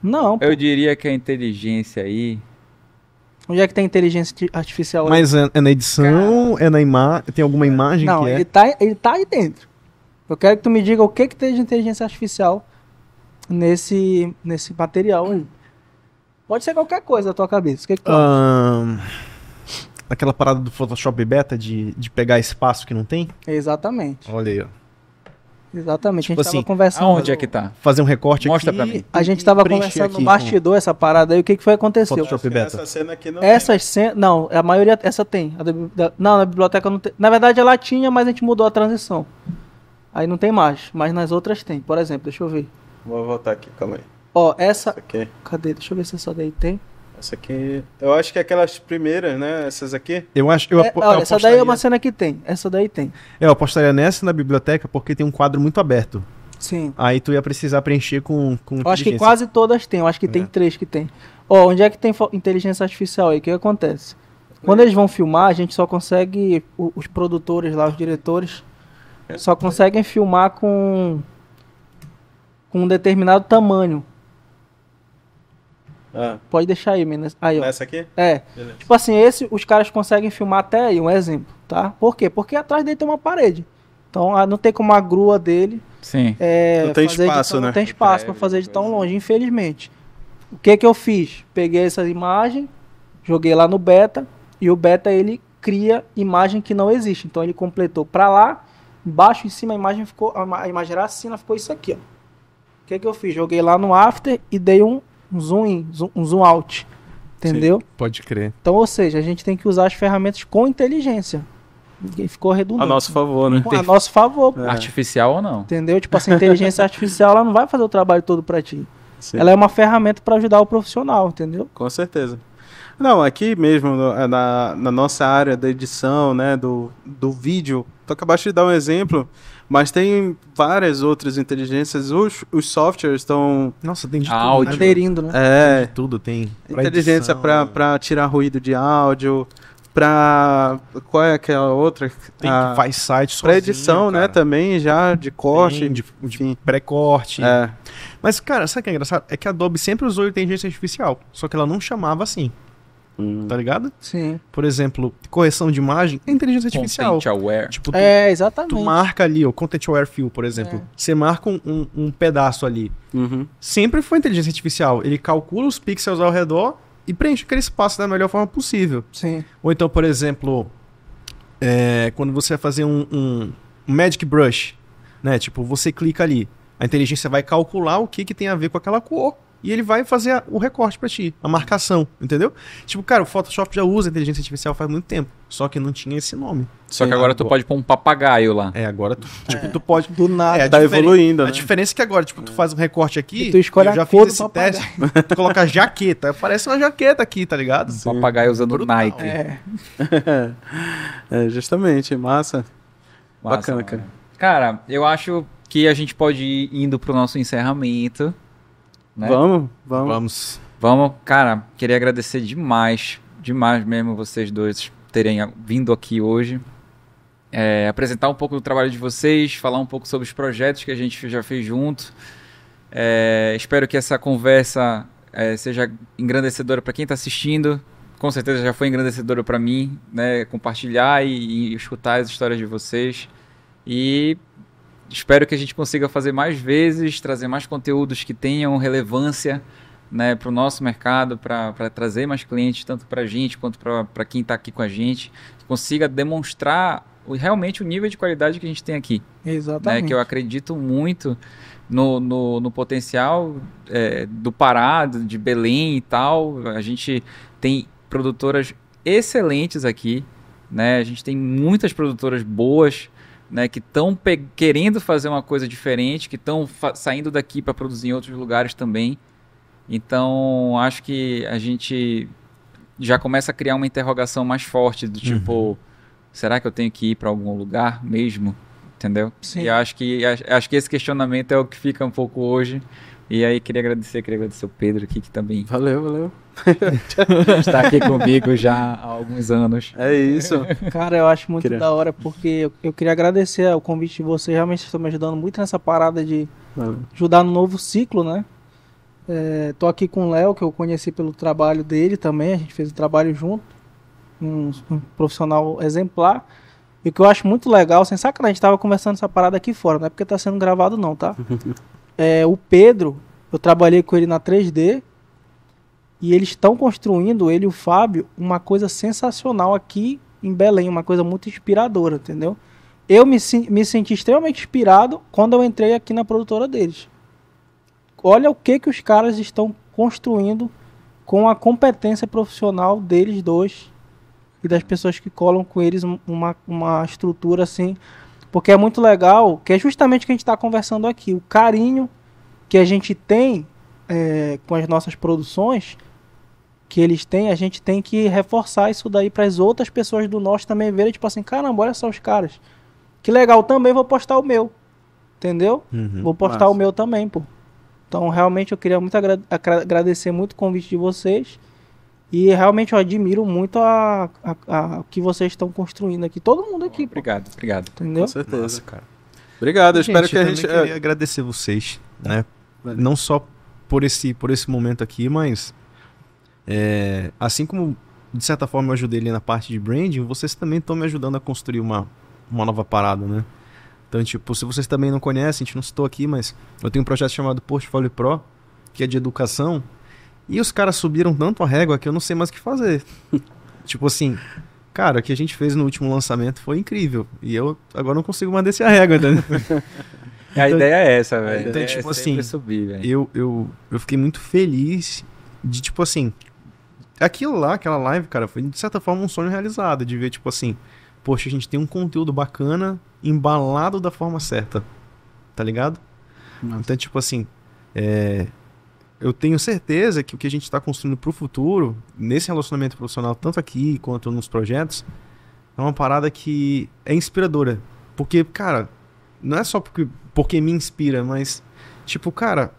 Não. Pô.
Eu diria que a inteligência aí
Onde é que tem inteligência artificial? Mas é,
é na edição? Cara. É na imagem? Tem alguma imagem não, que é? ele é?
Tá, ele tá aí dentro. Eu quero que tu me diga o que que tem de inteligência artificial nesse, nesse material aí. Pode ser qualquer coisa da tua cabeça. O que, que tu
um, Aquela parada do Photoshop Beta de, de pegar espaço que não tem?
Exatamente. Olha aí, ó. Exatamente, tipo a gente tipo assim, tava conversando. Aonde é
que tá? Fazer um recorte Mostra aqui. Mostra pra
mim. A gente tava conversando aqui, no bastidor, essa parada aí, o que, que foi que aconteceu? Photoshop Beta. Essa cena aqui não Essas tem. Cena, não, a maioria, essa tem. A da, não, na biblioteca não tem. Na verdade ela tinha, mas a gente mudou a transição. Aí não tem mais, mas nas outras tem. Por exemplo, deixa eu ver.
Vou voltar aqui, calma aí.
Ó, essa. essa aqui. Cadê? Deixa eu ver se essa daí tem. Essa aqui.
Eu acho que é aquelas primeiras, né? Essas aqui. Eu acho. Eu, é, olha, eu essa daí é uma cena
que tem. Essa daí tem. É, eu apostaria nessa na biblioteca porque tem um quadro muito aberto. Sim. Aí tu ia precisar preencher com. com eu acho que quase
todas tem. Eu acho que é. tem três que tem. Ó, onde é que tem inteligência artificial aí? O que acontece? Quando eles vão filmar, a gente só consegue. Os produtores lá, os diretores é. só conseguem filmar com, com um determinado tamanho. Ah. Pode deixar aí, menina. Aí, ó. Essa aqui? É. Beleza. Tipo assim, esse os caras conseguem filmar até aí, um exemplo, tá? Por quê? Porque atrás dele tem uma parede. Então ah, não tem como a grua dele. Sim. É, não tem espaço, tão, né? Não tem espaço para é, fazer de tão longe, infelizmente. O que que eu fiz? Peguei essa imagem, joguei lá no beta e o beta ele cria imagem que não existe. Então ele completou para lá Embaixo, em cima, a imagem ficou. A imagem era assim, ela ficou isso aqui, ó. O que, que eu fiz? Joguei lá no after e dei um zoom in, zoom, um zoom out. Entendeu? Sim, pode crer. Então, ou seja, a gente tem que usar as ferramentas com inteligência. E ficou redundante.
A nosso favor, né? A nosso favor. É. Artificial ou não.
Entendeu? Tipo, essa inteligência artificial ela não vai fazer o trabalho todo para ti. Sim. Ela é uma ferramenta para ajudar o profissional, entendeu? Com certeza. Não, aqui mesmo,
é na, na nossa área da edição, né, do, do vídeo, Tu acabaste de dar um exemplo, mas tem várias outras inteligências. Os, os softwares estão. Nossa,
tem de áudio. tudo. Né, Aderindo, né? É. Tem de tudo, tem. Pra
inteligência para tirar ruído de áudio pra. Qual é aquela outra? Tem ah, que faz site sozinho, Pra edição,
né? Também já de corte. Tem, de, de pré-corte. É. Mas, cara, sabe o que é engraçado? É que a Adobe sempre usou inteligência artificial, só que ela não chamava assim. Hum. Tá ligado? Sim. Por exemplo, correção de imagem é inteligência artificial. Tipo, é, content aware. Tipo, tu, é, exatamente. Tu marca ali, o content aware fill, por exemplo. É. Você marca um, um, um pedaço ali. Uhum. Sempre foi inteligência artificial. Ele calcula os pixels ao redor e preenche aquele espaço da melhor forma possível. Sim. Ou então, por exemplo, é, quando você vai fazer um, um, Magic Brush, né? Tipo, você clica ali. A inteligência vai calcular o que, que tem a ver com aquela cor e ele vai fazer a, o recorte para ti, a marcação, entendeu? Tipo, cara, o Photoshop já usa inteligência artificial faz muito tempo, só que não tinha esse nome. Só que agora tu pode
pôr um papagaio lá. É, agora tu, tipo, é. tu
pode. Do nada, é, tá evoluindo. A né? diferença é que agora, tipo, tu faz um recorte aqui. E tu escolhe eu já a cor fiz esse papagaio. teste. Tu coloca jaqueta. Aparece uma jaqueta aqui, tá ligado? Um papagaio usando o
Nike. É. é, justamente, massa. massa Bacana, cara.
Cara, eu acho que a gente pode ir indo pro nosso encerramento. Né? Vamos, vamos. Vamos. Vamos, cara, queria agradecer demais, demais mesmo vocês dois terem vindo aqui hoje. É, apresentar um pouco do trabalho de vocês, falar um pouco sobre os projetos que a gente já fez junto. É, espero que essa conversa é, seja engrandecedora para quem está assistindo. Com certeza já foi engrandecedora para mim, né? Compartilhar e, e escutar as histórias de vocês. E espero que a gente consiga fazer mais vezes, trazer mais conteúdos que tenham relevância né, para o nosso mercado, para trazer mais clientes, tanto para a gente quanto para quem está aqui com a gente, consiga demonstrar o, realmente o nível de qualidade que a gente tem aqui. Exatamente. Né, que eu acredito muito no, no, no potencial é, do Pará, de Belém e tal. A gente tem produtoras excelentes aqui, né? A gente tem muitas produtoras boas né, que estão querendo fazer uma coisa diferente, que estão saindo daqui para produzir em outros lugares também. Então, acho que a gente já começa a criar uma interrogação mais forte do tipo, uhum. será que eu tenho que ir para algum lugar mesmo? Entendeu? Sim. E acho que acho que esse questionamento é o que fica um pouco hoje. E aí queria agradecer, queria agradecer o Pedro aqui que também. Valeu, valeu. está aqui comigo já há alguns anos. É isso.
Cara, eu acho muito queria. da hora porque eu, eu queria agradecer o convite de vocês, realmente estão me ajudando muito nessa parada de valeu. ajudar no novo ciclo, né? É, tô aqui com o Léo, que eu conheci pelo trabalho dele também, a gente fez o trabalho junto. Um, um profissional exemplar. E o que eu acho muito legal, sem sacanagem, a gente estava conversando essa parada aqui fora, não é porque está sendo gravado não, tá? é, o Pedro, eu trabalhei com ele na 3D e eles estão construindo, ele e o Fábio, uma coisa sensacional aqui em Belém, uma coisa muito inspiradora, entendeu? Eu me, me senti extremamente inspirado quando eu entrei aqui na produtora deles. Olha o que, que os caras estão construindo com a competência profissional deles dois e das pessoas que colam com eles uma, uma estrutura assim porque é muito legal, que é justamente o que a gente está conversando aqui. O carinho que a gente tem é, com as nossas produções, que eles têm, a gente tem que reforçar isso daí para as outras pessoas do norte também verem, tipo assim, caramba, olha só os caras. Que legal, também vou postar o meu. Entendeu? Uhum, vou postar massa. o meu também, pô. Então, realmente, eu queria muito agradecer muito o convite de vocês. E realmente eu admiro muito a, a, a que vocês estão construindo aqui. Todo mundo aqui. Obrigado, pô. obrigado. Entendeu? Com certeza, Nossa, cara.
Obrigado, eu gente, espero que a gente. Eu queria é. agradecer vocês, né? Valeu. Não só por esse, por esse momento aqui, mas. É, assim como, de certa forma, eu ajudei ali na parte de branding, vocês também estão me ajudando a construir uma, uma nova parada, né? Então, tipo, se vocês também não conhecem, a gente não citou aqui, mas eu tenho um projeto chamado Portfolio Pro, que é de educação, e os caras subiram tanto a régua que eu não sei mais o que fazer. tipo assim, cara, o que a gente fez no último lançamento foi incrível. E eu agora não consigo mais descer a régua, né?
a então, ideia é essa, então, velho. Então, tipo é assim,
subir, eu, eu, eu fiquei muito feliz de, tipo assim, aquilo lá, aquela live, cara, foi de certa forma um sonho realizado, de ver, tipo assim, poxa, a gente tem um conteúdo bacana, embalado da forma certa, tá ligado? Nossa. Então, tipo assim, é, eu tenho certeza que o que a gente está construindo para o futuro, nesse relacionamento profissional, tanto aqui quanto nos projetos, é uma parada que é inspiradora. Porque, cara, não é só porque, porque me inspira, mas, tipo, cara,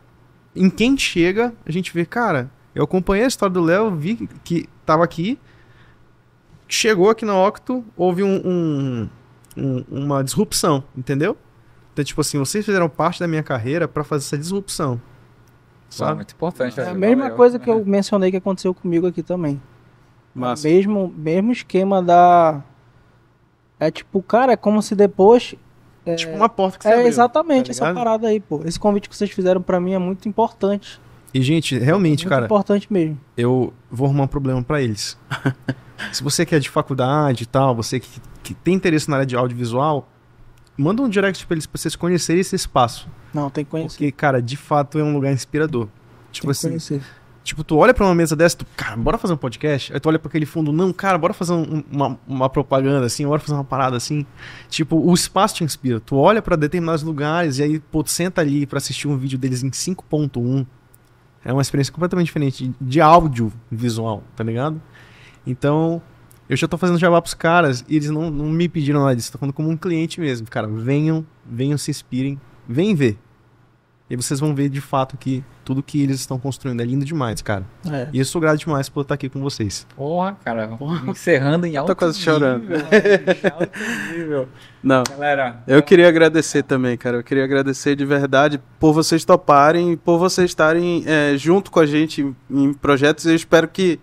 em quem chega, a gente vê, cara, eu acompanhei a história do Léo, vi que tava aqui, chegou aqui na Octo, houve um, um, um, uma disrupção, entendeu? Então, tipo assim, vocês fizeram parte da minha carreira para fazer essa disrupção. Sabe? É muito importante.
É a né? mesma
coisa que eu mencionei que aconteceu comigo aqui também.
Massa. Mesmo,
mesmo esquema da. É tipo, cara, é como se depois. É... Tipo uma porta que você É abriu, exatamente tá essa parada aí, pô. Esse convite que vocês fizeram para mim é muito importante.
E, gente, é realmente, é cara. importante mesmo. Eu vou arrumar um problema para eles. Se você que é de faculdade e tal, você que, que tem interesse na área de audiovisual, manda um direct pra eles pra vocês conhecerem esse espaço. Não, tem que conhecer. Porque, cara, de fato é um lugar inspirador. Tipo tem assim. Conhecer. Tipo, tu olha pra uma mesa dessa, tu, cara, bora fazer um podcast? Aí tu olha pra aquele fundo, não, cara, bora fazer um, uma, uma propaganda assim, bora fazer uma parada assim. Tipo, o espaço te inspira. Tu olha para determinados lugares e aí, pô, tu senta ali pra assistir um vídeo deles em 5.1. É uma experiência completamente diferente de, de áudio visual, tá ligado? Então, eu já tô fazendo jabá pros caras e eles não, não me pediram nada disso. Tô falando como um cliente mesmo. Cara, venham, venham, se inspirem. Vem ver. E vocês vão ver de fato que tudo que eles estão construindo é lindo demais, cara. É. E eu sou grato demais por estar aqui com vocês.
Porra, cara. Porra. Encerrando em alto Tô quase nível, chorando. Nível, Não. Galera.
Eu queria agradecer também, cara. Eu queria agradecer de verdade por vocês toparem, por vocês estarem é, junto com a gente em projetos. Eu espero que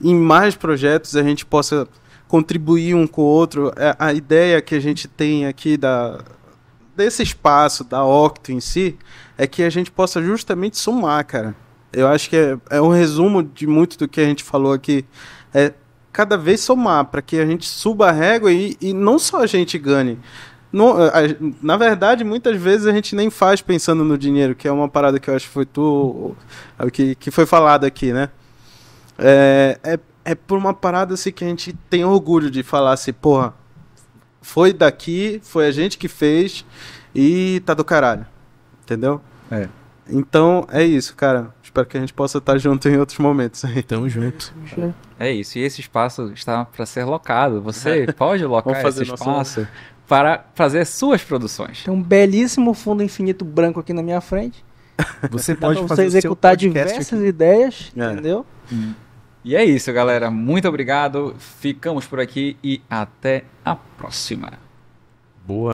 em mais projetos a gente possa contribuir um com o outro. É, a ideia que a gente tem aqui da desse espaço da Octo em si é que a gente possa justamente somar, cara. Eu acho que é, é um resumo de muito do que a gente falou aqui. É cada vez somar, para que a gente suba a régua e, e não só a gente ganhe. No, a, na verdade, muitas vezes a gente nem faz pensando no dinheiro, que é uma parada que eu acho que foi tu, que, que foi falado aqui, né? É, é, é por uma parada assim que a gente tem orgulho de falar assim, porra, foi daqui, foi a gente que fez e tá do caralho. Entendeu? É. Então é isso, cara. Espero que a gente possa estar junto em outros momentos aí. Tamo junto.
É isso. E esse espaço está para ser locado. Você pode locar esse espaço nosso... para fazer suas produções.
Tem um belíssimo fundo infinito branco aqui na minha frente.
Você pode fazer você executar diversas
aqui. ideias,
é. entendeu? Hum. E é isso, galera. Muito obrigado. Ficamos por aqui e até a próxima. Boa.